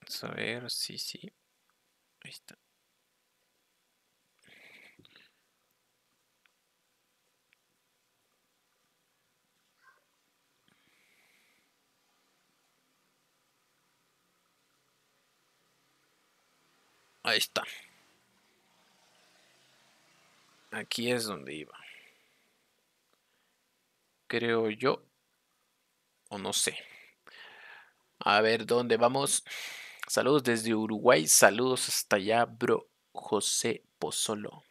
Vamos a ver, sí, sí. Ahí está. Ahí está. Aquí es donde iba. Creo yo. O no sé. A ver, ¿dónde vamos? Saludos desde Uruguay. Saludos hasta allá, bro. José Pozolo.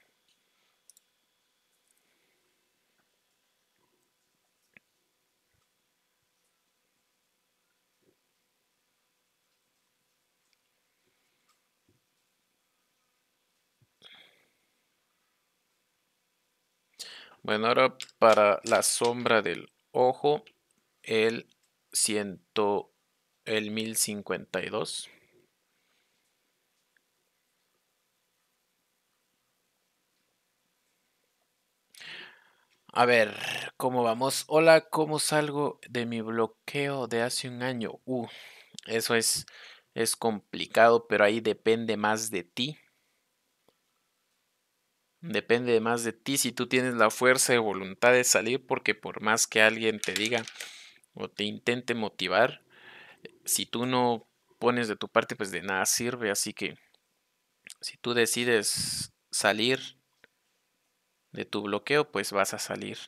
Bueno, ahora para la sombra del ojo, el ciento, el 1052. A ver, ¿cómo vamos? Hola, ¿cómo salgo de mi bloqueo de hace un año? Uh, eso es complicado, pero ahí depende más de ti Depende más de ti si tú tienes la fuerza y voluntad de salir porque por más que alguien te diga o te intente motivar, si tú no pones de tu parte, pues de nada sirve. Así que si tú decides salir de tu bloqueo, pues vas a salir.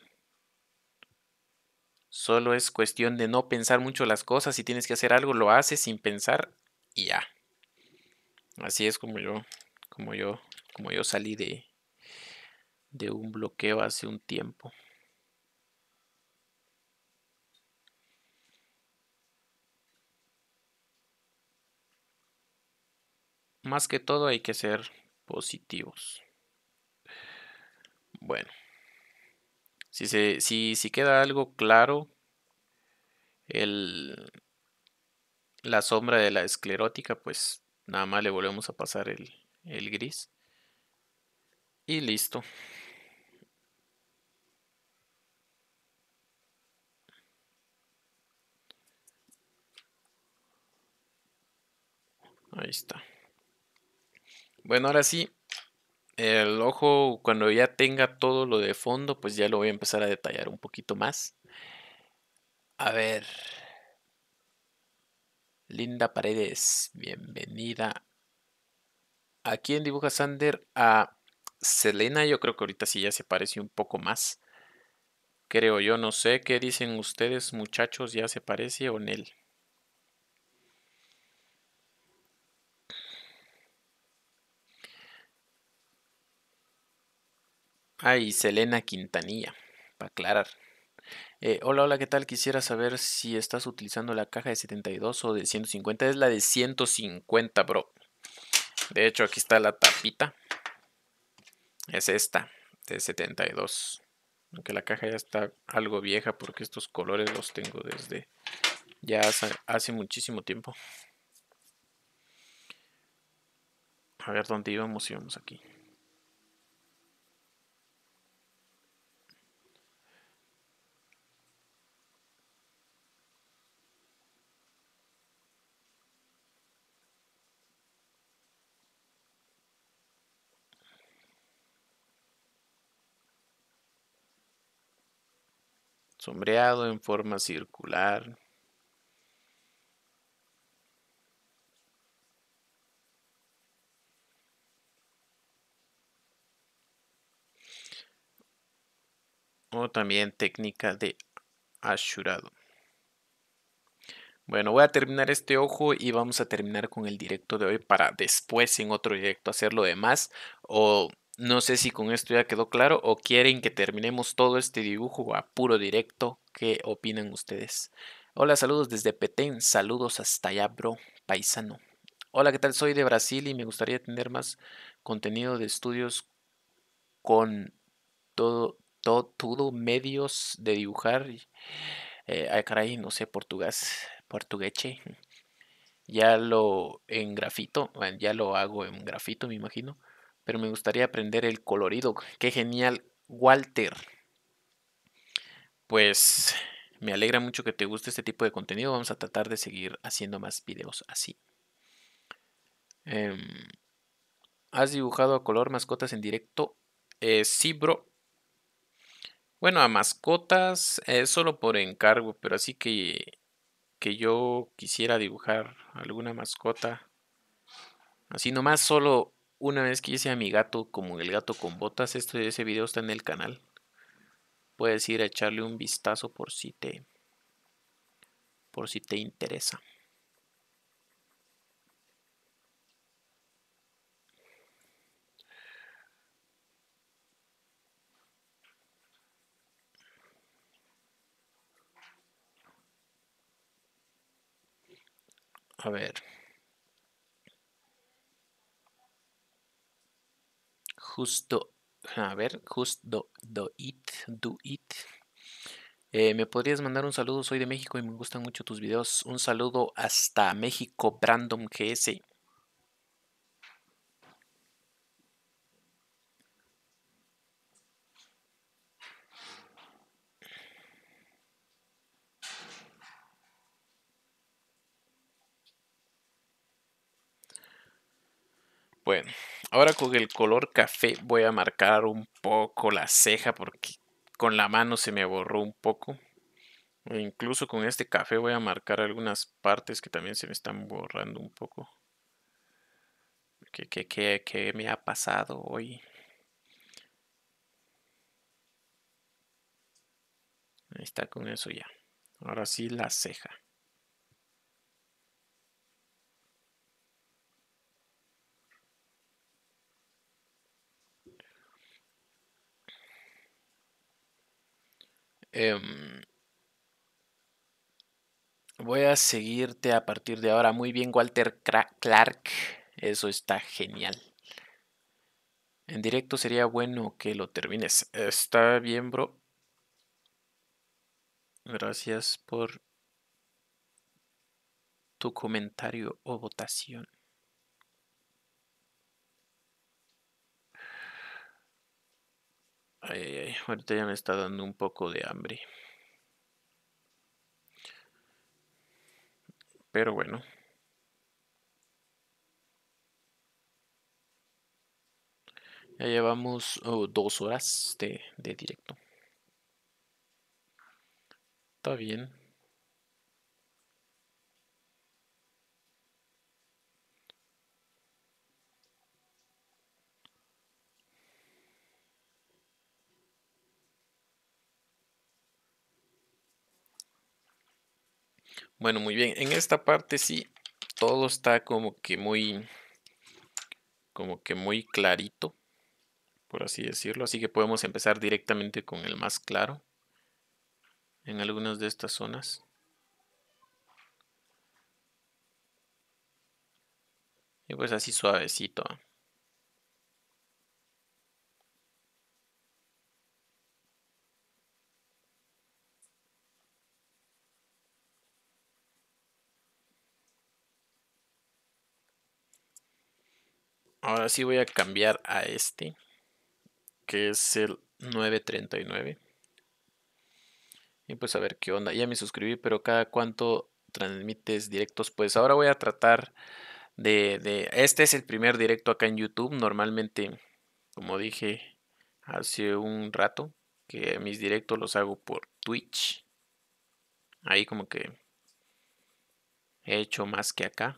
Solo es cuestión de no pensar mucho las cosas. Si tienes que hacer algo, lo haces sin pensar y ya. Así es como yo, como yo, como yo salí de, de un bloqueo hace un tiempo. Más que todo hay que ser positivos. Bueno, si, se, si, queda algo claro, el, la sombra de la esclerótica, pues nada más le volvemos a pasar el gris. Y listo. Ahí está. Bueno, ahora sí. El ojo, cuando ya tenga todo lo de fondo, pues ya lo voy a empezar a detallar un poquito más. A ver. Linda Paredes, bienvenida. Aquí en dibuja Sander? A Selena, yo creo que ahorita sí ya se parece un poco más. Creo yo, no sé qué dicen ustedes, muchachos, ya se parece o él. Ay, ah, Selena Quintanilla, para aclarar. Eh, hola, hola, ¿qué tal? Quisiera saber si estás utilizando la caja de 72 o de 150. Es la de 150, bro. De hecho, aquí está la tapita. Es esta, de 72. Aunque la caja ya está algo vieja porque estos colores los tengo desde ya hace, hace muchísimo tiempo. A ver dónde íbamos, íbamos aquí. sombreado en forma circular. O también técnica de asurado. Bueno, voy a terminar este ojo y vamos a terminar con el directo de hoy para después en otro directo hacer lo demás o no sé si con esto ya quedó claro o quieren que terminemos todo este dibujo a puro directo. ¿Qué opinan ustedes? Hola, saludos desde Petén. Saludos hasta allá, bro, paisano. Hola, ¿qué tal? Soy de Brasil y me gustaría tener más contenido de estudios con todo, todo, todo medios de dibujar. Eh, ay, caray, no sé, portugués, portugueche. Ya lo en grafito, ya lo hago en grafito, me imagino pero me gustaría aprender el colorido. Qué genial, Walter. Pues me alegra mucho que te guste este tipo de contenido. Vamos a tratar de seguir haciendo más videos así. Em, ¿Has dibujado a color mascotas en directo? Eh, sí, bro. Bueno, a mascotas es solo por encargo, pero así que, que yo quisiera dibujar alguna mascota. Así nomás solo una vez que hice a mi gato como el gato con botas, este, ese video está en el canal. Puedes ir a echarle un vistazo por si te, por si te interesa. A ver. justo, a ver, justo, do, it, do it. Eh, ¿Me podrías mandar un saludo? Soy de México y me gustan mucho tus videos. Un saludo hasta México, Brandom GS. Bueno. Ahora con el color café voy a marcar un poco la ceja porque con la mano se me borró un poco. E incluso con este café voy a marcar algunas partes que también se me están borrando un poco. ¿Qué, qué, qué, qué me ha pasado hoy? Ahí está con eso ya. Ahora sí la ceja. Em, voy a seguirte a partir de ahora. Muy bien, Walter Clark. Eso está genial. En directo sería bueno que lo termines. Está bien, bro. Gracias por tu comentario o votación. Eh, ahorita ya me está dando un poco de hambre. Pero bueno. Ya llevamos oh, dos horas de, de directo. Está bien. Bueno, muy bien. En esta parte sí, todo está como que muy, como que muy clarito, por así decirlo. Así que podemos empezar directamente con el más claro en algunas de estas zonas. Y pues así suavecito. ¿ah? Ahora sí voy a cambiar a este, que es el 939. Y pues a ver qué onda. Ya me suscribí, pero cada cuánto transmites directos. Pues ahora voy a tratar de, de... Este es el primer directo acá en YouTube. Normalmente, como dije hace un rato, que mis directos los hago por Twitch. Ahí como que he hecho más que acá.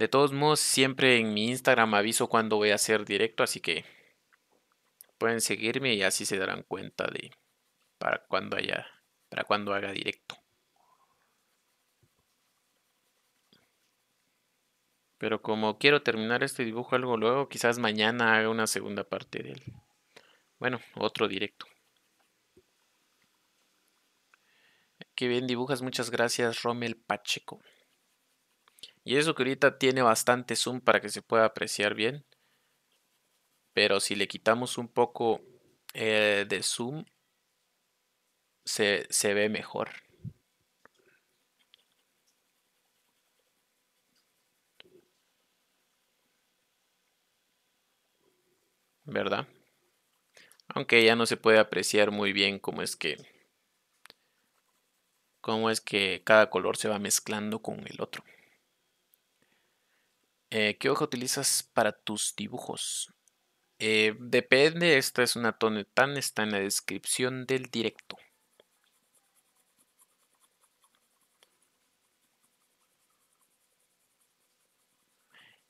De todos modos, siempre en mi Instagram aviso cuando voy a hacer directo, así que pueden seguirme y así se darán cuenta de para cuando haya, para cuando haga directo. Pero como quiero terminar este dibujo algo luego, quizás mañana haga una segunda parte del. él. Bueno, otro directo. Qué bien dibujas, muchas gracias, Rommel Pacheco. Y eso que ahorita tiene bastante zoom para que se pueda apreciar bien. Pero si le quitamos un poco eh, de zoom, se, se ve mejor. ¿Verdad? Aunque ya no se puede apreciar muy bien cómo es que cómo es que cada color se va mezclando con el otro. Eh, ¿Qué hoja utilizas para tus dibujos? Eh, depende, esta es una Tonetan, está en la descripción del directo.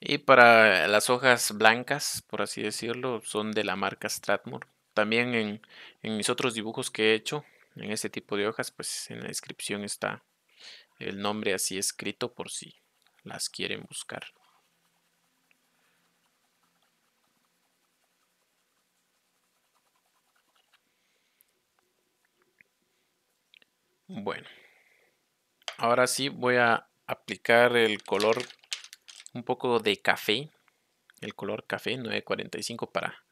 Y para las hojas blancas, por así decirlo, son de la marca Stratmore. También en, en, mis otros dibujos que he hecho, en este tipo de hojas, pues en la descripción está el nombre así escrito por si las quieren buscar. Bueno, ahora sí voy a aplicar el color un poco de café, el color café 945 para,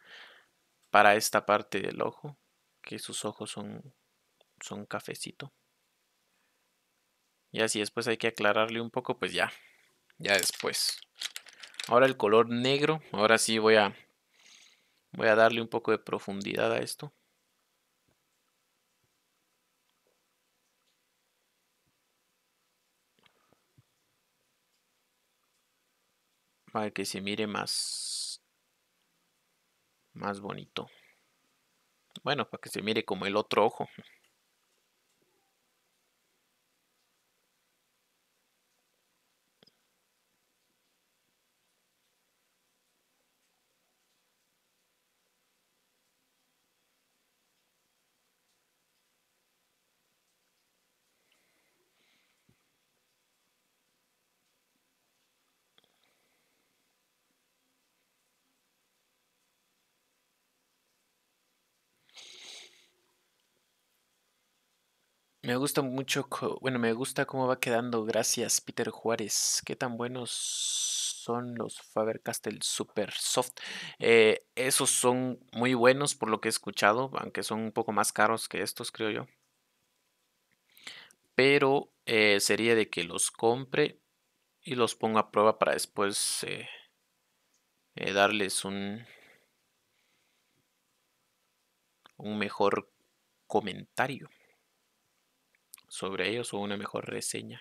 para esta parte del ojo, que sus ojos son, son cafecito. Y así después hay que aclararle un poco, pues ya, ya después. Ahora el color negro, ahora sí voy a, voy a darle un poco de profundidad a esto. para que se mire más, más bonito. Bueno, para que se mire como el otro ojo. Me gusta mucho, bueno, me gusta cómo va quedando. Gracias, Peter Juárez. Qué tan buenos son los Faber-Castell Super Soft. Eh, esos son muy buenos por lo que he escuchado, aunque son un poco más caros que estos, creo yo. Pero eh, sería de que los compre y los ponga a prueba para después eh, darles un, un mejor comentario sobre ellos o una mejor reseña.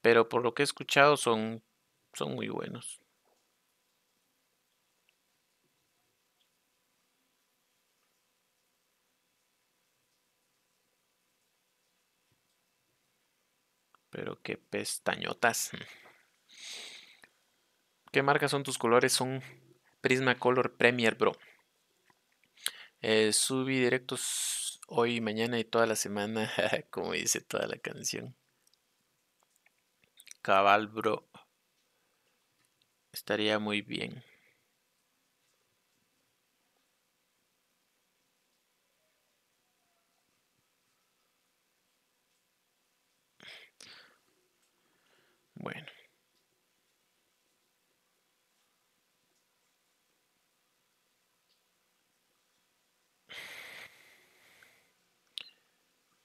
Pero por lo que he escuchado son, son muy buenos. Pero qué pestañotas. ¿Qué marcas son tus colores? Son Prisma Color Premier Bro. Eh, subí directos hoy, mañana y toda la semana, como dice toda la canción. Cabal, bro. Estaría muy bien. Bueno.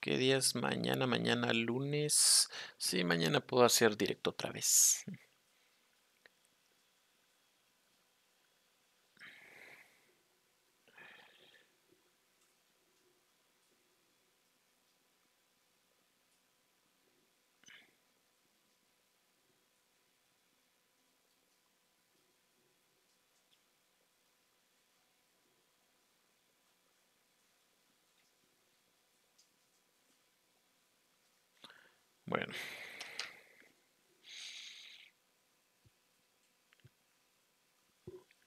¿Qué mañana? Mañana lunes. Sí, mañana puedo hacer directo otra vez.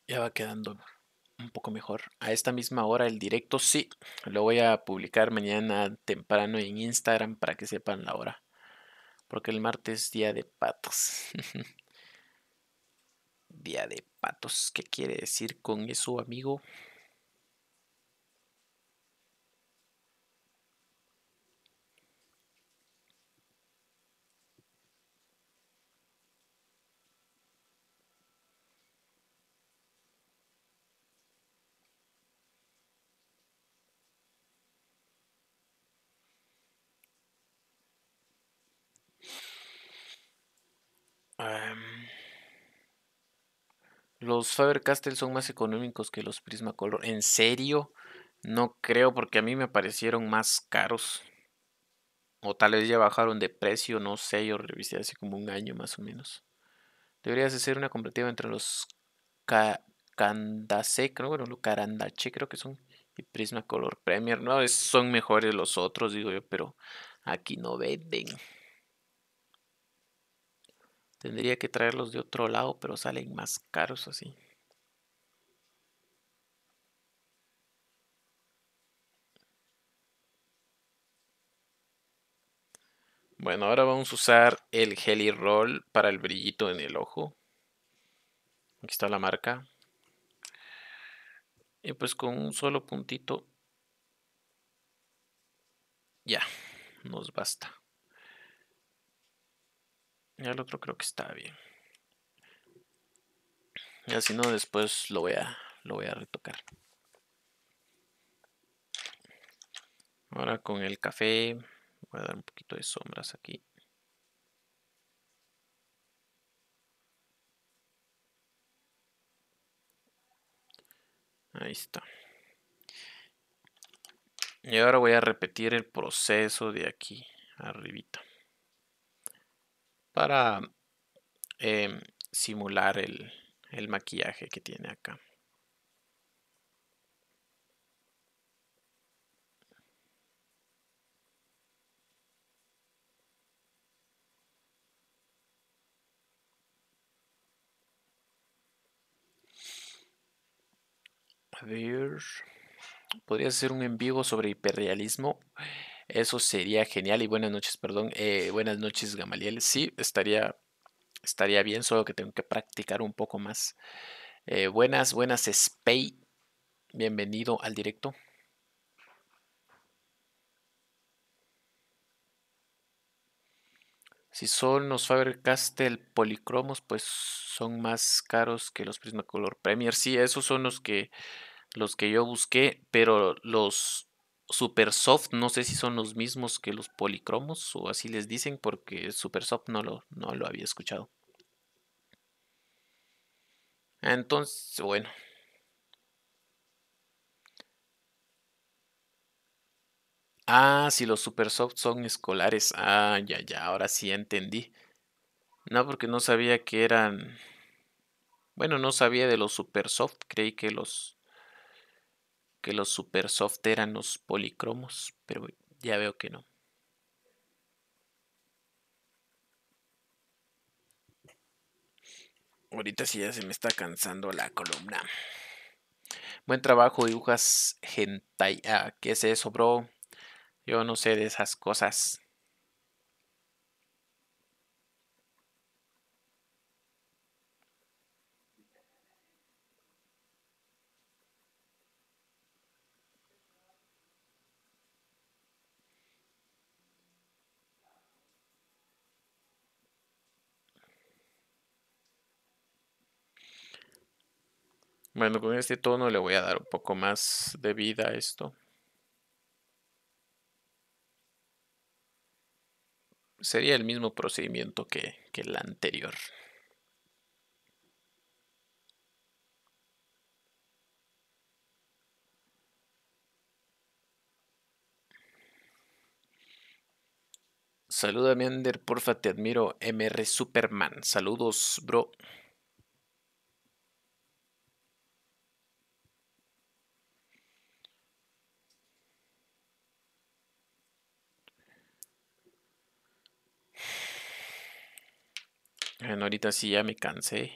Ya va quedando un poco mejor. A esta misma hora el directo sí. Lo voy a publicar mañana temprano en Instagram para que sepan la hora. Porque el martes es día de patos. día de patos. ¿Qué quiere decir con eso, amigo? Los Faber-Castell son más económicos que los Prismacolor. ¿En serio? No creo porque a mí me parecieron más caros. O tal vez ya bajaron de precio, no sé, yo revisé hace como un año más o menos. Deberías hacer una comparativa entre los ca creo, bueno, los Carandache creo que son, y Prismacolor Premier. No, son mejores los otros, digo yo, pero aquí no venden. Tendría que traerlos de otro lado, pero salen más caros así. Bueno, ahora vamos a usar el Heli Roll para el brillito en el ojo. Aquí está la marca. Y pues con un solo puntito. Ya, nos basta ya el otro creo que está bien. Ya si no, después lo voy a, lo voy a retocar. Ahora con el café voy a dar un poquito de sombras aquí. Ahí está. Y ahora voy a repetir el proceso de aquí arribita para em, simular el, el maquillaje que tiene acá. A ver, podría ser un en vivo sobre hiperrealismo. Eso sería genial. Y buenas noches, perdón. Eh, buenas noches, Gamaliel. Sí, estaría, estaría bien, solo que tengo que practicar un poco más. Eh, buenas, buenas, Spey. Bienvenido al directo. Si son los Faber-Castell policromos, pues son más caros que los Prismacolor Premier. Sí, esos son los que los que yo busqué, pero los Super Soft, no sé si son los mismos que los policromos o así les dicen porque Super Soft no lo, no lo había escuchado. Entonces, bueno. Ah, si los Super Soft son escolares. Ah, ya, ya, ahora sí entendí. No, porque no sabía que eran... Bueno, no sabía de los Super Soft, creí que los que los super soft eran los policromos, pero ya veo que no. Ahorita sí ya se me está cansando la columna. Buen trabajo, dibujas hentai. Ah, ¿Qué es eso, bro? Yo no sé de esas cosas. Bueno, con este tono le voy a dar un poco más de vida a esto. Sería el mismo procedimiento que, el anterior. Saluda, Mander. porfa, te admiro. MR Superman. Saludos, bro. Bueno, ahorita sí ya me cansé.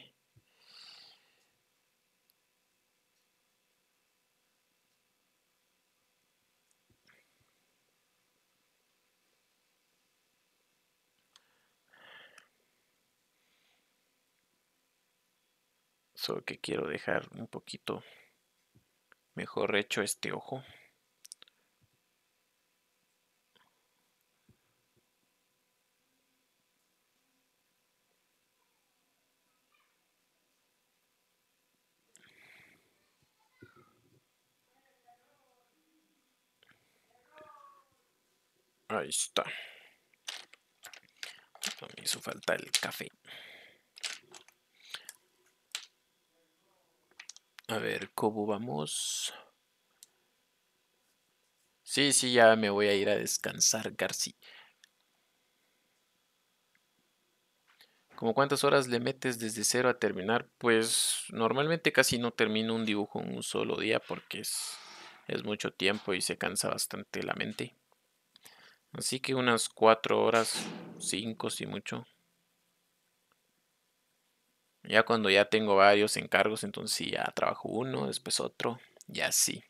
Solo que quiero dejar un poquito mejor hecho este ojo. Ahí está. Me hizo falta el café. A ver, ¿cómo vamos? Sí, sí, ya me voy a ir a descansar, García. ¿Cómo cuántas horas le metes desde cero a terminar? Pues normalmente casi no termino un dibujo en un solo día porque es, es mucho tiempo y se cansa bastante la mente. Así que unas cuatro horas, cinco si mucho. Ya cuando ya tengo varios encargos, entonces ya trabajo uno, después otro, ya sí.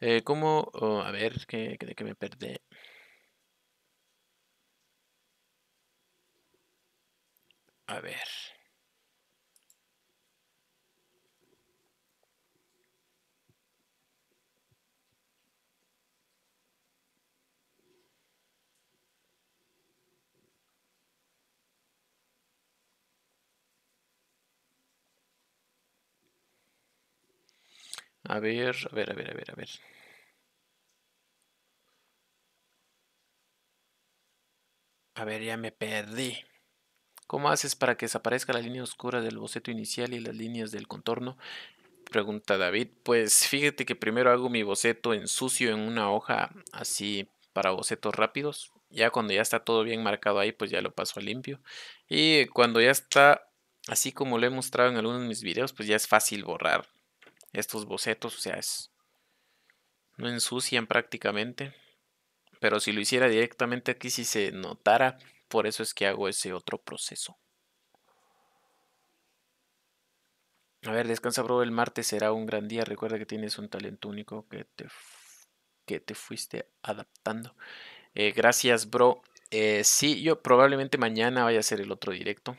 Eh, ¿Cómo? Oh, a ver, que, me perdí. A ver. A ver, a ver, a ver, a ver, a ver. A ver, ya me perdí. ¿Cómo haces para que desaparezca la línea oscura del boceto inicial y las líneas del contorno? Pregunta David. Pues fíjate que primero hago mi boceto en sucio en una hoja así para bocetos rápidos. Ya cuando ya está todo bien marcado ahí, pues ya lo paso a limpio. Y cuando ya está, así como lo he mostrado en algunos de mis videos, pues ya es fácil borrar estos bocetos. O sea, es, no ensucian prácticamente. Pero si lo hiciera directamente aquí, si se notara por eso es que hago ese otro proceso. A ver, descansa, bro. El martes será un gran día. Recuerda que tienes un talento único que te, que te fuiste adaptando. Eh, gracias, bro. Eh, sí, yo probablemente mañana vaya a ser el otro directo.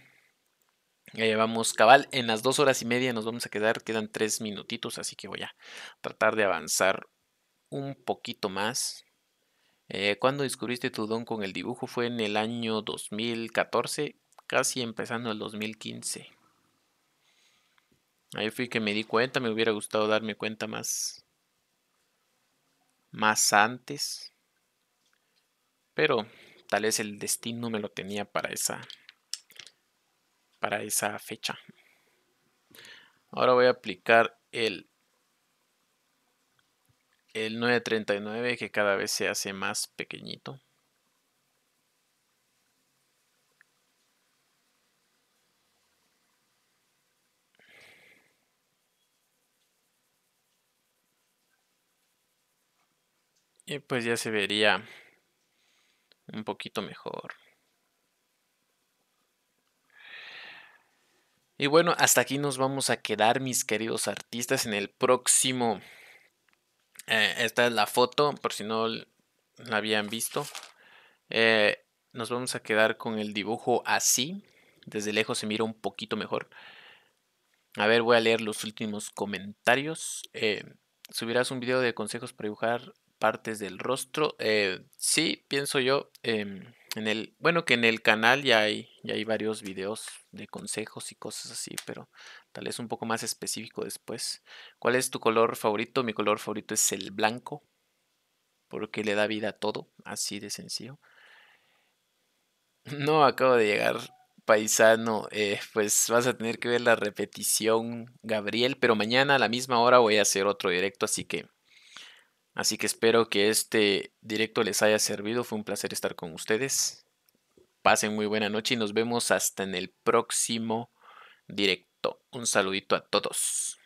Ya vamos cabal en las dos horas y media, nos vamos a quedar, quedan tres minutitos, así que voy a tratar de avanzar un poquito más. Eh, Cuando descubriste tu don con el dibujo? Fue en el año 2014, casi empezando el 2015. Ahí fui que me di cuenta, me hubiera gustado darme cuenta más, más antes. Pero tal vez el destino me lo tenía para esa, para esa fecha. Ahora voy a aplicar el el 939 que cada vez se hace más pequeñito. Y pues ya se vería un poquito mejor. Y bueno, hasta aquí nos vamos a quedar, mis queridos artistas, en el próximo eh, esta es la foto, por si no la habían visto. Eh, nos vamos a quedar con el dibujo así. Desde lejos se mira un poquito mejor. A ver, voy a leer los últimos comentarios. Eh, ¿Subirás un video de consejos para dibujar partes del rostro? sí, pienso yo. Em, en el, bueno, que en el canal ya hay, ya hay varios videos de consejos y cosas así, pero tal vez un poco más específico después. ¿Cuál es tu color favorito? Mi color favorito es el blanco, porque le da vida a todo, así de sencillo. No, acabo de llegar, paisano. Eh, pues vas a tener que ver la repetición, Gabriel, pero mañana a la misma hora voy a hacer otro directo, así que Así que espero que este directo les haya servido. Fue un placer estar con ustedes. Pasen muy buena noche y nos vemos hasta en el próximo directo. Un saludito a todos.